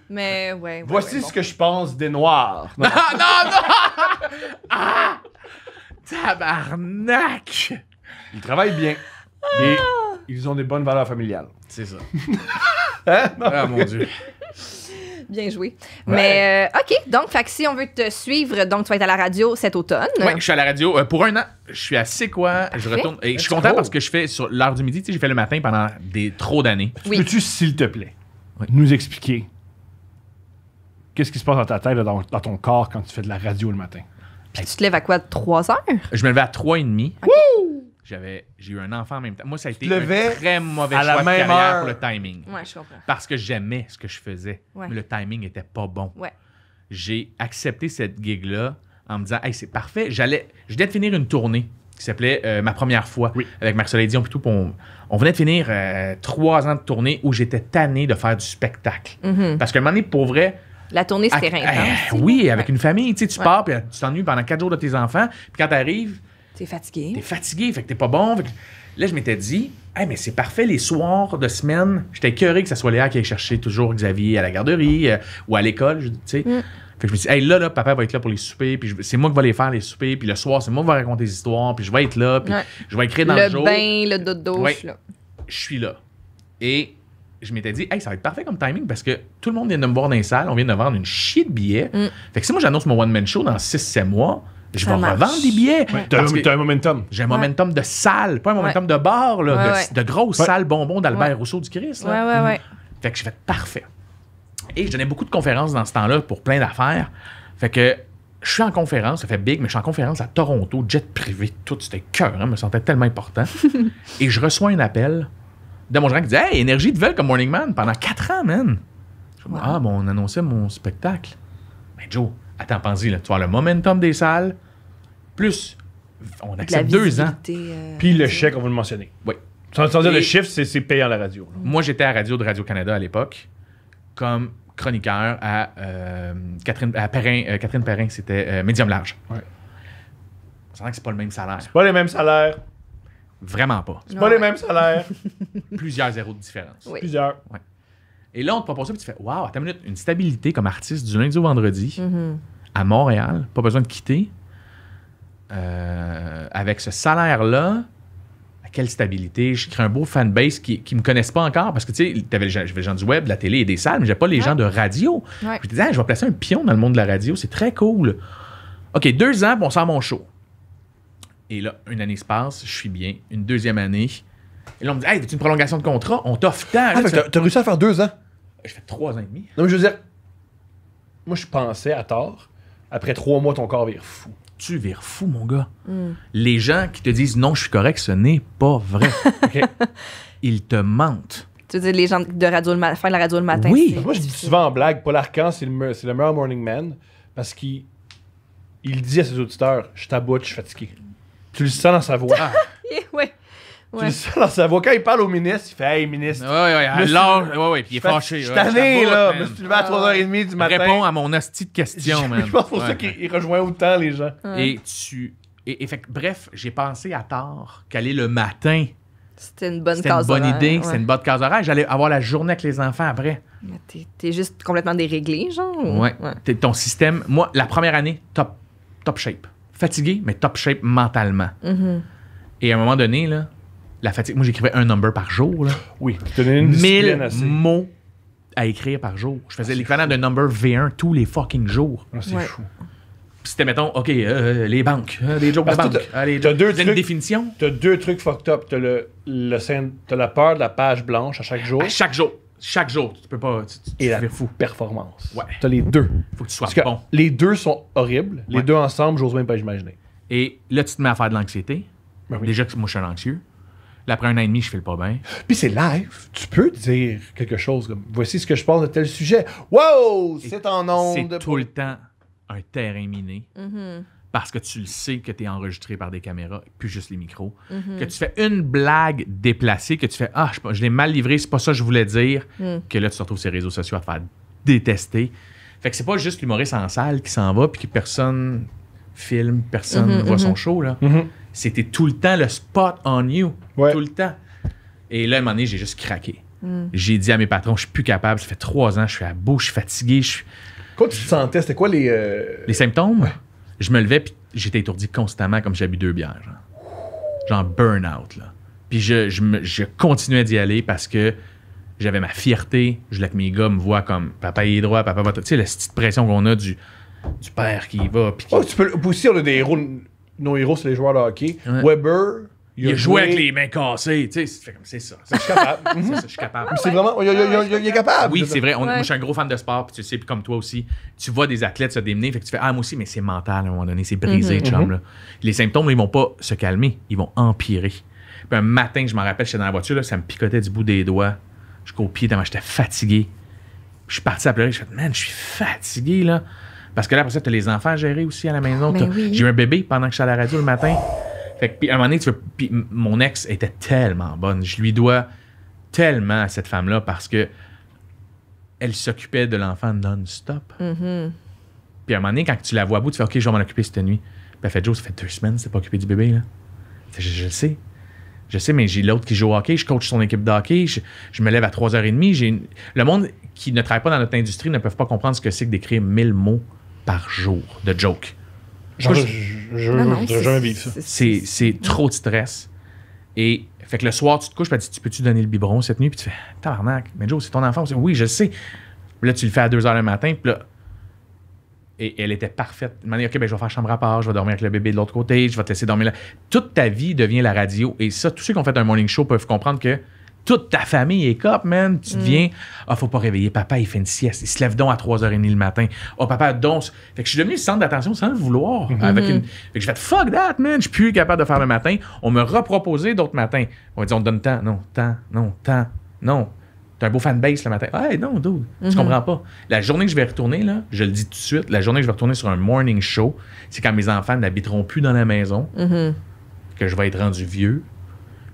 Mais ouais. Voici ce que je pense des Noirs. Non, non, non! ah! Tabarnak! Ils travaillent bien. Ah. ils ont des bonnes valeurs familiales. C'est ça. hein? ah mon Dieu. Bien joué. Mais euh, OK, donc Faxi si on veut te suivre, donc tu vas être à la radio cet automne. Oui, je suis à la radio euh, pour un an. Je suis à C'est quoi Je retourne et je suis content parce que je fais sur l'heure du midi, tu sais, j'ai fait le matin pendant des trop d'années. Peux-tu s'il te plaît nous expliquer qu'est-ce qui se passe dans ta tête, dans, ton corps quand tu fais de la radio le matin tu te lèves à quoi 3 heures Je me lève à 3 et demi. oui j'avais j'ai eu un enfant en même temps. Moi, ça a été très mauvais carrière pour le timing. Oui, je comprends. Parce que j'aimais ce que je faisais, mais le timing n'était pas bon. Ouais. J'ai accepté cette gig là en me disant "Hey, c'est parfait, j'allais je venais de finir une tournée qui s'appelait euh, ma première fois avec Marcel Dion puis tout on, venait de finir euh, trois ans de tournée où j'étais tanné de faire du spectacle. Mm-hmm. Parce que un moment donné, pour vrai, La tournée, c'était euh, oui, avec une famille, tu sais, tu pars, puis tu t'ennuies pendant quatre jours de tes enfants, puis quand tu arrives... T'es fatigué. T'es fatigué, fait que t'es pas bon. Là, je m'étais dit, hey, mais c'est parfait les soirs de semaine. J'étais curé que ça soit Léa qui aille chercher toujours Xavier à la garderie euh, ou à l'école, tu sais. Mm. Fait que je me suis dit, là, là, papa va être là pour les soupers, puis c'est moi qui vais les faire, les soupers, puis le soir, c'est moi qui vais raconter des histoires, puis je vais être là, puis je vais écrire dans le, jour. Le bain, le dodo, je suis là. Je suis là. Et je m'étais dit, hey, ça va être parfait comme timing parce que tout le monde vient de me voir dans les salles, on vient de vendre une chier de billets. Mm. Fait que si moi j'annonce mon one-man show dans 6-7 mois, je vais revendre des billets. Tu T'as un, momentum. J'ai un momentum de salle, pas un momentum de bar, là, de, grosse salle bonbon d'Albert Rousseau du Christ. Oui, Ouais, ouais, mm. Fait que je fais parfait. Et je donnais beaucoup de conférences dans ce temps-là pour plein d'affaires. Fait que je suis en conférence, ça fait big, mais je suis en conférence à Toronto, jet privé, tout, c'était cœur, hein, me sentait tellement important. et je reçois un appel de mon gérant qui dit Hey, énergie de veille comme Morning Man pendant quatre ans, man. Ah, bon, on annonçait mon spectacle. Mais ben, Joe, attends, pense-y, tu vois le momentum des salles, plus on accepte deux ans. Euh, puis le chèque, on va le mentionner. Oui. Sans, dire le chiffre, c'est, c'est à la radio. Moi, j'étais à radio de Radio-Canada à l'époque, comme chroniqueur à, euh, Catherine, Perrin, euh, Catherine Perrin, c'était médium large. Oui. On sent que c'est pas le même salaire. C'est pas les mêmes salaires. Vraiment pas. C'est pas les mêmes salaires. Plusieurs zéros de différence. Oui. Plusieurs. Et là, on te propose ça, puis tu fais Waouh, attends une minute, une stabilité comme artiste du lundi au vendredi à Montréal, pas besoin de quitter. Euh, avec ce salaire-là, quelle stabilité, je crée un beau fanbase qui ne me connaissent pas encore. Parce que tu sais, j'avais les, gens du web, de la télé et des salles, mais j'ai pas les gens de radio. Je Je disais, je vais placer un pion dans le monde de la radio, c'est très cool. OK, deux ans, bon, on sort mon show. Et là, une année se passe, je suis bien. Une deuxième année. Et là, on me dit, hey, tu une prolongation de contrat? On t'offre tant. Ah, tu as réussi à faire deux ans? Je fais trois ans et demi. Non, mais je veux dire, moi, je pensais à tort, après trois mois, ton corps vire fou. Tu vires fou, mon gars. Hmm. Les gens qui te disent non, je suis correct, ce n'est pas vrai. Ils te mentent. Tu veux dire, les gens de radio le la radio le matin. Oui, moi, je dis souvent en blague, Paul Arcan, c'est le, meilleur morning man parce qu'il il dit à ses auditeurs Je t'aboute, je suis fatigué. Tu le sens dans sa voix. Oui, tu Quand il parle au ministre, il fait Hey, ministre. Oui, oui, puis il est fâché. Je suis là. Je me suis levé à 3h30 du matin. Réponds à mon hostie de question, man. Je pense pour ça qu'il rejoint autant les gens. Et tu. Et, fait, bref, j'ai pensé à tard qu'aller le matin. C'était une bonne case C'était une bonne idée, c'était une bonne case horaire. J'allais avoir la journée avec les enfants après. Mais t'es, juste complètement déréglé, genre. Ouais. ton système, moi, la première année, top, top shape. Fatigué, mais top shape mentalement. Mm-hmm. Et à un moment donné, là, la fatigue. Moi, j'écrivais un number par jour. Là. Oui, une 1000 mots à écrire par jour. Je faisais ah, l'équivalent de number V1 tous les fucking jours. Ah, c'est fou si C'était, mettons, OK, euh, les banques, les euh, jokes de banque. T'as, ah, deux trucs, une définition. T'as deux trucs fucked up. T'as, le, le, t'as la peur de la page blanche à chaque jour. chaque jour. Chaque jour. Tu peux pas. Tu, Et fou. performance. Ouais. T'as les deux. Faut que tu sois Parce bon. les deux sont horribles. Les deux ensemble, j'ose même pas imaginer. Et là, tu te mets à faire de l'anxiété. Ben Déjà que moi, je suis un anxieux. Là, après un an et demi, je le pas bien. Puis c'est live. Tu peux dire quelque chose comme Voici ce que je pense de tel sujet. Wow! C'est en onde. C'est tout le temps un terrain miné. Mm-hmm. Parce que tu le sais que tu es enregistré par des caméras, plus juste les micros. Mm-hmm. Que tu fais une blague déplacée, que tu fais Ah, je, l'ai mal livré, c'est pas ça que je voulais dire. Mm. Que là, tu te retrouves sur les réseaux sociaux à faire détester. Fait que c'est pas juste l'humoriste en salle qui s'en va puis que personne filme, personne mm-hmm, voit son show. Là c'était tout le temps le spot on you. Tout le temps. Et là, à un moment donné, j'ai juste craqué. Hmm. J'ai dit à mes patrons, je suis plus capable, ça fait trois ans, je suis à bout, je suis fatigué. Je Quoi tu te sentais? C'était quoi les... Euh, les symptômes? Je me levais, puis j'étais étourdi constamment comme j'avais bu deux bières. Genre, burn-out, là. Puis je, continuais d'y aller parce que j'avais ma fierté. Je voulais que mes gars me voient comme papa il est droit, papa va. Tu sais, la petite pression qu'on a du, père qui va. Oh, tu peux aussi, on a des nos héros, c'est les joueurs de hockey. Weber, il jouait avec les mains cassées, tu sais, c'est ça. Je suis capable. Mhm. ça, je suis capable. C'est vraiment, il, est capable. Oui, c'est vrai. Moi, je suis un gros fan de sport, puis tu sais, puis comme toi aussi, tu vois des athlètes se démener, fait que tu fais, ah, moi aussi, mais c'est mental à un moment donné, c'est brisé, mhm. chum, là. Mhm. Les symptômes, ils vont pas se calmer, ils vont empirer. Puis un matin, je m'en rappelle, j'étais dans la voiture, là, ça me picotait du bout des doigts jusqu'au pieds, moi j'étais fatigué. je suis parti à pleurer, je fais, man, je suis fatigué, là. Parce que là, après ça, tu as les enfants à gérer aussi à la maison. Ben j'ai eu un bébé pendant que je suis à la radio le matin. Fait que, puis à un moment donné, tu mon ex était tellement bonne. Je lui dois tellement à cette femme-là parce que elle s'occupait de l'enfant non-stop. Mm-hmm. Puis à un moment donné, quand tu la vois à bout, tu fais OK, je vais m'en occuper cette nuit. Puis elle fait Joe, ça fait deux semaines, c'est pas occupé du bébé. là. Je, le sais. Je sais, mais j'ai l'autre qui joue au hockey, je coach son équipe de hockey, je, me lève à 3h30. J'ai Le monde qui ne travaille pas dans notre industrie ne peut pas comprendre ce que c'est que d'écrire mille mots par jour de joke. Je, je, ça. C'est trop de stress. Et fait que le soir, tu te couches, tu tu peux-tu donner le biberon cette nuit? Puis tu fais, tabarnak, mais Joe, c'est ton enfant. oui, je sais. là, tu le fais à 2 h le matin. Puis là, et elle était parfaite. De manière, OK, ben, je vais faire chambre à part, je vais dormir avec le bébé de l'autre côté, je vais te laisser dormir là. Toute ta vie devient la radio. Et ça, tous ceux qui ont fait un morning show peuvent comprendre que toute ta famille est cop, man. Tu mm. deviens, ah, faut pas réveiller papa, il fait une sieste. Il se lève donc à 3h30 le matin. Oh, papa, donc. Fait que je suis devenu le centre d'attention sans le vouloir. Mm-hmm. Fait que je fais, fuck that, man. Je suis plus capable de faire le matin. On me reproposait d'autres matins. On dit, on donne temps. Non, temps, non, temps, non. T'as un beau base le matin. Hey, non, dude, tu mm-hmm. comprends pas. La journée que je vais retourner, là, je le dis tout de suite, la journée que je vais retourner sur un morning show, c'est quand mes enfants n'habiteront plus dans la maison, mm-hmm. que je vais être rendu vieux,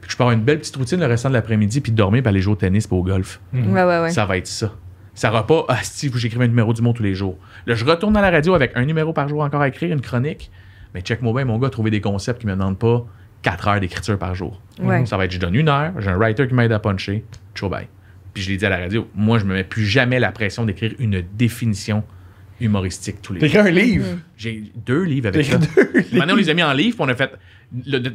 puis je pars une belle petite routine le restant de l'après-midi, puis dormir, puis aller jouer au tennis, puis au golf. Mhm. Ça va être ça. Ça va pas, ah, vous j'écrivais un numéro du monde tous les jours. Là, je retourne à la radio avec un numéro par jour encore à écrire, une chronique. Mais check-moi bien, mon gars, trouver des concepts qui me demandent pas quatre heures d'écriture par jour. Ouais. Mhm. Ça va être, je donne une heure, j'ai un writer qui m'aide à puncher, tchou bye. Puis je l'ai dit à la radio, moi, je me mets plus jamais la pression d'écrire une définition humoristique tous les T'as écrit un livre? Mm. J'ai deux livres avec ça. deux Maintenant, on les a mis en livre, puis on a fait.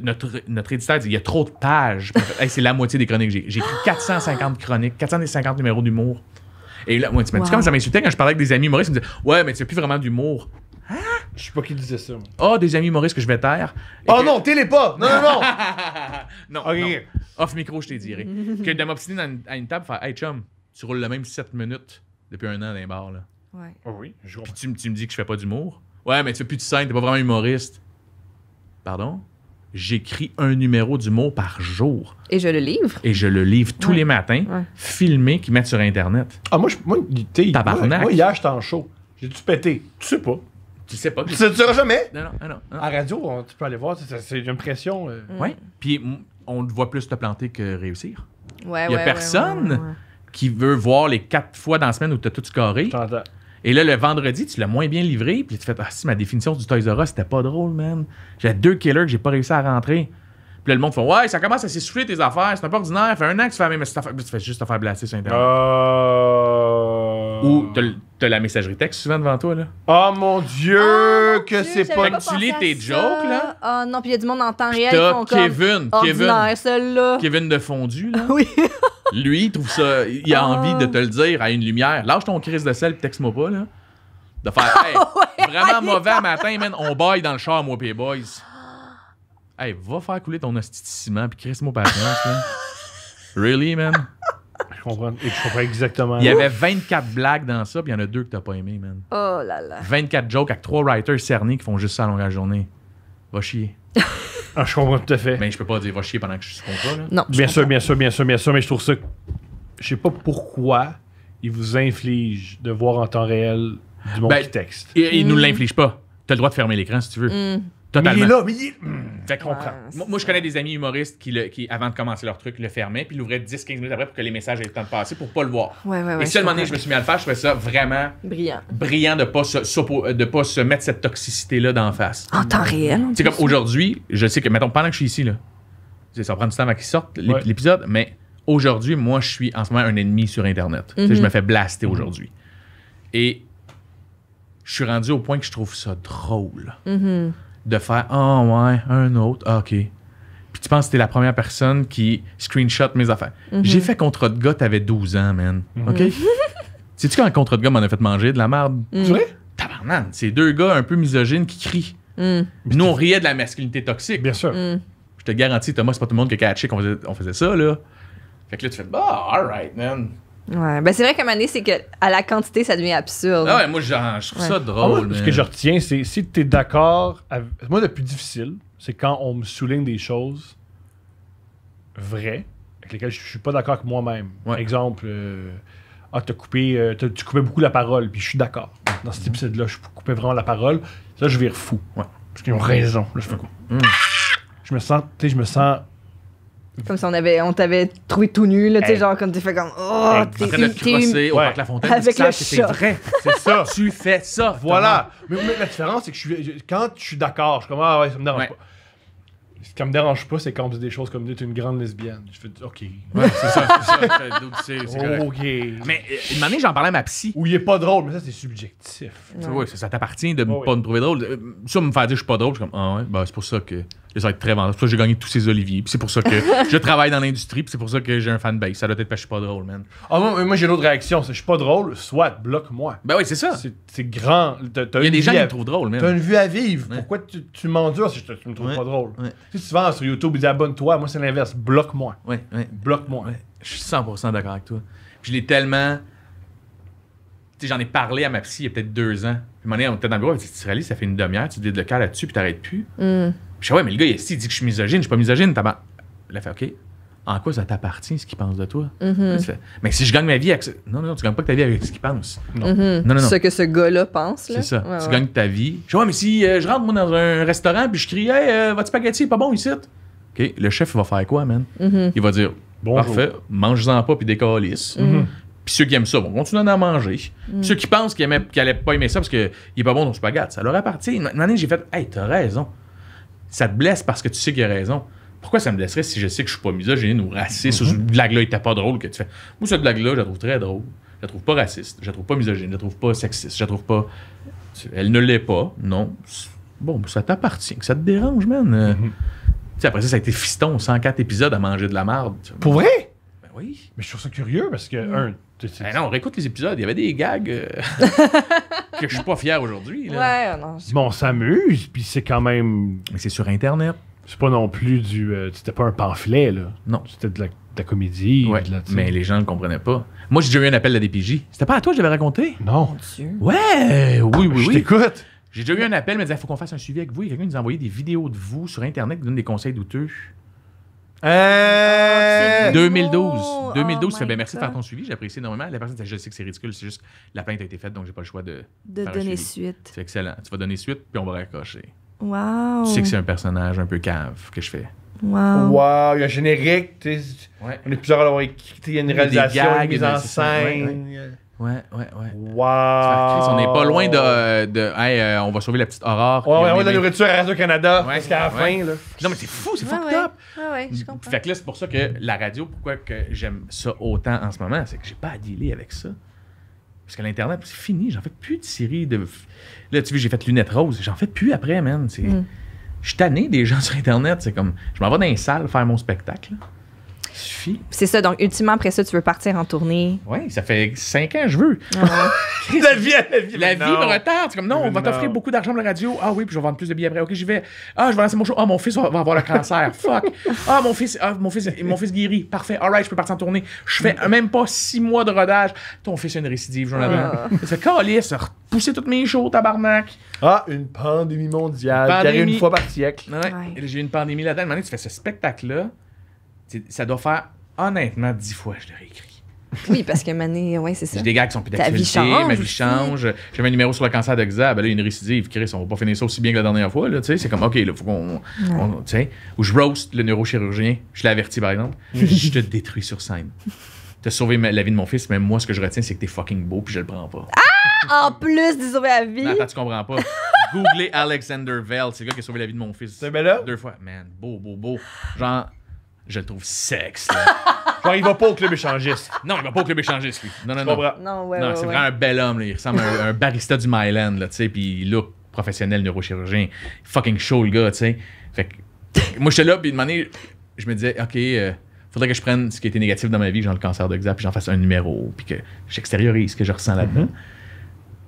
notre, notre éditeur dit il y a trop de pages. c'est la moitié des chroniques. que J'ai j'ai écrit 450 chroniques, 450 numéros d'humour. Et là, moi, tu me dis Wow. comment ça m'insultait quand je parlais avec des amis humoristes. Ils me disaient Ouais, mais tu n'as plus vraiment d'humour. Hein? Je sais pas qui disait ça. Oh, des amis humoristes que je vais taire. Oh non, t'es les pas! Non, non, non! Non, Off micro, je t'ai dit. que de m'obstiner à une table, faire Hey chum, tu roules le même 7 minutes depuis un an dans les bars. Là. Ah oui, Puis tu, tu, me dis que je fais pas d'humour. Ouais, mais tu fais plus de scène, t'es pas vraiment humoriste. Pardon? J'écris un numéro d'humour par jour. Et je le livre. Et je le livre tous les matins, filmé, qui mettent sur Internet. Ah, moi, je, moi Tabarnak. Moi, hier, j'étais en show. J'ai dû péter. Tu sais pas. Tu sais pas. Tu ne sauras jamais. Non, non, non, non, radio, tu peux aller voir, c'est une pression. Euh. Mm. Oui. Puis on te voit plus te planter que réussir. Ouais, Il y a personne qui veut voir les quatre fois dans la semaine où tu as tout scoré. Et là, le vendredi, tu l'as moins bien livré. Puis tu fais, ah si, ma définition du Toys R Us, c'était pas drôle, man. J'ai deux killers que j'ai pas réussi à rentrer. Puis là, le monde fait, ouais, ça commence à s'essouffler tes affaires. C'est un peu ordinaire. Ça fait un an que tu fais mais tu fais juste à faire blasser sur Internet. Euh, ou t'as la messagerie texte souvent devant toi, là. Oh mon Dieu, ah, que c'est pas... Fait que tu lis tes jokes, là. Ah oh, non, puis il y a du monde en temps réel qui font Kevin, Kevin, Kevin, Kevin de fondu, là. oui. Lui, il trouve ça... Il a envie de ah. te le dire à une lumière. Lâche ton crise de sel pis texte-moi pas, là. De faire, hey, vraiment mauvais matin, man, on baille dans le char, moi pis boys. Hey, va faire couler ton ostitissement puis crise pis crisse-moi patience, là. Really, man? je exactement. Il y avait 24 blagues dans ça, puis il y en a deux que t'as pas aimé, man. Oh là là. 24 jokes avec trois writers cernés qui font juste ça à longueur de journée. Va chier. Ah, je comprends tout à fait. Mais ben, je peux pas dire va chier pendant que je suis sur contrat. Là. Non. Bien sûr, bien sûr, bien sûr, bien sûr, mais je trouve ça. Je sais pas pourquoi ils vous infligent de voir en temps réel du monde ben, qui texte. Ils, il nous mm. l'infligent pas. T'as le droit de fermer l'écran si tu veux. Mm. Totalement. Mais il est là, mais il est... fait hmm. qu'on moi, je connais des amis humoristes qui, qui, avant de commencer leur truc, le fermaient, puis l'ouvraient 10-15 minutes après pour que les messages aient le temps de passer, pour pas le voir. Et seulement je, je me suis mis à le faire, je fais ça vraiment brillant, brillant de pas se, de pas se mettre cette toxicité-là d'en face. En temps réel. C'est comme aujourd'hui, je sais que, mettons, pendant que je suis ici, là, ça prend du temps avant qu'il sorte l'épisode, mais aujourd'hui, moi, je suis en ce moment un ennemi sur Internet. Je mhm. me fais blaster mhm. aujourd'hui. Et je suis rendu au point que je trouve ça drôle. Mhm de faire Ah oh, ouais, un autre, ah, ok. Puis tu penses que t'es la première personne qui screenshot mes affaires. Mhm. J'ai fait contrat de gars, t'avais 12 ans, man. Mhm. OK? Sais-tu quand un contrat de gars m'en a fait manger de la merde? Mm. Tu Tabarnane, c'est deux gars un peu misogynes qui crient. Mhm. Nous, on riait de la masculinité toxique. Bien sûr. Je te garantis, Thomas, c'est pas tout le monde qui a catché qu'on faisait, faisait ça, là. Fait que là, tu fais, bah, alright, man. Ouais, ben c'est vrai qu'à un moment donné, c'est que à la quantité, ça devient absurde. Ah ouais, moi, je trouve ça drôle. Ah, ce que je retiens, c'est si tu es d'accord. Moi, le plus difficile, c'est quand on me souligne des choses vraies avec lesquelles je suis pas d'accord avec moi-même. Exemple, euh, ah, t'as coupé, euh, tu coupais beaucoup la parole, puis je suis d'accord. Dans cet mm-hmm. épisode-là, je coupais vraiment la parole. Là, je vire fou. Parce qu'ils ont raison. Là, je fais quoi? Mm. Je me sens, tu je me sens comme si on avait, on t'avait trouvé tout nu, là, tu sais, genre, comme tu fais comme, oh, t'es t'es au parc La Fontaine, avec le c'est vrai, c'est ça. tu fais ça. Voilà. Mais, la différence, c'est que je quand je suis d'accord, je suis comme, ah ouais, ça me dérange pas. Ce qui me dérange pas, c'est quand on dit des choses comme, tu es une grande lesbienne. Je fais, ok. Ouais, c'est ça, c'est ça. c'est Ok. Mais euh, une année, j'en parlais à ma psy. Où il est pas drôle, mais ça, c'est subjectif. Tu ça, ça t'appartient de oh, pas me trouver drôle. Euh, ça, me faire dire que je suis pas drôle, je suis comme, ah ouais, ben, c'est pour ça que ça va être très vendeur. C'est j'ai gagné tous ces Oliviers. Puis c'est pour ça que je travaille dans l'industrie. Puis c'est pour ça que j'ai un fanbase. Ça doit être parce que je suis pas drôle, man. Ah, moi, j'ai une autre réaction. Je suis pas drôle, soit bloque-moi. Ben oui, c'est ça. C'est grand. Il y a des gens qui me trouvent drôle, man. T'as une vue à vivre. Pourquoi tu, tu m'endures si tu me trouves pas drôle? Si Tu vas sur YouTube, ils abonne-toi. Moi, c'est l'inverse. Bloque-moi. Ouais, Bloque-moi. Je suis 100% d'accord avec toi. Puis je l'ai tellement j'en ai parlé à ma psy il y a peut-être deux ans. Puis, à un moment dans le bureau, Tu réalises, ça fait une demi-heure, tu de le cœur là-dessus, puis t'arrêtes plus. Mm. Je dis, ouais, mais le gars, il, dit que je suis misogyne, je suis pas misogyne, Il a fait, OK, en quoi ça t'appartient, ce qu'il pense de toi? Mhm. mais si je gagne ma vie avec. Non, non, non, tu gagnes pas que ta vie avec ce qu'il pense. Mhm. Non. non. non, Ce que ce gars-là pense. C'est ça. tu gagnes ta vie. Je dis, ouais, mais si euh, je rentre, moi, dans un restaurant, puis je crie, hey, euh, votre spaghetti est pas bon ici. OK, le chef, va faire quoi, man? Mhm. Il va dire, parfait, mange-en pas, puis décalisse. Puis ceux qui aiment ça vont continuer à en manger. ceux qui pensent qu'ils n'allaient pas aimer ça parce qu'il est pas bon dans le spaghetti, ça leur appartient. Une année, j'ai fait, hey, t'as raison ça te blesse parce que tu sais qu'il y a raison. Pourquoi ça me blesserait si je sais que je suis pas misogyne ou raciste ou mhm. cette blague-là était pas drôle que tu fais? Moi, cette blague-là, je la trouve très drôle. Je la trouve pas raciste, je la trouve pas misogyne, je la trouve pas sexiste, je la trouve pas. Elle ne l'est pas, non. Bon, ça t'appartient, ça te dérange, man. Euh, mhm. Tu sais, après ça, ça a été fiston, 104 épisodes à manger de la marde. Pour vrai? Ben oui. Mais je trouve ça curieux parce que, mm. un, mais eh non, on réécoute les épisodes. Il y avait des gags euh, que je suis pas fier aujourd'hui. Ouais, oh non. Bon, on s'amuse, puis c'est quand même. Mais c'est sur Internet. C'est pas non plus du. c'était euh, pas un pamphlet, là. Non. C'était de la, comédie. Ouais, mais les gens ne comprenaient pas. Moi, j'ai déjà eu un appel à la DPJ. C'était pas à toi que je l'avais raconté? Mon Non. Dieu. Ouais, oui, oui, Je t'écoute. J'ai déjà eu un appel, mais il faut qu'on fasse un suivi avec vous. Il y Quelqu'un nous a envoyé des vidéos de vous sur Internet qui donne des conseils douteux. 2012. 2012, ça ben, merci de faire ton suivi, j'apprécie énormément. La personne, je sais que c'est ridicule, c'est juste la peinture a été faite, donc j'ai pas le choix de. De donner suite. C'est excellent. Tu vas donner suite, puis on va raccrocher. Wow. Tu sais que c'est un personnage un peu cave que je fais. Wow. Wow, il y a un générique, on est plusieurs à l'avoir il y a une réalisation, une mise en scène. Ouais, ouais, ouais. Wow! on est pas loin de. de hey, euh, on va sauver la petite aurore. Ouais, ouais, ouais, la nourriture à Radio-Canada ouais, jusqu'à la fin. Là. Non, mais c'est fou, c'est fucked up! Ouais, ouais, je comprends. Fait que là, c'est pour ça que la radio, pourquoi que j'aime ça autant en ce moment, c'est que j'ai pas à dealer avec ça. Parce que l'Internet, c'est fini, j'en fais plus de série de. Là, tu vois, j'ai fait Lunettes Roses, j'en fais plus après, man. C'est... Mm. Je suis tanné des gens sur Internet, c'est comme. Je m'en vais dans une salle faire mon spectacle. Là c'est ça. Donc, ultimement, après ça, tu veux partir en tournée. Oui, ça fait cinq ans, je veux. Ah la vie, la vie. La vie me retarde. comme, non, on va t'offrir beaucoup d'argent pour la radio. Ah oui, puis je vais vendre plus de billets après. OK, j'y vais. Ah, je vais lancer mon show. Ah, mon fils va avoir le cancer. Fuck. Ah, mon fils, ah, mon fils, mon fils Parfait. All right, je peux partir en tournée. Je fais mm. même pas six mois de rodage. Ton fils a une récidive, Jonathan. Ça, ah. C'est calice. Repousser toutes mes shows, tabarnak. Ah, une pandémie mondiale. Pandémie. Une fois par siècle. J'ai une pandémie là-dedans. Tu fais ce spectacle-là ça doit faire honnêtement dix fois je l'aurais écrit. Oui, parce que Mané, ouais, c'est ça. J'ai des gars qui sont plus d'actualité, ma vie change. J'avais un numéro sur le cancer de Xa, ben là, une récidive, Chris, on va pas finir ça aussi bien que la dernière fois, là, tu sais. C'est comme, OK, là, faut qu'on. sais, Ou je roast le neurochirurgien, je l'avertis, par exemple, je te détruis sur scène. T'as sauvé la vie de mon fils, mais moi, ce que je retiens, c'est que t'es fucking beau, puis je le prends pas. Ah! En plus de sauver la vie. Non, attends, tu comprends pas. Googlez Alexander Vell, c'est le gars qui a sauvé la vie de mon fils. C'est là? Deux fois. Man, beau, beau, beau. Genre je le trouve sexe. il va pas au club échangiste. Non, il va pas au club échangiste, lui. Non, non, non. Non, c'est vraiment un bel homme, Il ressemble à un, barista du Myland, là, tu sais. Puis look, professionnel, neurochirurgien. Fucking show, le gars, tu sais. Fait moi, j'étais là, puis une manière... je me disais, OK, il euh, faudrait que je prenne ce qui était négatif dans ma vie, genre le cancer d'examen, puis j'en fasse un numéro, puis que j'extériorise ce que je ressens là-dedans.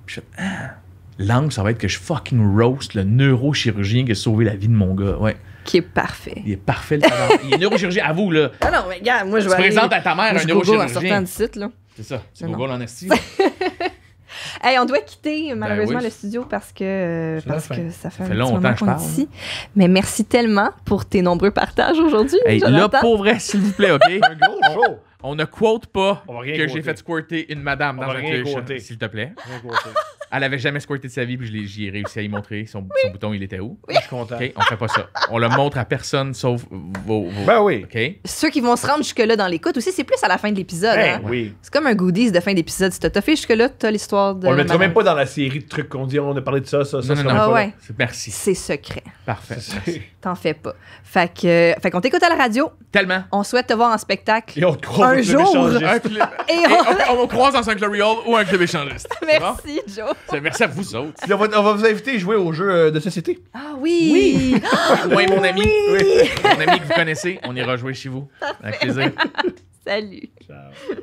Mm-hmm. Ah, l'angle, ça va être que je fucking roast le neurochirurgien qui a sauvé la vie de mon gars. Ouais. Qui est parfait. Il est parfait, le talent. Il est neurochirurgien, vous, là. Ah non, mais regarde, moi, je vais Tu aller... présentes à ta mère un neurochirurgien. là. C'est ça. C'est Google en estime. Hey, on doit quitter ben malheureusement le studio parce que, parce que ça fait, un longtemps moment qu'on est ici. Mais merci tellement pour tes nombreux partages aujourd'hui. Hey, là, pour vrai, s'il vous plaît, OK? un gros show. On ne quote pas que j'ai fait squirter une madame dans un s'il te plaît. Elle avait jamais squirté de sa vie, puis j'y ai réussi à y montrer son, bouton, il était où. Je suis content. on fait pas ça. On le montre à personne sauf vos. Ben oui. Ceux qui vont se rendre jusque-là dans l'écoute aussi, c'est plus à la fin de l'épisode. Ben hein. oui. C'est comme un goodies de fin d'épisode. Si t'as fait jusque-là, t'as l'histoire de. On le mettra même pas dans la série de trucs qu'on dit, on a parlé de ça, ça, ça. Non, non, non. Ah, Merci. C'est secret. Parfait. T'en fais pas. Fait qu'on fait t'écoute à la radio. Tellement. On souhaite te voir en spectacle. Et on te un jour. on... croise dans un club ou un club échangiste. Merci, Joe. Merci à vous autres. on, va, vous inviter à jouer au jeu euh, de société. Ah oui. Oui. Ah mon ami. Mon ami que vous connaissez, on ira jouer chez vous. Avec plaisir. Salut. Ciao.